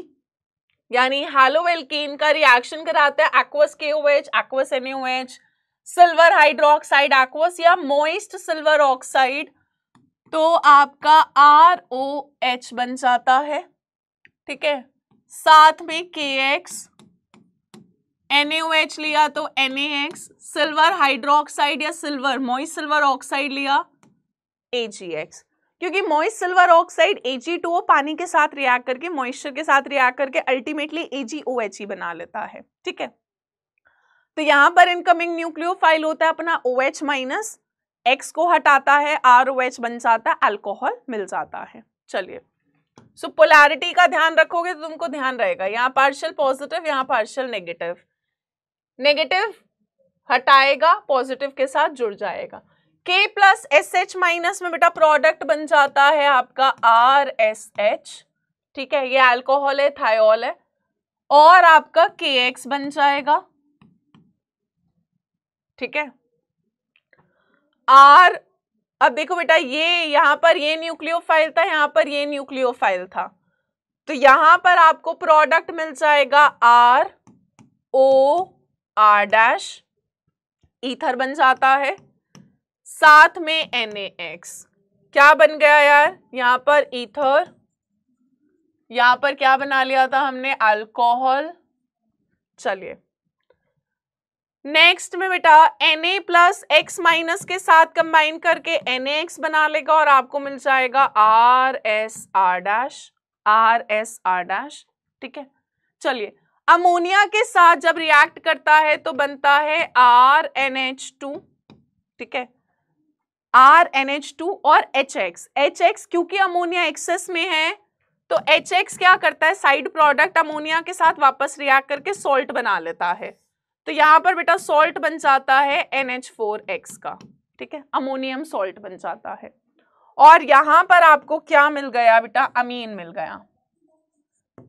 यानी हेलोवेलकीन का रिएक्शन कराते हैं एक्वस के aqueous H silver hydroxide aqueous या मोइस्ट सिल्वर ऑक्साइड तो आपका आर ओ एच बन जाता है ठीक है साथ में के एक्स NaOH लिया तो एन सिल्वर हाइड्रोक्साइड या सिल्वर मोइस सिल्वर ऑक्साइड लिया AgX क्योंकि मोइस सिल्वर ऑक्साइड Ag2O पानी के साथ रिएक्ट करके मॉइस्चर के साथ रिएक्ट करके अल्टीमेटली ही e बना लेता है ठीक है तो यहाँ पर इनकमिंग न्यूक्लियोफाइल होता है अपना ओ एच माइनस एक्स को हटाता है आर ओ एच बन जाता है अल्कोहल मिल जाता है चलिए सो so, पोलैरिटी का ध्यान रखोगे तो तुमको ध्यान रहेगा यहाँ पार्शियल पॉजिटिव यहाँ पार्शियल नेगेटिव नेगेटिव हटाएगा पॉजिटिव के साथ जुड़ जाएगा के प्लस एस एच माइनस में बेटा प्रोडक्ट बन जाता है आपका आर एस एच ठीक है ये अल्कोहल है थायोल है और आपका के एक्स बन जाएगा ठीक है आर अब देखो बेटा ये यहां पर ये न्यूक्लियोफाइल था यहां पर ये न्यूक्लियोफाइल था तो यहां पर आपको प्रोडक्ट मिल जाएगा R O R dash ether बन जाता है साथ में एन एक्स क्या बन गया यार यहाँ पर ईथर यहाँ पर क्या बना लिया था हमने अल्कोहल चलिए नेक्स्ट में बेटा N A plus X minus के साथ कंबाइन करके एन एक्स बना लेगा और आपको मिल जाएगा R S R dash R S R dash ठीक है चलिए अमोनिया के साथ जब रिएक्ट करता है तो बनता है आर एन एच टू ठीक है आर एन एच टू और एच एक्स एच एक्स क्योंकि अमोनिया एक्सेस में है तो एच एक्स क्या करता है साइड प्रोडक्ट अमोनिया के साथ वापस रिएक्ट करके सॉल्ट बना लेता है तो यहां पर बेटा सॉल्ट बन जाता है एन एच फोर एक्स का ठीक है अमोनियम सॉल्ट बन जाता है और यहां पर आपको क्या मिल गया बेटा अमीन मिल गया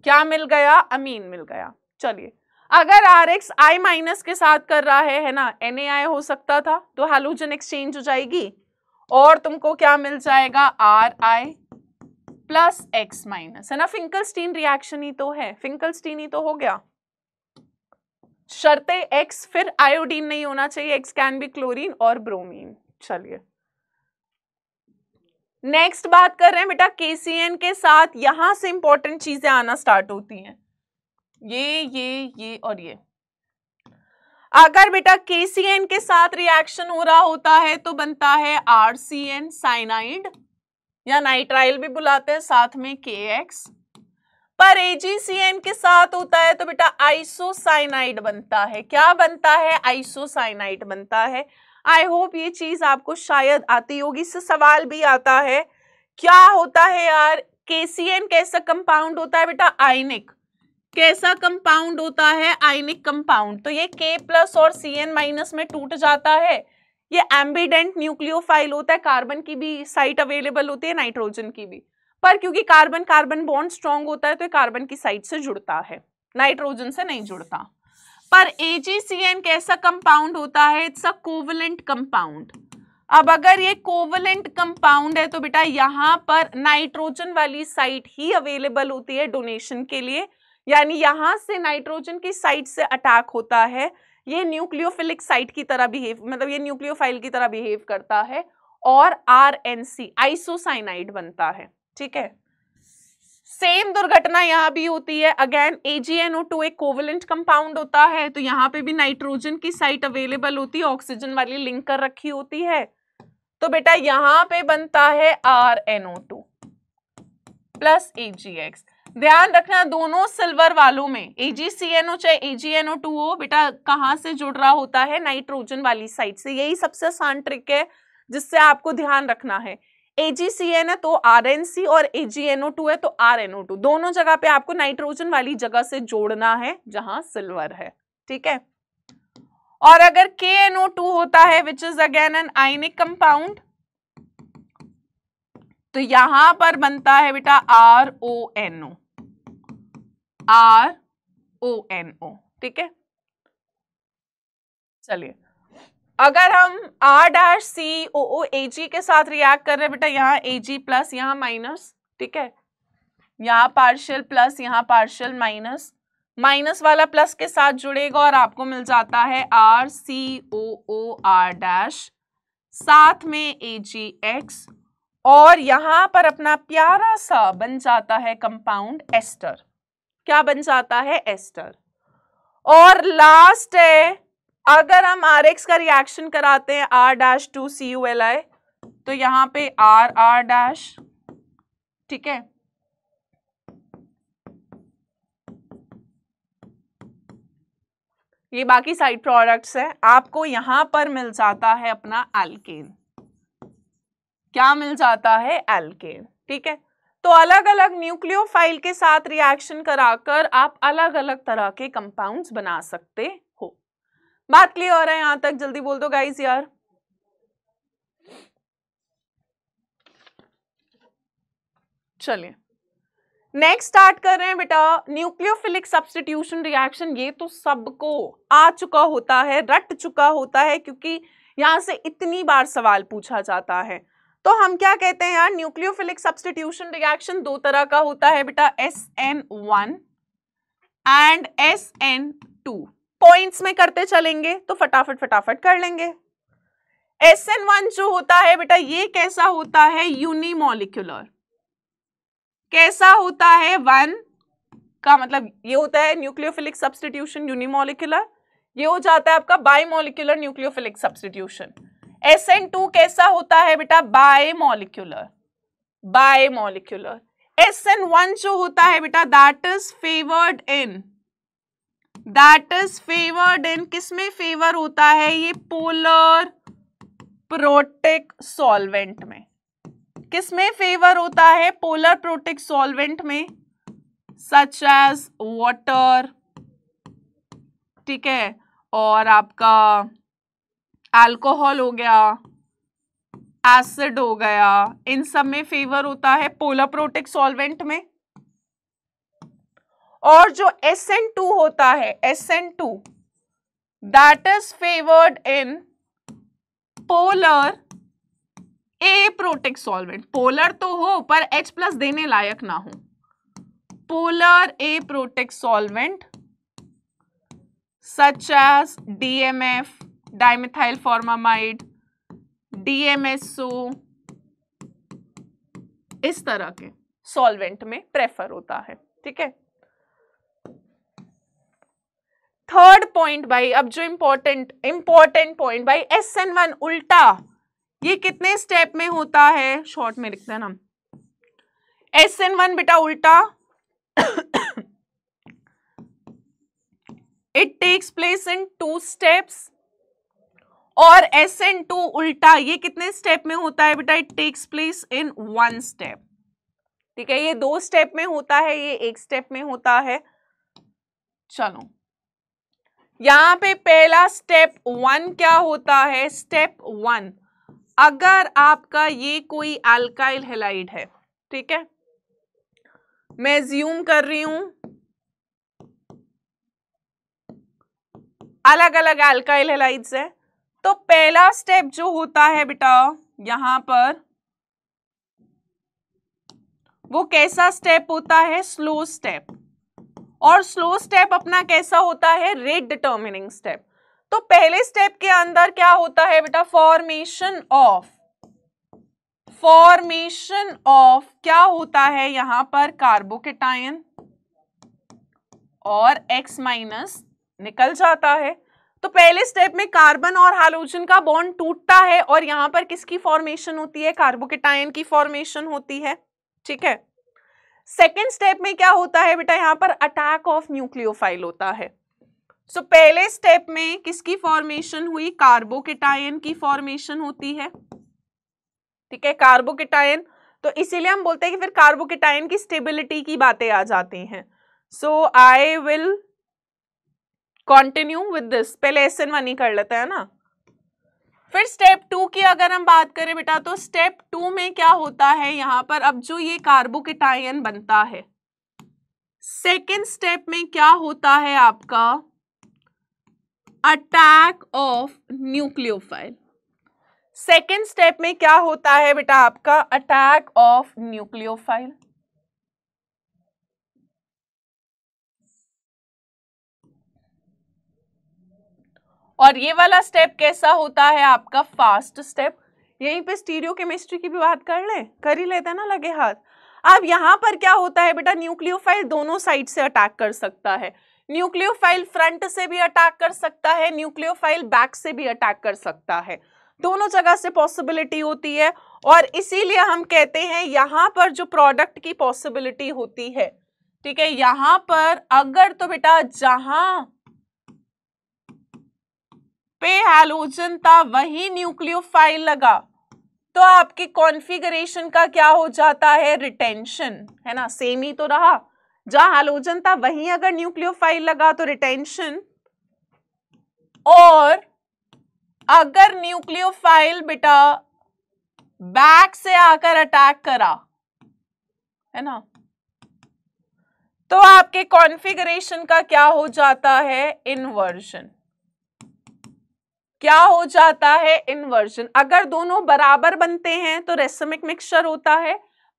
क्या मिल गया अमीन मिल गया चलिए अगर आर एक्स आई माइनस के साथ कर रहा है है ना एन हो सकता था तो हेलोजन एक्सचेंज हो जाएगी और तुमको क्या मिल जाएगा R I plus X minus है ना फिंकलस्टीन रिएक्शन ही तो है स्टीन ही तो हो गया शर्ते एक्स फिर आयोडीन नहीं होना चाहिए एक्स कैन बी क्लोरीन और ब्रोमीन चलिए नेक्स्ट बात कर रहे हैं बेटा केसीएन के साथ यहां से इंपॉर्टेंट चीजें आना स्टार्ट होती हैं ये ये ये और ये अगर बेटा के के साथ रिएक्शन हो रहा होता है तो बनता है एन साइनाइड या नाइट्राइल भी बुलाते हैं साथ में एक्स पर AgCN के साथ होता है तो बेटा आइसोसाइनाइड बनता है क्या बनता है आइसोसाइनाइड बनता है आई होप ये चीज आपको शायद आती होगी इससे सवाल भी आता है क्या होता है यार KCN कैसा कंपाउंड होता है बेटा आइनिक कैसा कंपाउंड होता है आयनिक कंपाउंड तो ये के प्लस और सी एन माइनस में टूट जाता है ये एम्बीडेंट न्यूक्लियोफाइल होता है कार्बन की भी साइट अवेलेबल होती है नाइट्रोजन की भी पर क्योंकि कार्बन कार्बन बॉन्ड स्ट्रॉन्ग होता है तो ये कार्बन की साइट से जुड़ता है नाइट्रोजन से नहीं जुड़ता पर एजीसीएन कैसा कंपाउंड होता है इट्स अ कोवलेंट कंपाउंड अब अगर ये कोवलेंट कंपाउंड है तो बेटा यहाँ पर नाइट्रोजन वाली साइट ही अवेलेबल होती है डोनेशन के लिए यानी यहां से नाइट्रोजन की साइड से अटैक होता है ये न्यूक्लियोफिलिक साइट की तरह बिहेव मतलब ये न्यूक्लियोफाइल की तरह बिहेव करता है और आर एन सी आइसोसाइनाइड बनता है ठीक है सेम दुर्घटना यहाँ भी होती है अगेन AgNO2 टू एक कोवलेंट कंपाउंड होता है तो यहाँ पे भी नाइट्रोजन की साइट अवेलेबल होती है ऑक्सीजन वाली लिंक कर रखी होती है तो बेटा यहां पे बनता है R NO two plus AgX ध्यान रखना दोनों सिल्वर वालों में AgCNO चाहे एजीएनओ टू हो बेटा कहाँ से जुड़ रहा होता है नाइट्रोजन वाली साइड से यही सबसे आसान ट्रिक है जिससे आपको ध्यान रखना है एजीसीएन तो है तो RnC और एजीएनओ टू है तो RnO2 टू दोनों जगह पे आपको नाइट्रोजन वाली जगह से जोड़ना है जहां सिल्वर है ठीक है और अगर के टू होता है which is again an ionic compound तो यहां पर बनता है बेटा R O O R O N O ठीक है चलिए अगर हम आर डैश सी ओ ओ ए जी के साथ रिएक्ट कर रहे हैं बेटा यहाँ ए जी प्लस यहाँ माइनस ठीक है यहाँ पार्शियल प्लस यहाँ पार्शियल माइनस माइनस वाला प्लस के साथ जुड़ेगा और आपको मिल जाता है R C O O R dash साथ में ए जी एक्स और यहाँ पर अपना प्यारा सा बन जाता है कंपाउंड एस्टर क्या बन जाता है एस्टर और लास्ट है अगर हम आर एक्स का रिएक्शन कराते हैं R dash two C U L I तो यहां पे आर आर डैश ठीक है ये बाकी साइड प्रोडक्ट्स है आपको यहां पर मिल जाता है अपना एल्केन क्या मिल जाता है एल्केन ठीक है तो अलग अलग न्यूक्लियोफाइल के साथ रिएक्शन कराकर आप अलग अलग तरह के कंपाउंड्स बना सकते हो बात क्लियर है यहां तक जल्दी बोल दो गाइज यार चलिए नेक्स्ट स्टार्ट कर रहे हैं बेटा न्यूक्लियोफिलिक सब्सटीट्यूशन रिएक्शन ये तो सबको आ चुका होता है रट चुका होता है क्योंकि यहां से इतनी बार सवाल पूछा जाता है तो हम क्या कहते हैं यार न्यूक्लियोफिलिक सब्सटीट्यूशन रिएक्शन दो तरह का होता है बेटा S N one and S N two points में करते चलेंगे तो फटाफट फटाफट कर लेंगे एस एन वन जो होता है बेटा ये कैसा होता है यूनिमोलिक्यूलर कैसा होता है वन का मतलब ये होता है न्यूक्लियोफिलिक सब्सटीट्यूशन यूनिमोलिक्यूलर ये हो जाता है आपका bimolecular nucleophilic substitution S N two कैसा होता है बेटा bimolecular bimolecular S N one जो होता है बेटा that is favoured in that is favoured in किसमें फेवर होता है ये पोलर प्रोटिक सॉल्वेंट में किसमें फेवर होता है पोलर प्रोटिक सॉल्वेंट में सच एज वॉटर ठीक है और आपका अल्कोहल हो गया एसिड हो गया इन सब में फेवर होता है पोला प्रोटिक सॉल्वेंट में और जो SN2 होता है SN2 that is favoured in polar aprotic solvent polar तो हो पर H प्लस देने लायक ना हो polar aprotic solvent such as DMF dimethyl formamide DMSO इस तरह के सॉल्वेंट में प्रेफर होता है ठीक है थर्ड पॉइंट भाई अब जो इंपॉर्टेंट इंपॉर्टेंट पॉइंट भाई एस एन वन उल्टा ये कितने स्टेप में होता है शॉर्ट में लिखते हैं ना एस एन वन बेटा उल्टा it takes place in two steps और एस एन टू उल्टा ये कितने स्टेप में होता है बेटा it takes place in one step ठीक है ये दो स्टेप में होता है ये एक स्टेप में होता है चलो यहां पे पहला स्टेप वन क्या होता है स्टेप वन अगर आपका ये कोई अल्काइल हेलाइड है ठीक है मैं ज्यूम कर रही हूं अलग अलग अल्काइल हेलाइड्स है तो पहला स्टेप जो होता है बेटा यहां पर वो कैसा स्टेप होता है स्लो स्टेप और स्लो स्टेप अपना कैसा होता है रेट डिटर्मिनिंग स्टेप तो पहले स्टेप के अंदर क्या होता है बेटा फॉर्मेशन ऑफ फॉर्मेशन ऑफ क्या होता है यहां पर कार्बोकेटायन और x माइनस निकल जाता है तो पहले स्टेप में कार्बन और हाइलोजन का बॉन्ड टूटता है और यहां पर किसकी फॉर्मेशन होती है कार्बोकेटायन की फॉर्मेशन होती है ठीक है सेकेंड स्टेप में क्या होता है बेटा यहाँ पर अटैक ऑफ न्यूक्लियोफाइल होता है सो so, पहले स्टेप में किसकी फॉर्मेशन हुई कार्बोकेटायन की फॉर्मेशन होती है ठीक है कार्बोकेटायन तो इसीलिए हम बोलते हैं कि फिर कार्बोकेटायन की स्टेबिलिटी की बातें आ जाती हैं so I will continue with this पहले एस एन वन ही कर लेते हैं ना फिर स्टेप टू की अगर हम बात करें बेटा तो स्टेप टू में क्या होता है यहाँ पर अब जो ये कार्बोकेटाइन बनता है सेकेंड स्टेप में क्या होता है आपका attack of nucleophile second step में क्या होता है बेटा आपका अटैक ऑफ न्यूक्लियोफाइल और ये वाला स्टेप कैसा होता है आपका फास्ट स्टेप यहीं पे स्टीरियो केमिस्ट्री की भी बात कर लें कर ही लेते ना लगे हाथ अब यहाँ पर क्या होता है बेटा न्यूक्लियोफाइल दोनों साइड से अटैक कर सकता है न्यूक्लियोफाइल फ्रंट से भी अटैक कर सकता है न्यूक्लियोफाइल बैक से भी अटैक कर सकता है दोनों जगह से पॉसिबिलिटी होती है और इसीलिए हम कहते हैं यहाँ पर जो प्रोडक्ट की पॉसिबिलिटी होती है ठीक है यहाँ पर अगर तो बेटा जहाँ पे हेलोजन था वही न्यूक्लियोफाइल लगा तो आपके कॉन्फिगरेशन का क्या हो जाता है रिटेंशन है ना सेम ही तो रहा जहां हेलोजन था वहीं अगर न्यूक्लियोफाइल लगा तो रिटेंशन और अगर न्यूक्लियोफाइल बेटा बैक से आकर अटैक करा है ना तो आपके कॉन्फिगरेशन का क्या हो जाता है इन्वर्जन क्या हो जाता है इन्वर्जन अगर दोनों बराबर बनते हैं तो रेसमिक मिक्सचर होता है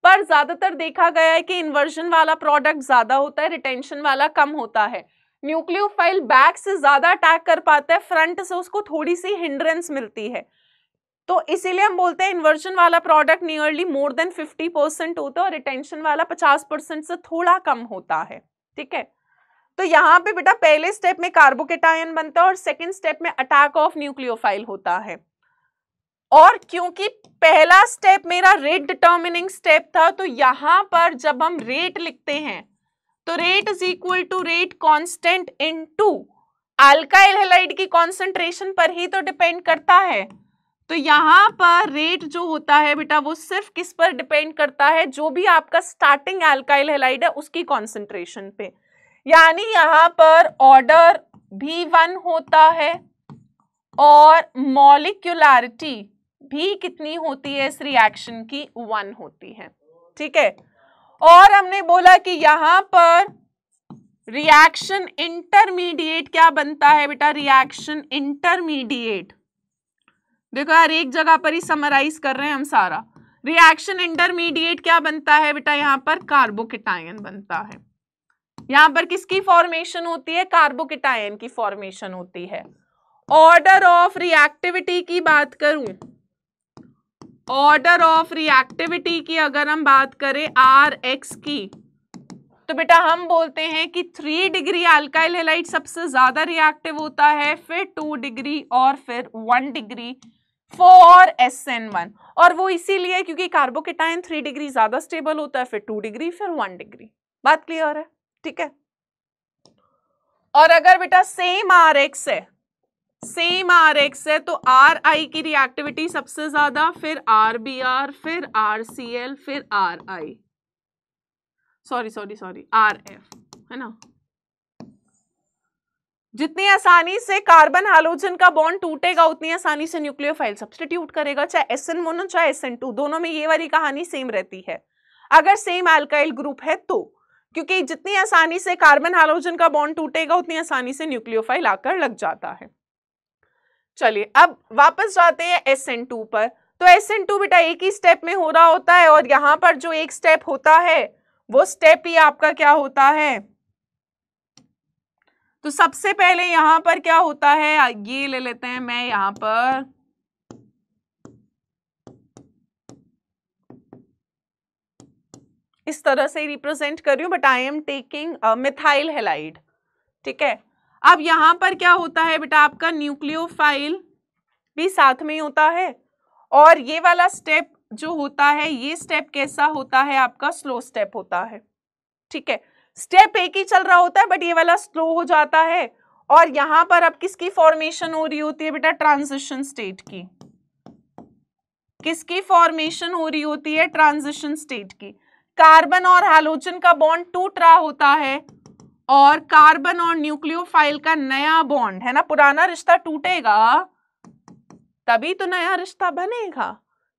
पर ज्यादातर देखा गया है कि इन्वर्जन वाला प्रोडक्ट ज्यादा होता है रिटेंशन वाला कम होता है न्यूक्लियोफाइल बैक से ज्यादा अटैक कर पाता है फ्रंट से उसको थोड़ी सी हिंड्रेंस मिलती है तो इसीलिए हम बोलते हैं इन्वर्जन वाला product nearly more than 50 percent होता है और रिटेंशन वाला 50 परसेंट से थोड़ा कम होता है ठीक है तो यहाँ पे बेटा पहले स्टेप में कार्बोकेटायन बनता है और सेकेंड स्टेप में अटैक ऑफ न्यूक्लियोफाइल होता है और क्योंकि पहला स्टेप मेरा रेट डिटर्मिनिंग स्टेप था तो यहां पर जब हम रेट लिखते हैं तो rate is equal to rate constant into alkyl halide की कॉन्सेंट्रेशन पर ही तो डिपेंड करता है तो यहाँ पर रेट जो होता है बेटा वो सिर्फ किस पर डिपेंड करता है जो भी आपका स्टार्टिंग अल्काइल हेलाइड है उसकी कॉन्सेंट्रेशन पे यानी यहाँ पर ऑर्डर भी वन होता है और मॉलिक्यूलरिटी भी कितनी होती है इस रिएक्शन की वन होती है ठीक है और हमने बोला कि यहाँ पर रिएक्शन इंटरमीडिएट क्या बनता है बेटा रिएक्शन इंटरमीडिएट देखो यार एक जगह पर ही समराइज कर रहे हैं हम सारा रिएक्शन इंटरमीडिएट क्या बनता है बेटा यहाँ पर कार्बोकेटायन बनता है यहां पर किसकी फॉर्मेशन होती है कार्बोकिटायन की फॉर्मेशन होती है ऑर्डर ऑफ रिएक्टिविटी की बात करूं ऑर्डर ऑफ रिएक्टिविटी की अगर हम बात करें आर एक्स की तो बेटा हम बोलते हैं कि थ्री डिग्री अल्काइल हेलाइट सबसे ज़्यादा रिएक्टिव होता है फिर टू डिग्री और फिर one degree for S N one और वो इसीलिए क्योंकि कार्बोकेटाइन थ्री डिग्री ज़्यादा स्टेबल होता है फिर टू डिग्री फिर वन डिग्री बात क्लियर है ठीक है और अगर बेटा सेम आर एक्स है सेम आर एक्स है तो आर आई की रिएक्टिविटी सबसे ज्यादा फिर आर बी आर फिर आर सी एल फिर R I sorry sorry sorry R F है ना जितनी आसानी से कार्बन हाइलोजन का बॉन्ड टूटेगा उतनी आसानी से न्यूक्लियोफाइल सब्सटीट्यूट करेगा चाहे एस एन मोनो चाहे एस एन टू दोनों में ये वाली कहानी सेम रहती है अगर सेम एल्काइल ग्रुप है तो क्योंकि जितनी आसानी से कार्बन हाइड्रोजन का बॉन्ड टूटेगा उतनी आसानी से न्यूक्लियोफाइल आकर लग जाता है चलिए अब वापस जाते हैं एस एन टू पर तो एस एन टू बेटा एक ही स्टेप में हो रहा होता है और यहां पर जो एक स्टेप होता है वो स्टेप ही आपका क्या होता है तो सबसे पहले यहां पर क्या होता है ये ले लेते हैं मैं यहां पर इस तरह से रिप्रेजेंट कर रही हूँ but I am taking methyl halide ठीक है अब यहाँ पर क्या होता है बेटा आपका न्यूक्लियोफाइल भी साथ में होता है और ये वाला स्टेप जो होता है ये स्टेप कैसा होता है आपका स्लो स्टेप होता है ठीक है स्टेप एक ही चल रहा होता है बट ये वाला स्लो हो जाता है और यहां पर अब किसकी फॉर्मेशन हो रही होती है बेटा ट्रांजिशन स्टेट की किसकी फॉर्मेशन हो रही होती है ट्रांजिशन स्टेट की कार्बन और हालोजन का बॉन्ड टूट रहा होता है और कार्बन और न्यूक्लियोफाइल का नया बॉन्ड है ना पुराना रिश्ता टूटेगा तभी तो नया रिश्ता बनेगा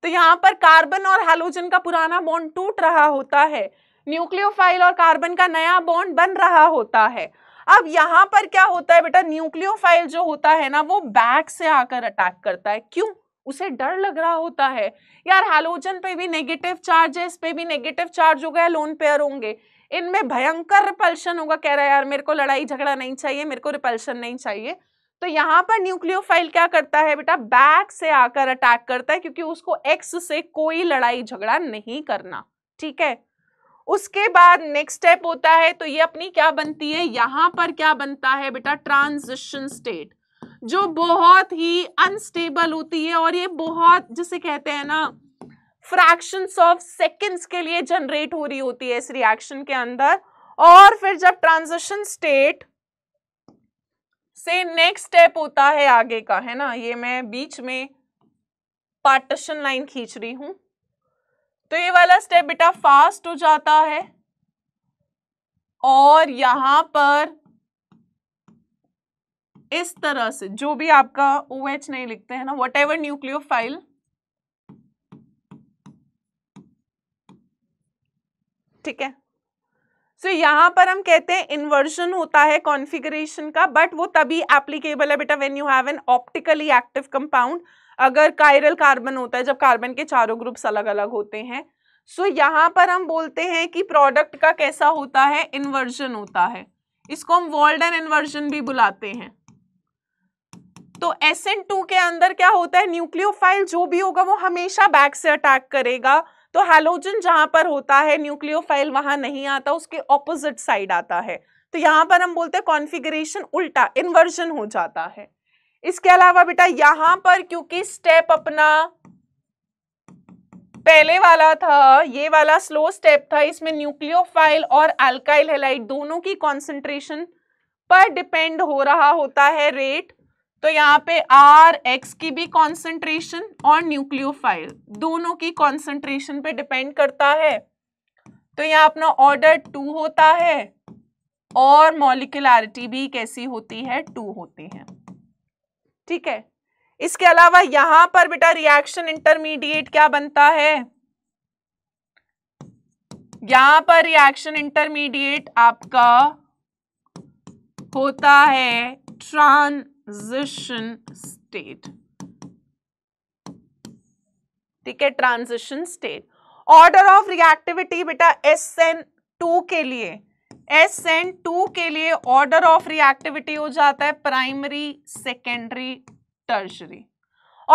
तो यहाँ पर कार्बन और हालोजन का पुराना बॉन्ड टूट रहा होता है न्यूक्लियोफाइल और कार्बन का नया बॉन्ड बन रहा होता है अब यहाँ पर क्या होता है बेटा न्यूक्लियोफाइल जो होता है ना वो बैक से आकर अटैक करता है क्यों उसे डर लग रहा होता है यार हेलोजन पे भी नेगेटिव चार्ज है इस पे भी नेगेटिव चार्ज गया लोन पेयर होंगे इनमें भयंकर रिपल्शन होगा कह रहा है यार मेरे को लड़ाई झगड़ा नहीं चाहिए मेरे को रिपल्शन नहीं चाहिए तो यहाँ पर न्यूक्लियोफाइल क्या करता है बेटा बैक से आकर अटैक करता है क्योंकि उसको एक्स से कोई लड़ाई झगड़ा नहीं करना ठीक है उसके बाद नेक्स्ट स्टेप होता है तो ये अपनी क्या बनती है यहां पर क्या बनता है बेटा ट्रांजिशन स्टेट जो बहुत ही अनस्टेबल होती है और ये बहुत जिसे कहते हैं ना फ्रैक्शन ऑफ सेकेंड्स के लिए जनरेट हो रही होती है इस रिएक्शन के अंदर और फिर जब ट्रांजिशन स्टेट से नेक्स्ट स्टेप होता है आगे का है ना ये मैं बीच में पार्टिशन लाइन खींच रही हूं तो ये वाला स्टेप बेटा फास्ट हो जाता है और यहां पर इस तरह से जो भी आपका ओ OH नहीं लिखते हैं ना वट एवर न्यूक्लियो फाइल ठीक है सो so, यहां पर हम कहते हैं इन्वर्जन होता है कॉन्फिगरेशन का बट वो तभी एप्लीकेबल है बेटा when you have an optically active compound अगर कायरल कार्बन होता है जब कार्बन के चारों ग्रुप्स अलग अलग होते हैं सो so, यहां पर हम बोलते हैं कि प्रोडक्ट का कैसा होता है इन्वर्जन होता है इसको हम वॉल्डन इन्वर्जन भी बुलाते हैं तो एस एन टू के अंदर क्या होता है न्यूक्लियोफाइल जो भी होगा वो हमेशा बैक से अटैक करेगा तो हेलोजन जहां पर होता है न्यूक्लियोफाइल वहां नहीं आता उसके ऑपोजिट साइड आता है तो यहां पर हम बोलते हैं कॉन्फिगरेशन उल्टा इन्वर्जन हो जाता है इसके अलावा बेटा यहां पर क्योंकि स्टेप अपना पहले वाला था ये वाला स्लो स्टेप था इसमें न्यूक्लियोफाइल और अल्काइल हेलाइट दोनों की कॉन्सेंट्रेशन पर डिपेंड हो रहा होता है रेट तो यहाँ पे आर एक्स की भी कॉन्सेंट्रेशन और न्यूक्लियोफाइल दोनों की कॉन्सेंट्रेशन पे डिपेंड करता है तो यहाँ अपना ऑर्डर टू होता है और मॉलिकुलरिटी भी कैसी होती है टू होती है ठीक है इसके अलावा यहां पर बेटा रिएक्शन इंटरमीडिएट क्या बनता है यहां पर रिएक्शन इंटरमीडिएट आपका होता है ट्रान ट्रांजिशन स्टेट ठीक है transition state order of reactivity बेटा एस एन टू के लिए एस एन टू के लिए ऑर्डर ऑफ रिएक्टिविटी हो जाता है प्राइमरी सेकेंडरी टर्शरी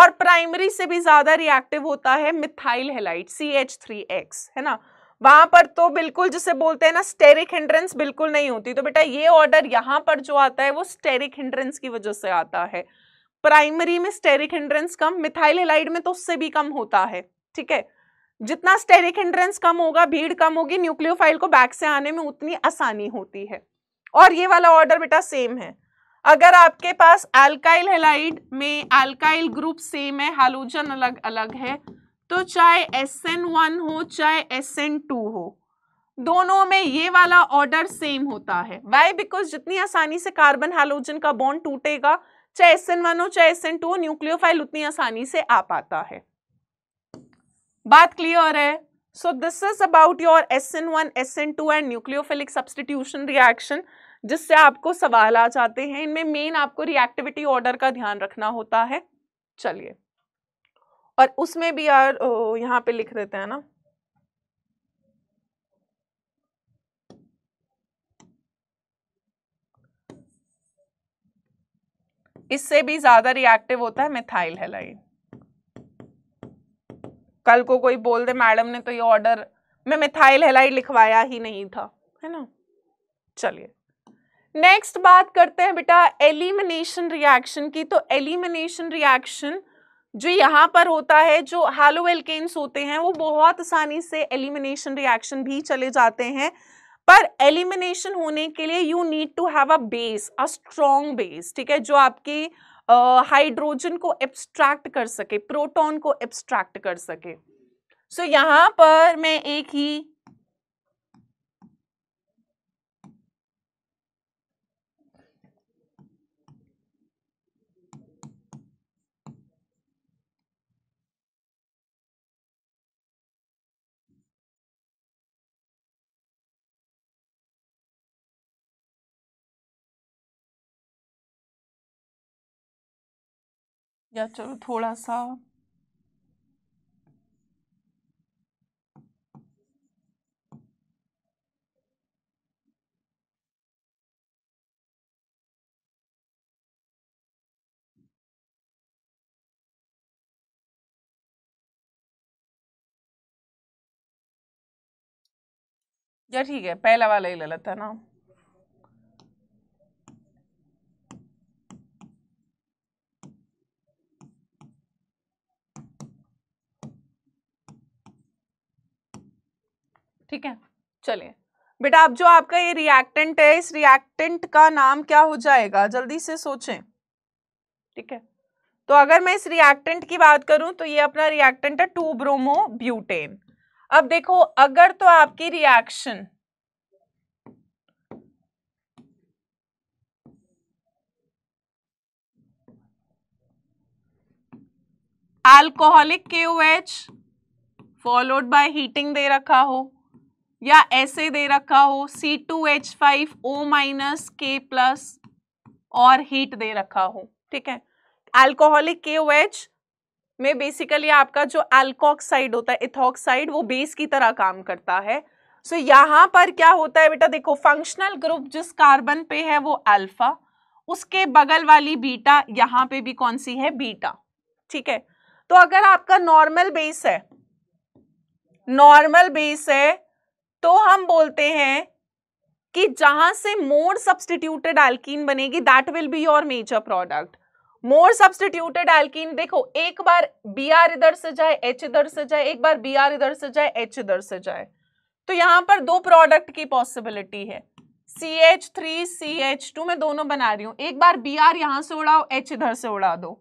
और प्राइमरी से भी ज्यादा रिएक्टिव होता है methyl halide C H three X है ना वहां पर तो बिल्कुल जिसे बोलते हैं ना स्टेरिक हिंड्रेंस बिल्कुल नहीं होती तो बेटा ये ऑर्डर यहां पर जो आता है वो स्टेरिक हिंड्रेंस की वजह से आता है प्राइमरी में स्टेरिक हिंड्रेंस कम मिथाइल हेलाइड में तो उससे भी कम होता है ठीक है जितना स्टेरिक हिंड्रेंस कम होगा भीड़ कम होगी न्यूक्लियोफाइल को बैक से आने में उतनी आसानी होती है और ये वाला ऑर्डर बेटा सेम है अगर आपके पास एल्काइल हेलाइड में एल्काइल ग्रुप सेम है हालोजन अलग अलग है तो चाहे एस एन वन हो चाहे एस एन टू हो दोनों में ये वाला ऑर्डर सेम होता है वाई बिकॉज जितनी आसानी से कार्बन हाइड्रोजन का बॉन्ड टूटेगा चाहे एस एन वन हो चाहे एस एन टू हो न्यूक्लियोफाइल उतनी आसानी से आ पाता है बात क्लियर है so this is about S N one S N two and and nucleophilic substitution reaction जिससे आपको सवाल आ जाते हैं इनमें मेन आपको रिएक्टिविटी ऑर्डर का ध्यान रखना होता है चलिए और उसमें भी यार यहाँ पे लिख देते हैं ना इससे भी ज्यादा रिएक्टिव होता है मिथाइल हेलाइन कल को कोई बोल दे मैडम ने तो ये ऑर्डर में मिथाइल हेलाइड लिखवाया ही नहीं था है ना चलिए नेक्स्ट बात करते हैं बेटा एलिमिनेशन रिएक्शन की तो एलिमिनेशन रिएक्शन जो यहाँ पर होता है जो हेलो एल्केन्स होते हैं वो बहुत आसानी से एलिमिनेशन रिएक्शन भी चले जाते हैं पर एलिमिनेशन होने के लिए you need to have a base a strong base ठीक है जो आपके हाइड्रोजन uh, को एब्स्ट्रैक्ट कर सके प्रोटॉन को एब्स्ट्रैक्ट कर सके सो so, यहाँ पर मैं एक ही या चलो तो थोड़ा सा या ठीक है पहला वाला ही ले लेते हैं ना ठीक है चलिए बेटा अब जो आपका ये रिएक्टेंट है इस रिएक्टेंट का नाम क्या हो जाएगा जल्दी से सोचें ठीक है तो अगर मैं इस रिएक्टेंट की बात करूं तो ये अपना रिएक्टेंट है टू ब्रोमो ब्यूटेन अब देखो अगर तो आपकी reaction alcoholic K O H followed by heating दे रखा हो या ऐसे दे रखा हो C two H five O minus K plus और हीट दे रखा हो ठीक है अल्कोहलिक के ओ एच में बेसिकली आपका जो अल्कोक्साइड होता है इथोक्साइड वो बेस की तरह काम करता है सो so, यहां पर क्या होता है बेटा देखो फंक्शनल ग्रुप जिस कार्बन पे है वो अल्फा उसके बगल वाली बीटा यहां पे भी कौन सी है बीटा ठीक है तो अगर आपका नॉर्मल बेस है नॉर्मल बेस है तो हम बोलते हैं कि जहां से मोर सब्सटीट्यूटेड एल्कीन बनेगी that will be your major product more substituted alkene देखो एक बार बी आर इधर से जाए एच इधर से जाए एक बार बी आर इधर से जाए एच इधर से जाए तो यहां पर दो प्रोडक्ट की पॉसिबिलिटी है C H three C H two मैं दोनों बना रही हूं एक बार बी आर यहां से उड़ाओ एच इधर से उड़ा दो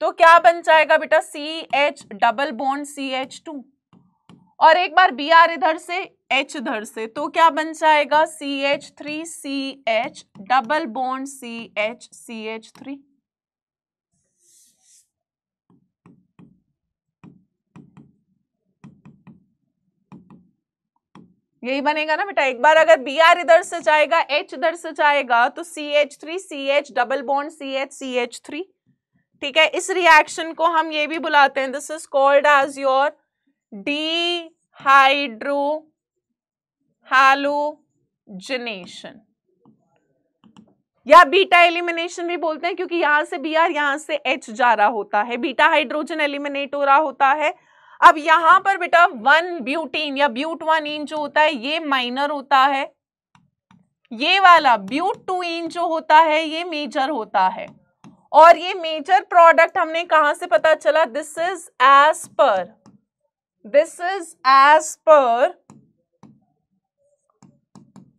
तो क्या बन जाएगा बेटा C H double bond C H two और एक बार बी आर इधर से एच इधर से तो क्या बन जाएगा C H three C H double bond C H C H three यही बनेगा ना बेटा एक बार अगर बी आर इधर से जाएगा एच इधर से जाएगा तो C H three C H double bond C H C H three ठीक है इस रिएक्शन को हम ये भी बुलाते हैं this is called as your dehalogenation या बीटा एलिमिनेशन भी बोलते हैं क्योंकि यहां से बी आर यहां से एच जा रहा होता है बीटा हाइड्रोजन एलिमिनेट हो रहा होता है अब यहां पर बेटा वन ब्यूटीन या ब्यूट वन इन जो होता है ये माइनर होता है ये वाला ब्यूट टू इन जो होता है ये मेजर होता है और ये मेजर प्रोडक्ट हमने कहां से पता चला this is as per This is as per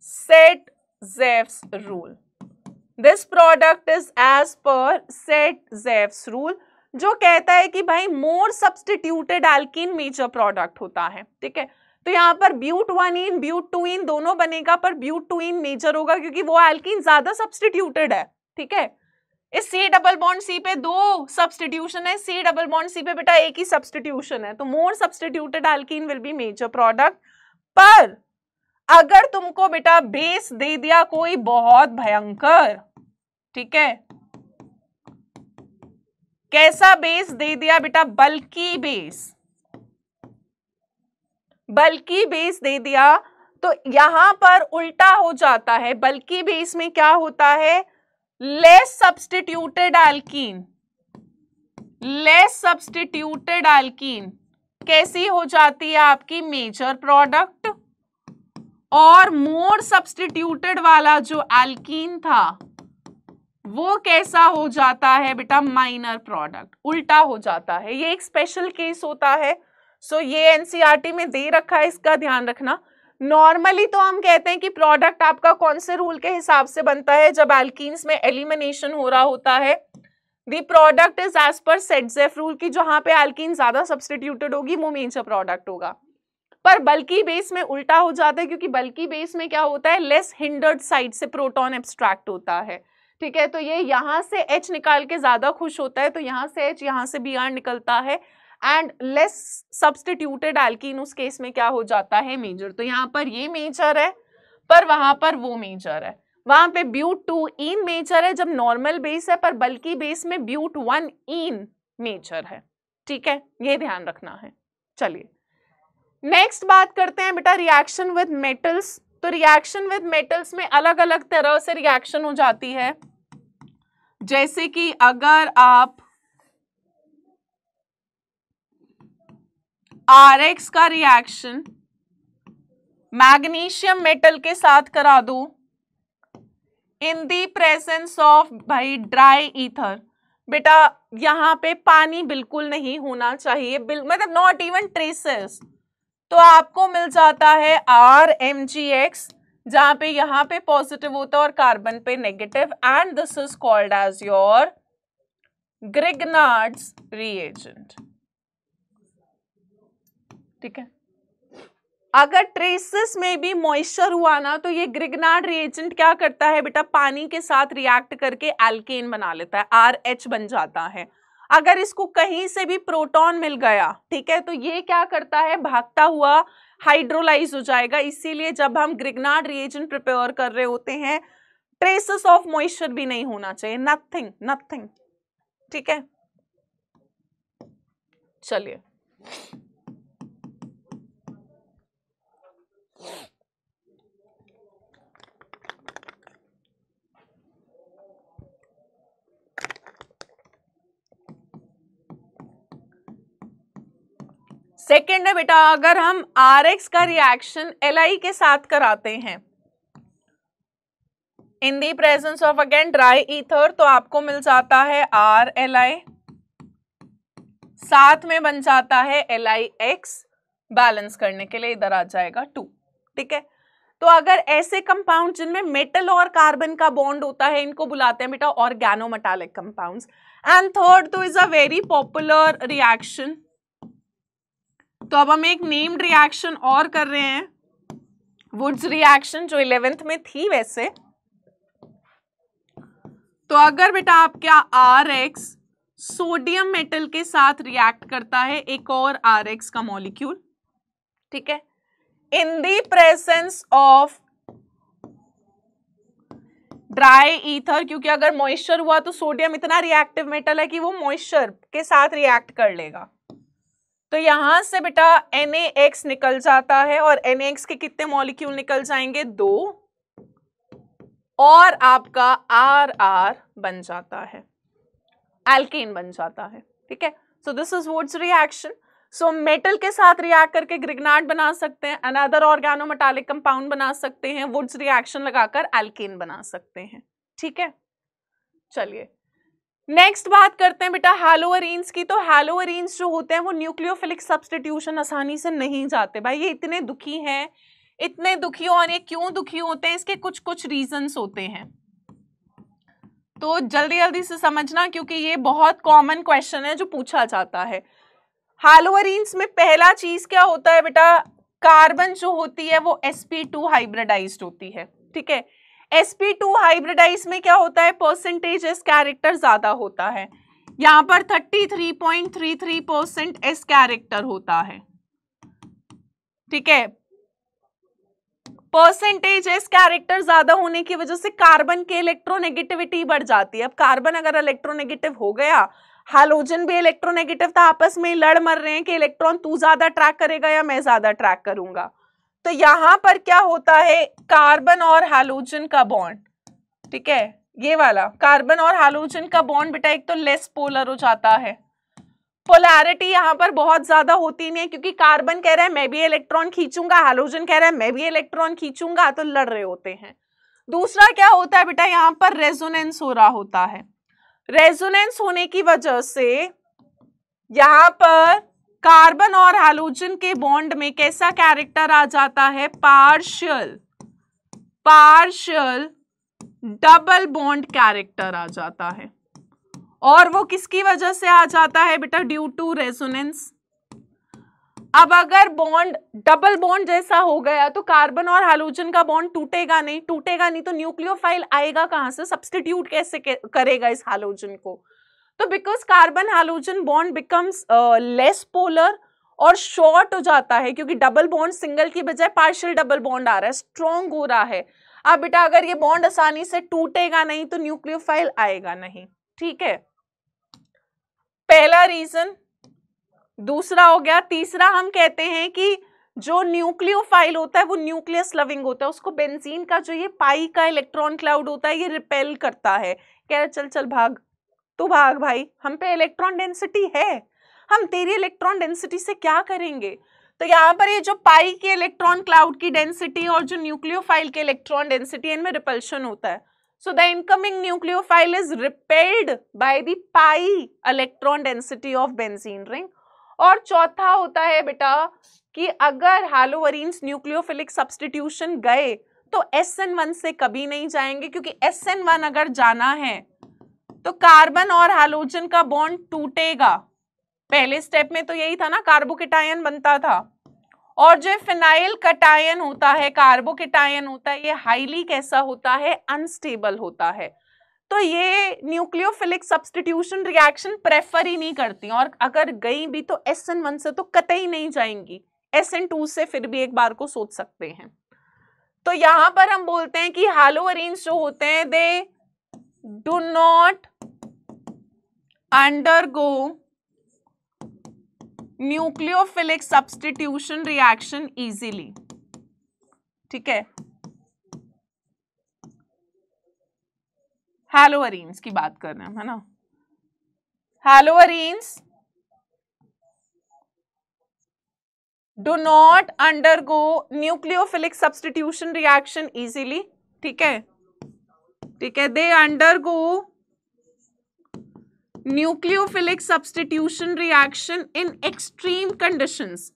set Zev's rule. This product is as per Saytzeff's rule जो कहता है कि भाई more substituted alkene major product होता है ठीक है तो यहाँ पर ब्यूट वन इन ब्यूट टू इन दोनों बनेगा पर ब्यूट टू इन मेजर होगा क्योंकि वो एल्किन ज्यादा सब्सटीट्यूटेड है ठीक है इस सी डबल बॉन्ड सी पे दो सब्सटीट्यूशन है सी डबल बॉन्ड सी पे बेटा एक ही सब्सटीट्यूशन है तो more substituted alkene will be major product पर अगर तुमको बेटा बेस दे दिया कोई बहुत भयंकर ठीक है कैसा बेस दे दिया बेटा बल्कि बेस बल्कि बेस दे दिया तो यहां पर उल्टा हो जाता है बल्कि बेस में क्या होता है less substituted alkene less substituted alkene कैसी हो जाती है आपकी मेजर प्रोडक्ट और मोर सब्सटीट्यूटेड वाला जो एल्कीन था वो कैसा हो जाता है बेटा माइनर प्रोडक्ट उल्टा हो जाता है ये एक स्पेशल केस होता है सो so, ये एनसीआरटी e में दे रखा है इसका ध्यान रखना नॉर्मली तो हम कहते हैं कि प्रोडक्ट आपका कौन से रूल के हिसाब से बनता है जब एल्कीन्स में एलिमिनेशन हो रहा होता है दी प्रोडक्ट इज एज पर सेटजेफ रूल की जहां पे एल्किन ज्यादा सब्सटीट्यूटेड होगी वो मेजर प्रोडक्ट होगा पर बल्कि बेस में उल्टा हो जाता है क्योंकि बल्कि बेस में क्या होता है लेस हिंडर्ड साइड से प्रोटोन एब्स्ट्रैक्ट होता है ठीक है तो ये यहाँ से H निकाल के ज़्यादा खुश होता है तो यहाँ से H यहाँ से Br निकलता है एंड लेस सब्सटीट्यूटेड एल्किन उस केस में क्या हो जाता है मेजर तो यहाँ पर ये मेजर है पर वहां पर वो मेजर है वहां पे ब्यूट टू इन मेजर है जब नॉर्मल बेस है पर बल्कि बेस में ब्यूट वन इन मेजर है ठीक है ये ध्यान रखना है चलिए नेक्स्ट बात करते हैं बेटा रिएक्शन विद मेटल्स तो रिएक्शन विद मेटल्स में अलग अलग तरह से रिएक्शन हो जाती है जैसे कि अगर आप आर एक्स का रिएक्शन मैग्नीशियम मेटल के साथ करा दो इन दी प्रेजेंस ऑफ भाई ड्राई ईथर बेटा यहाँ पे पानी बिल्कुल नहीं होना चाहिए बिल, मतलब नॉट इवन ट्रेसेस तो आपको मिल जाता है आर एम जी एक्स जहाँ पे यहाँ पे पॉजिटिव होता है और कार्बन पे negative and this is called as your Grignard's reagent ठीक है अगर ट्रेसेस में भी मॉइस्चर हुआ ना तो ये ग्रिगनाड रिएजेंट क्या करता है बेटा पानी के साथ रिएक्ट करके एल्केन बना लेता है आर एच बन जाता है अगर इसको कहीं से भी प्रोटॉन मिल गया ठीक है तो ये क्या करता है भागता हुआ हाइड्रोलाइज हो जाएगा इसीलिए जब हम ग्रिगनाड रिएजेंट प्रिपेयर कर रहे होते हैं ट्रेसेस ऑफ मॉइस्चर भी नहीं होना चाहिए नथिंग नथिंग ठीक है चलिए सेकेंड है बेटा अगर हम आर एक्स का रिएक्शन एल आई के साथ कराते हैं in the presence of again dry ether तो आपको मिल जाता है आर एल आई साथ में बन जाता है एल आई एक्स बैलेंस करने के लिए इधर आ जाएगा टू ठीक है तो अगर ऐसे कंपाउंड जिनमें मेटल और कार्बन का बॉन्ड होता है इनको बुलाते हैं बेटा ऑर्गेनोमेटालिक कंपाउंड एंड थर्ड तो is a very popular reaction तो अब हम एक नेम्ड रिएक्शन और कर रहे हैं वुड्स रिएक्शन जो इलेवेंथ में थी वैसे तो अगर बेटा आप क्या आर एक्स सोडियम मेटल के साथ रिएक्ट करता है एक और आर एक्स का मॉलिक्यूल ठीक है in the presence of dry ether क्योंकि अगर मॉइस्चर हुआ तो सोडियम इतना रिएक्टिव मेटल है कि वो मॉइस्चर के साथ रिएक्ट कर लेगा तो यहां से बेटा NaX निकल जाता है और NaX के कितने मॉलिक्यूल निकल जाएंगे दो और आपका RR बन जाता है एल्केन बन जाता है ठीक है so this is Wurtz reaction so so, metal के साथ रिएक्ट करके ग्रिगनाट बना सकते हैं अनदर ऑर्गेनोमेटालिक कंपाउंड बना सकते हैं वुड्स रिएक्शन लगाकर एल्केन बना सकते हैं ठीक है चलिए नेक्स्ट बात करते हैं बेटा हेलोअरीन्स की तो हेलोअरीन्स जो होते हैं वो न्यूक्लियोफिलिक सब्सटीट्यूशन आसानी से नहीं जाते भाई ये इतने दुखी हैं इतने दुखी और ये क्यों दुखी होते हैं इसके कुछ कुछ रीजंस होते हैं तो जल्दी जल्दी से समझना क्योंकि ये बहुत कॉमन क्वेश्चन है जो पूछा जाता है हालोअरीन्स में पहला चीज क्या होता है बेटा कार्बन जो होती है वो sp2 हाइब्रिडाइज्ड होती है ठीक है sp2 हाइब्रिडाइज में क्या होता है परसेंटेज एस कैरेक्टर ज्यादा होता है यहां पर 33.33 परसेंट एस कैरेक्टर होता है ठीक है परसेंटेज एस कैरेक्टर ज्यादा होने की वजह से कार्बन की इलेक्ट्रोनेगेटिविटी बढ़ जाती है अब कार्बन अगर इलेक्ट्रोनेगेटिव हो गया हालोजन भी इलेक्ट्रोनेगेटिव था आपस में लड़ मर रहे हैं कि इलेक्ट्रॉन तू ज्यादा ट्रैक करेगा या मैं ज्यादा ट्रैक करूंगा तो यहां पर क्या होता है कार्बन और हालोजन का बॉन्ड ठीक है ये वाला कार्बन और हाइलोजन का बॉन्ड बेटा एक तो लेस पोलर हो जाता है पोलैरिटी यहाँ पर बहुत ज्यादा होती नहीं है क्योंकि कार्बन कह रहा है मैं भी इलेक्ट्रॉन खींचूंगा हालोजन कह रहा है मैं भी इलेक्ट्रॉन खींचूंगा तो लड़ रहे होते हैं दूसरा क्या होता है बेटा यहाँ पर रेजोनेंस हो रहा होता है रेजोनेंस होने की वजह से यहां पर कार्बन और हाइलोजन के बॉन्ड में कैसा कैरेक्टर आ जाता है partial partial double bond character आ जाता है और वो किसकी वजह से आ जाता है बेटा ड्यू टू रेजोनेंस अब अगर बॉन्ड डबल बॉन्ड जैसा हो गया तो कार्बन और हाइड्रोजन का बॉन्ड टूटेगा नहीं टूटेगा नहीं तो न्यूक्लियोफाइल आएगा कहाँ से सब्सटीट्यूट कैसे करेगा इस हाइड्रोजन को तो because carbon hydrogen bond becomes less polar और शॉर्ट हो जाता है क्योंकि डबल बॉन्ड सिंगल की बजाय पार्शियल डबल बॉन्ड आ रहा है स्ट्रॉन्ग हो रहा है अब बेटा अगर ये बॉन्ड आसानी से टूटेगा नहीं तो न्यूक्लियोफाइल आएगा नहीं ठीक है पहला रीजन दूसरा हो गया तीसरा हम कहते हैं कि जो न्यूक्लियोफाइल होता है वो न्यूक्लियस लविंग होता है उसको बेंजीन का जो ये पाई का इलेक्ट्रॉन क्लाउड होता है ये रिपेल करता है कह रहा चल चल भाग तो भाग भाई हम पे इलेक्ट्रॉन डेंसिटी है हम तेरी इलेक्ट्रॉन डेंसिटी से क्या करेंगे तो यहाँ पर ये जो पाई के इलेक्ट्रॉन क्लाउड की डेंसिटी और जो न्यूक्लियोफाइल के इलेक्ट्रॉन डेंसिटी इनमें रिपल्शन होता है so the incoming nucleo is repelled by the pi electron density of benzene ring और चौथा होता है बेटा कि अगर हालोवरिन न्यूक्लियोफिलिक सब्सटीट्यूशन गए तो एस एन वन से कभी नहीं जाएंगे क्योंकि एस एन वन अगर जाना है तो कार्बन और हालोजन का बॉन्ड टूटेगा पहले स्टेप में तो यही था ना कार्बोकेटायन बनता था और जो फिनाइल कटायन होता है कार्बोकेटायन होता है ये हाईली कैसा होता है अनस्टेबल होता है तो ये न्यूक्लियोफिलिक सब्सटीट्यूशन रिएक्शन प्रेफर ही नहीं करती और अगर गई भी तो एस एन वन से तो कतई नहीं जाएंगी एस एन टू से फिर भी एक बार को सोच सकते हैं तो यहां पर हम बोलते हैं कि हालो अरेंज जो होते हैं they do not go nucleophilic substitution reaction easily ठीक है हेलोअरीन्स की बात कर रहे हैं है ना haloarenes do not undergo nucleophilic substitution reaction easily ठीक है ठीक है they undergo nucleophilic substitution reaction in extreme conditions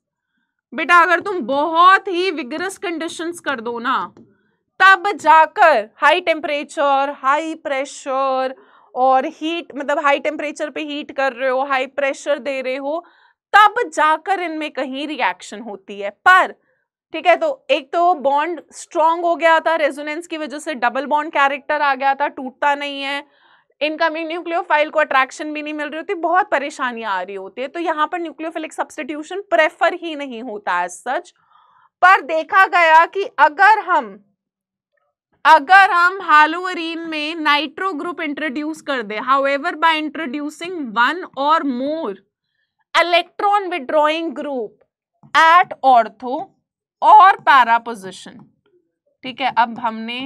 बेटा अगर तुम बहुत ही विगरस कंडीशंस कर दो ना तब जाकर हाई टेम्परेचर हाई प्रेशर और हीट मतलब हाई टेम्परेचर पे हीट कर रहे हो हाई प्रेशर दे रहे हो तब जाकर इनमें कहीं रिएक्शन होती है पर ठीक है तो एक तो बॉन्ड स्ट्रांग हो गया था रेजोनेंस की वजह से डबल बॉन्ड कैरेक्टर आ गया था टूटता नहीं है इनकमिंग न्यूक्लियोफाइल को अट्रैक्शन भी नहीं मिल रही होती बहुत परेशानियां आ रही होती है तो यहाँ पर न्यूक्लियोफिलिक सब्सटीट्यूशन प्रेफर ही नहीं होता एज सच पर देखा गया कि अगर हम अगर हम हालोवरीन में नाइट्रो ग्रुप इंट्रोड्यूस कर दे हाउएवर बाय इंट्रोड्यूसिंग वन और more electron withdrawing group at ortho और पैरा पोजिशन ठीक है अब हमने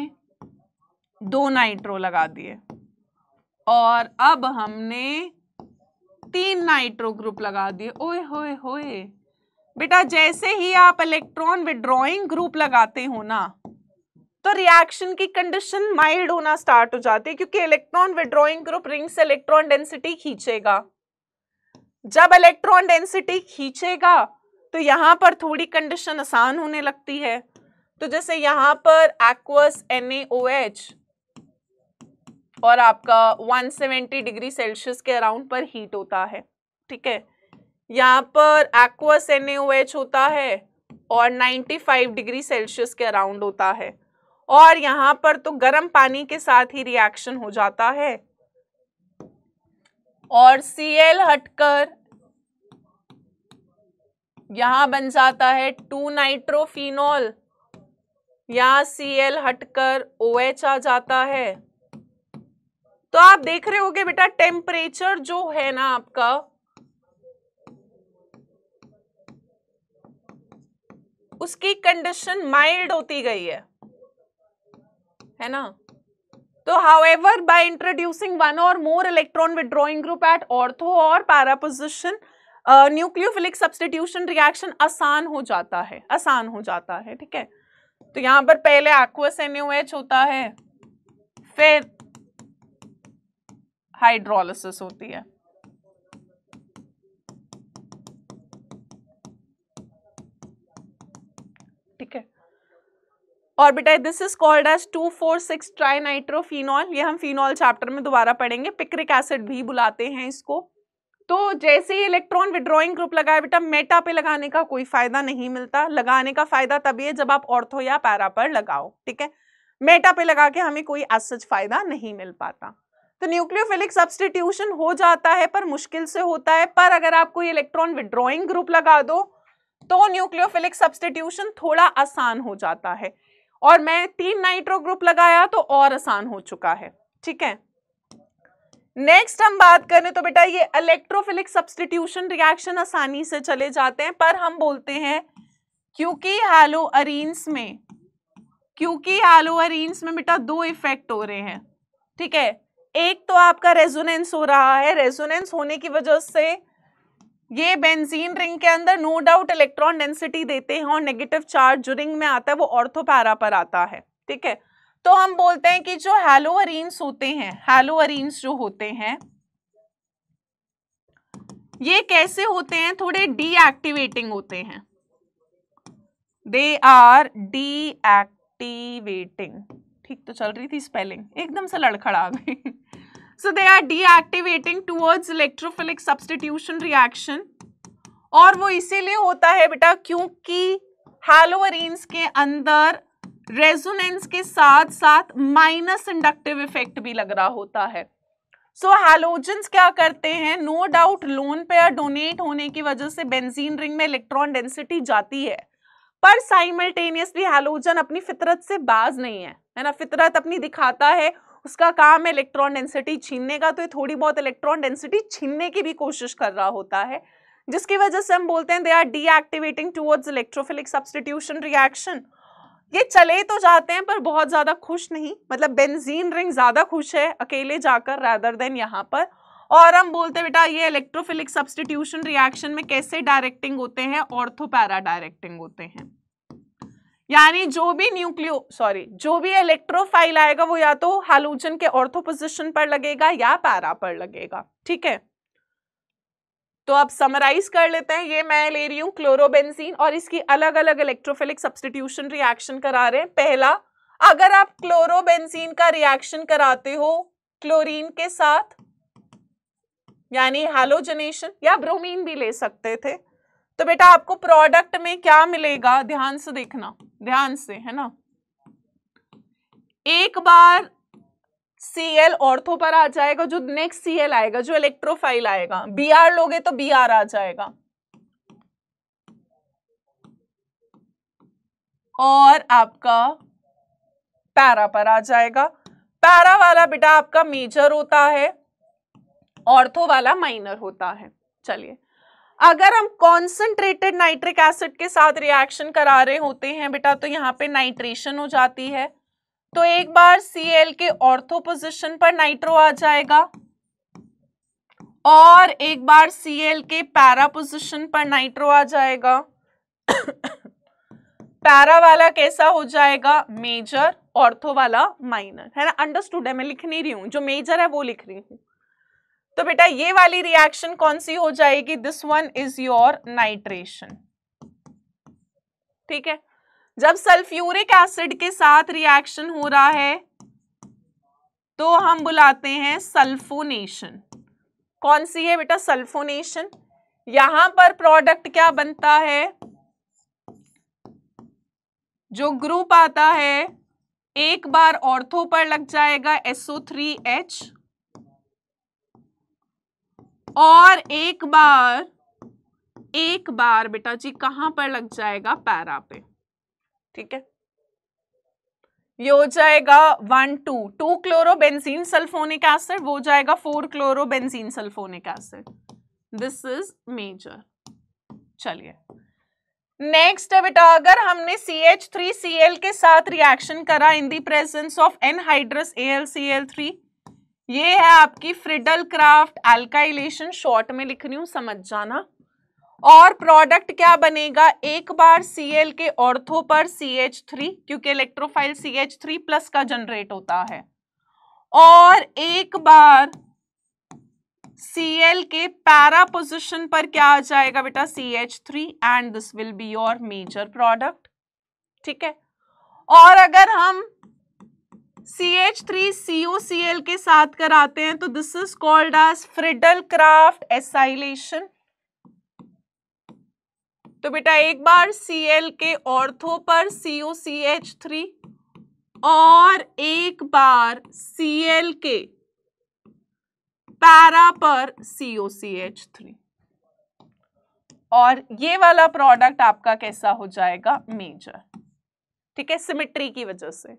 दो नाइट्रो लगा दिए और अब हमने तीन नाइट्रो ग्रुप लगा दिए ओए होए होए बेटा जैसे ही आप इलेक्ट्रॉन विड्रॉइंग ग्रुप लगाते हो ना तो रिएक्शन की कंडीशन माइल्ड होना स्टार्ट हो जाती है क्योंकि इलेक्ट्रॉन विड्रॉइंग ग्रुप रिंग से इलेक्ट्रॉन डेंसिटी खींचेगा जब इलेक्ट्रॉन डेंसिटी खींचेगा तो यहां पर थोड़ी कंडीशन आसान होने लगती है तो जैसे यहाँ पर एक्वस एन और आपका 170 डिग्री सेल्सियस के अराउंड पर हीट होता है ठीक है यहाँ पर एक्वस एच होता है और 95 डिग्री सेल्सियस के अराउंड होता है और यहां पर तो गर्म पानी के साथ ही रिएक्शन हो जाता है और Cl हटकर यहां बन जाता है टू नाइट्रोफिनोल यहां Cl हटकर ओ एच आ जाता है तो आप देख रहे होगे बेटा टेम्परेचर जो है ना आपका उसकी कंडीशन माइल्ड होती गई है है ना तो however by introducing one और more electron withdrawing group at ortho और पैरापोजिशन न्यूक्लियोफिलिक सब्सटीट्यूशन रिएक्शन आसान हो जाता है आसान हो जाता है ठीक है तो यहां पर पहले एक्वस एन एच होता है फिर हाइड्रोलिस होती है ऑर्बिटाइड this is called as two four six tri nitrophenol ये हम फिनॉल चैप्टर में दोबारा पढ़ेंगे पिक्रिक एसिड भी बुलाते हैं इसको तो जैसे ही इलेक्ट्रॉन विड्रॉइंग ग्रुप लगाए बेटा मेटा पे लगाने का कोई फायदा नहीं मिलता लगाने का फायदा तभी है जब आप ऑर्थो या पैरा पर लगाओ ठीक है मेटा पे लगा के हमें कोई एसज फायदा नहीं मिल पाता तो न्यूक्लियोफिलिक सब्सटीट्यूशन हो जाता है पर मुश्किल से होता है पर अगर आप कोई इलेक्ट्रॉन विड्रॉइंग ग्रुप लगा दो तो न्यूक्लियोफिलिक सब्सटीट्यूशन थोड़ा आसान हो जाता है और मैं तीन नाइट्रो ग्रुप लगाया तो और आसान हो चुका है ठीक है नेक्स्ट हम बात करें तो बेटा ये इलेक्ट्रोफिलिक सब्सटीट्यूशन रिएक्शन आसानी से चले जाते हैं पर हम बोलते हैं क्योंकि हेलो अरीन्स में क्योंकि हेलो अरीन्स में बेटा दो इफेक्ट हो रहे हैं ठीक है एक तो आपका रेजोनेंस हो रहा है रेजोनेंस होने की वजह से ये बेंजीन रिंग के अंदर नो डाउट इलेक्ट्रॉन डेंसिटी देते हैं और नेगेटिव चार्ज जो रिंग में आता है वो ऑर्थोपैरा पर आता है ठीक है तो हम बोलते हैं कि जो हेलो अरीन्स होते हैं हेलो अरीन्स जो होते हैं ये कैसे होते हैं थोड़े डीएक्टिवेटिंग होते हैं दे आर डीएक्टिवेटिंग ठीक तो चल रही थी स्पेलिंग एकदम से लड़खड़ा गई So they are deactivating towards electrophilic substitution reaction. और वो इसीलिए होता है बेटा क्योंकि हेलोवरीन्स के अंदर रेजोनेंस के साथ साथ माइनस इंडक्टिव इफेक्ट भी लग रहा होता है सो so, हेलोजेंस क्या करते हैं नो डाउट लोन पे या डोनेट होने की वजह से बेंजीन रिंग में इलेक्ट्रॉन डेंसिटी जाती है पर साइमल्टेनियसली हेलोजन अपनी फितरत से बाज नहीं है है ना फितरत अपनी दिखाता है उसका काम है इलेक्ट्रॉन डेंसिटी छीनने का तो ये थोड़ी बहुत इलेक्ट्रॉन डेंसिटी छीनने की भी कोशिश कर रहा होता है जिसकी वजह से हम बोलते हैं they are deactivating towards electrophilic substitution reaction ये चले तो जाते हैं पर बहुत ज़्यादा खुश नहीं मतलब बेंजीन रिंग ज़्यादा खुश है अकेले जाकर रैदर देन यहाँ पर और हम बोलते हैं बेटा ये इलेक्ट्रोफिलिक सब्सटीट्यूशन रिएक्शन में कैसे डायरेक्टिंग होते हैं ऑर्थोपैरा डायरेक्टिंग होते हैं यानी जो भी न्यूक्लियो सॉरी जो भी इलेक्ट्रोफाइल आएगा वो या तो हालोजन के ऑर्थो पोजिशन पर लगेगा या पैरा पर लगेगा ठीक है तो अब समराइज कर लेते हैं ये मैं ले रही हूँ क्लोरोबेंजीन और इसकी अलग अलग इलेक्ट्रोफिलिक सब्सटीट्यूशन रिएक्शन करा रहे हैं पहला अगर आप क्लोरोबेंजीन का रिएक्शन कराते हो क्लोरीन के साथ यानी हालोजनेशन या ब्रोमीन भी ले सकते थे तो बेटा आपको प्रोडक्ट में क्या मिलेगा ध्यान से देखना ध्यान से है ना एक बार सी एल ऑर्थो पर आ जाएगा जो नेक्स्ट सी एल आएगा जो इलेक्ट्रोफाइल आएगा बी आर लोगे तो बी आर आ जाएगा और आपका पैरा पर आ जाएगा पैरा वाला बेटा आपका मेजर होता है ऑर्थो वाला माइनर होता है चलिए अगर हम कॉन्सेंट्रेटेड नाइट्रिक एसिड के साथ रिएक्शन करा रहे होते हैं बेटा तो यहाँ पे नाइट्रेशन हो जाती है तो एक बार सी एल के ऑर्थो पोजिशन पर नाइट्रो आ जाएगा और एक बार सी एल के पैरा पोजिशन पर नाइट्रो आ जाएगा पैरा वाला कैसा हो जाएगा मेजर ऑर्थो वाला माइनर है ना अंडरस्टूड है मैं लिख नहीं रही हूं जो मेजर है वो लिख रही हूँ तो बेटा ये वाली रिएक्शन कौन सी हो जाएगी this one is your nitration ठीक है जब सल्फ्यूरिक एसिड के साथ रिएक्शन हो रहा है तो हम बुलाते हैं सल्फोनेशन कौन सी है बेटा सल्फोनेशन यहां पर प्रोडक्ट क्या बनता है जो ग्रुप आता है एक बार ऑर्थो पर लग जाएगा SO3H और एक बार एक बार बेटा जी कहां पर लग जाएगा पैरा पे ठीक है ये हो जाएगा one two two chlorobenzene sulphonic acid वो जाएगा four chlorobenzene sulphonic acid this is major चलिए नेक्स्ट है बेटा अगर हमने C H three C L के साथ रिएक्शन करा in the presence of anhydrous A L C L three ये है आपकी फ्रिडल क्राफ्ट एल्काइलेशन शॉर्ट में लिख रही हूं समझ जाना और प्रोडक्ट क्या बनेगा एक बार सी एल के ऑर्थो पर सी एच थ्री क्योंकि electrophile C H three plus का जनरेट होता है और एक बार सी एल के पैरा पोजिशन पर क्या आ जाएगा बेटा C H three and this will be your major product ठीक है और अगर हम C H three C O C L के साथ कराते हैं तो this is called as Friedel Crafts acylation तो बेटा एक बार सी एल के ऑर्थो पर सी ओ सी एच थ्री और एक बार सी एल के पैरा पर सी ओ सी एच थ्री और ये वाला प्रोडक्ट आपका कैसा हो जाएगा मेजर ठीक है सिमिट्री की वजह से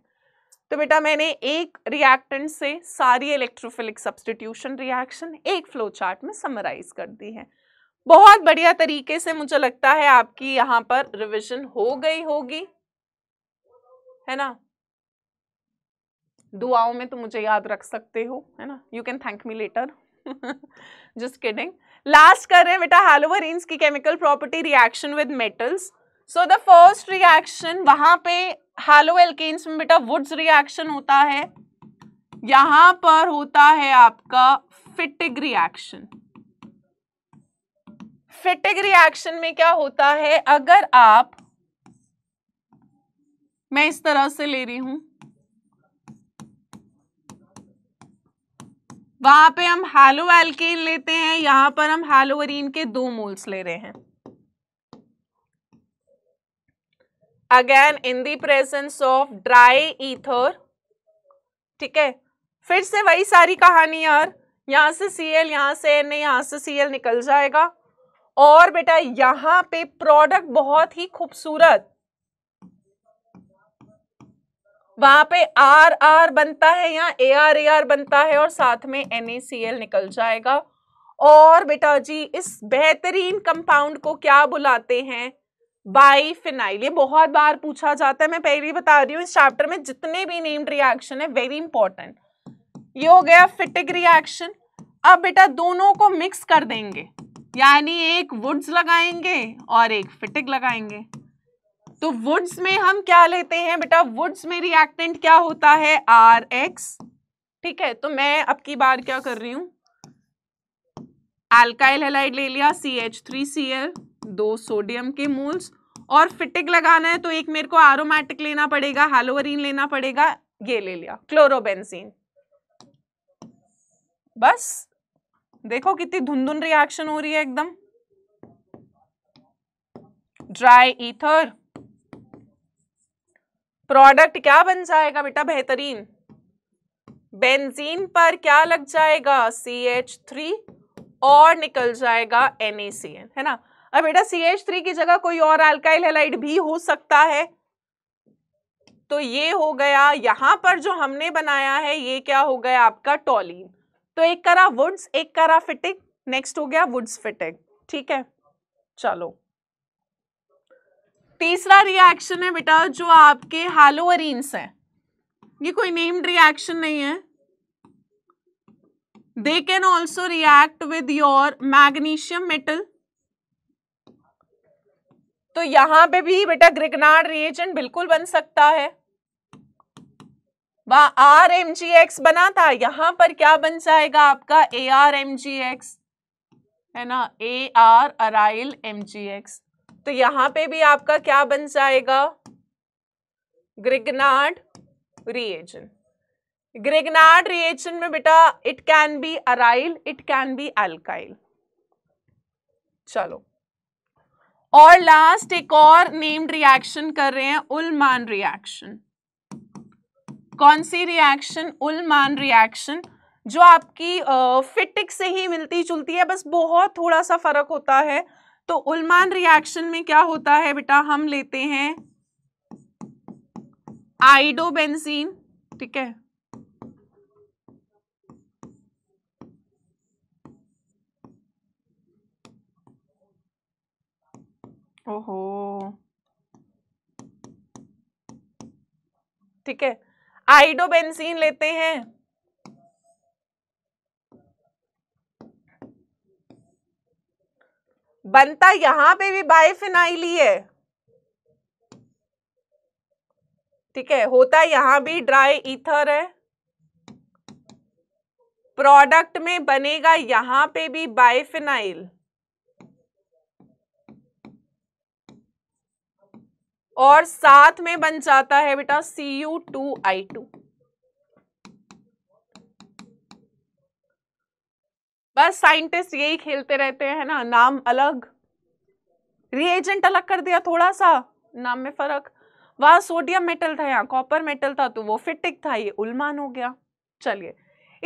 तो बेटा मैंने एक रिएक्टेंट से सारी इलेक्ट्रोफिलिक सब्सटीट्यूशन रिएक्शन एक फ्लो चार्ट में समराइज कर दी है बहुत बढ़िया तरीके से मुझे लगता है आपकी यहाँ पर रिविजन हो गई होगी है ना दुआओं में तो मुझे याद रख सकते हो है ना you can thank me later just kidding last कर रहे हैं बेटा हेलोवरीन्स की chemical property reaction with metals so the first reaction वहां पे हालो एल्केन्स में बेटा वुड्स रिएक्शन होता है यहां पर होता है आपका फिटिग रिएक्शन फिटिग रिएक्शन में क्या होता है अगर आप मैं इस तरह से ले रही हूं वहां पे हम हालो एल्केन लेते हैं यहां पर हम हालोवरीन के दो मोल्स ले रहे हैं again in the presence of dry ether ठीक है फिर से वही सारी कहानी यार यहां से सी एल यहाँ से एन यहाँ से सी एल निकल जाएगा और बेटा यहाँ पे प्रोडक्ट बहुत ही खूबसूरत वहां पे आर आर बनता है यहाँ ए आर ए आर बनता है और साथ में एन ए सी एल निकल जाएगा और बेटा जी इस बेहतरीन कंपाउंड को क्या बुलाते हैं बाई फिनाइल ये बहुत बार पूछा जाता है मैं पहले ही बता रही हूँ इस चैप्टर में जितने भी नेम्ड रिएक्शन है वेरी इंपॉर्टेंट ये हो गया फिटिक रिएक्शन अब बेटा दोनों को मिक्स कर देंगे यानी एक वुड्स लगाएंगे और एक फिटिक लगाएंगे तो वुड्स में हम क्या लेते हैं बेटा वुड्स में रिएक्टेंट क्या होता है आर एक्स ठीक है तो मैं अब की बार क्या कर रही हूं एल्काइल हेलाइड ले लिया C H three C L दो सोडियम के मोल्स और फिटिक लगाना है तो एक मेरे को आरोमेटिक लेना पड़ेगा हेलोवरीन लेना पड़ेगा ये ले लिया क्लोरोबेंजीन बस देखो कितनी धुनधुन रिएक्शन हो रही है एकदम ड्राई ईथर प्रोडक्ट क्या बन जाएगा बेटा बेहतरीन बेंजीन पर क्या लग जाएगा सी एच थ्री और निकल जाएगा एन है ना अब बेटा सी एच थ्री की जगह कोई और अल्काइल हेलाइड भी हो सकता है तो ये हो गया यहां पर जो हमने बनाया है ये क्या हो गया आपका टॉलिन तो एक करा वुड्स एक करा फिटिक नेक्स्ट हो गया वुड्स फिटिक ठीक है चलो तीसरा रिएक्शन है बेटा जो आपके हालोअरीन्स है ये कोई नेम्ड रिएक्शन नहीं है they can also react with your magnesium metal तो यहां पे भी बेटा ग्रिगनाड रिएजेंट बिल्कुल बन सकता है वह आर एम जी एक्स बना था यहां पर क्या बन जाएगा आपका A R M G X है ना A R aryl M G X तो यहां पे भी आपका क्या बन जाएगा ग्रिगनाड रिएजेंट ग्रिगनाड रिएजन में बेटा it can be aryl it can be alkyl चलो और लास्ट एक और नेम्ड रिएक्शन कर रहे हैं उलमान रिएक्शन कौन सी रिएक्शन उलमान रिएक्शन जो आपकी फिटिक से ही मिलती जुलती है बस बहुत थोड़ा सा फर्क होता है तो उलमान रिएक्शन में क्या होता है बेटा हम लेते हैं आइडोबेंजीन ठीक है ओहो ठीक है आइडोबेंजीन लेते हैं बनता यहां पे भी बायफिनाइल ही है ठीक है होता यहां भी ड्राई ईथर है प्रोडक्ट में बनेगा यहां पे भी बायफिनाइल और साथ में बन जाता है बेटा C U two I two बस साइंटिस्ट यही खेलते रहते हैं ना नाम अलग रिएजेंट अलग कर दिया थोड़ा सा नाम में फर्क वहां सोडियम मेटल था यहाँ कॉपर मेटल था तो वो फिटिक था ये उल्मान हो गया चलिए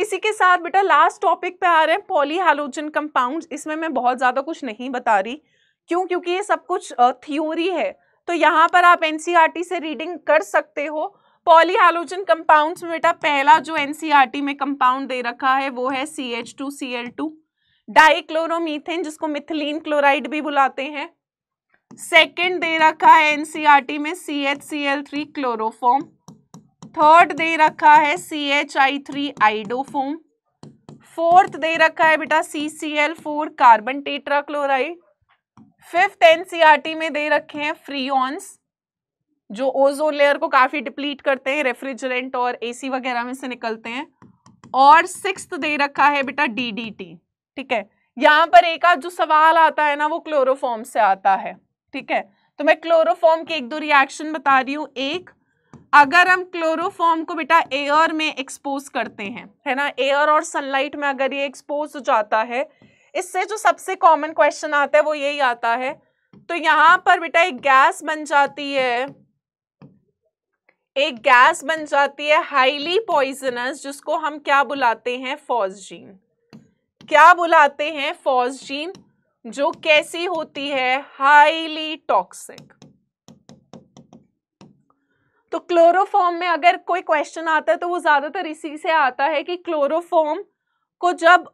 इसी के साथ बेटा लास्ट टॉपिक पे आ रहे हैं पॉलीहालोजन कंपाउंड्स इसमें मैं बहुत ज़्यादा कुछ नहीं बता रही क्यों क्योंकि ये सब कुछ थ्योरी है तो यहाँ पर आप एनसीईआरटी e से रीडिंग कर सकते हो पॉली हालोजन कंपाउंड में बेटा पहला जो एनसीईआरटी e में कंपाउंड दे रखा है वो है C H two C L two dichloromethane जिसको मिथिलीन क्लोराइड भी बुलाते हैं सेकेंड दे रखा है एनसीईआरटी e में C H C L three chloroform third दे रखा है C H I three iodoform fourth दे रखा है बेटा C C L four carbon tetra chloride fifth NCERT में दे रखे हैं फ्रीऑन्स जो ओजोन लेयर को काफ़ी डिप्लीट करते हैं रेफ्रिजरेंट और एसी वगैरह में से निकलते हैं और सिक्स दे रखा है बेटा डीडीटी ठीक है यहां पर एक आध जो सवाल आता है ना वो क्लोरोफॉर्म से आता है ठीक है तो मैं क्लोरोफॉर्म की एक दो रिएक्शन बता रही हूँ एक अगर हम क्लोरोफॉर्म को बेटा एयर में एक्सपोज करते हैं है ना एयर और सनलाइट में अगर ये एक्सपोज हो जाता है इससे जो सबसे कॉमन क्वेश्चन आता है वो यही आता है तो यहां पर बेटा एक गैस बन जाती है एक गैस बन जाती है हाईली पॉइजनस जिसको हम क्या बुलाते हैं फॉजीन क्या बुलाते हैं फॉसजीन जो कैसी होती है हाईली टॉक्सिक तो क्लोरोफॉर्म में अगर कोई क्वेश्चन आता है तो वो ज्यादातर इसी से आता है कि क्लोरोफॉर्म को जब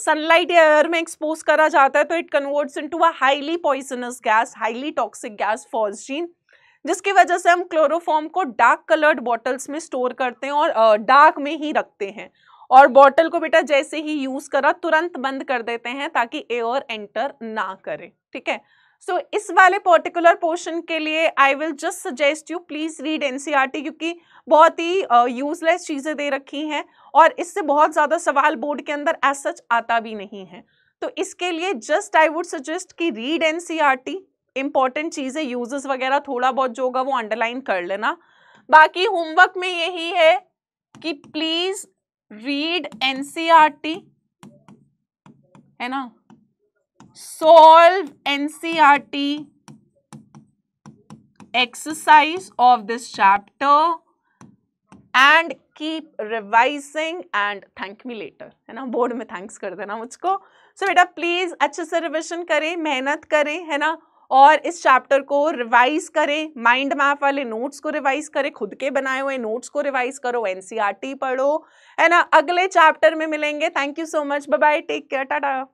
सनलाइट या एयर में एक्सपोज करा जाता है तो it converts into a highly poisonous gas highly toxic gas phosgene जिसकी वजह से हम क्लोरोफॉर्म को डार्क कलर्ड बॉटल्स में स्टोर करते हैं और डार्क में ही रखते हैं और बॉटल को बेटा जैसे ही यूज़ करा तुरंत बंद कर देते हैं ताकि एयर एंटर ना करे ठीक है सो so, इस वाले पर्टिकुलर पोर्शन के लिए I will just suggest you please read NCERT क्योंकि बहुत ही यूजलेस uh, चीज़ें दे रखी हैं और इससे बहुत ज़्यादा सवाल बोर्ड के अंदर एज सच आता भी नहीं है तो इसके लिए जस्ट आई वुड सजेस्ट कि रीड एनसीईआरटी इंपॉर्टेंट चीज़ें यूजेस वगैरह थोड़ा बहुत जो होगा वो अंडरलाइन कर लेना बाकी होमवर्क में यही है कि प्लीज़ रीड एनसीईआरटी है ना solve NCRT exercise of this chapter and keep revising and thank me later है ना बोर्ड में थैंक्स कर देना मुझको सो so, बेटा प्लीज़ अच्छे से रिविजन करें मेहनत करें है ना और इस चैप्टर को रिवाइज करें माइंड मैप वाले नोट्स को रिवाइज करें खुद के बनाए हुए नोट्स को रिवाइज करो टी e पढ़ो है ना अगले चैप्टर में मिलेंगे thank you so much bye take care Tata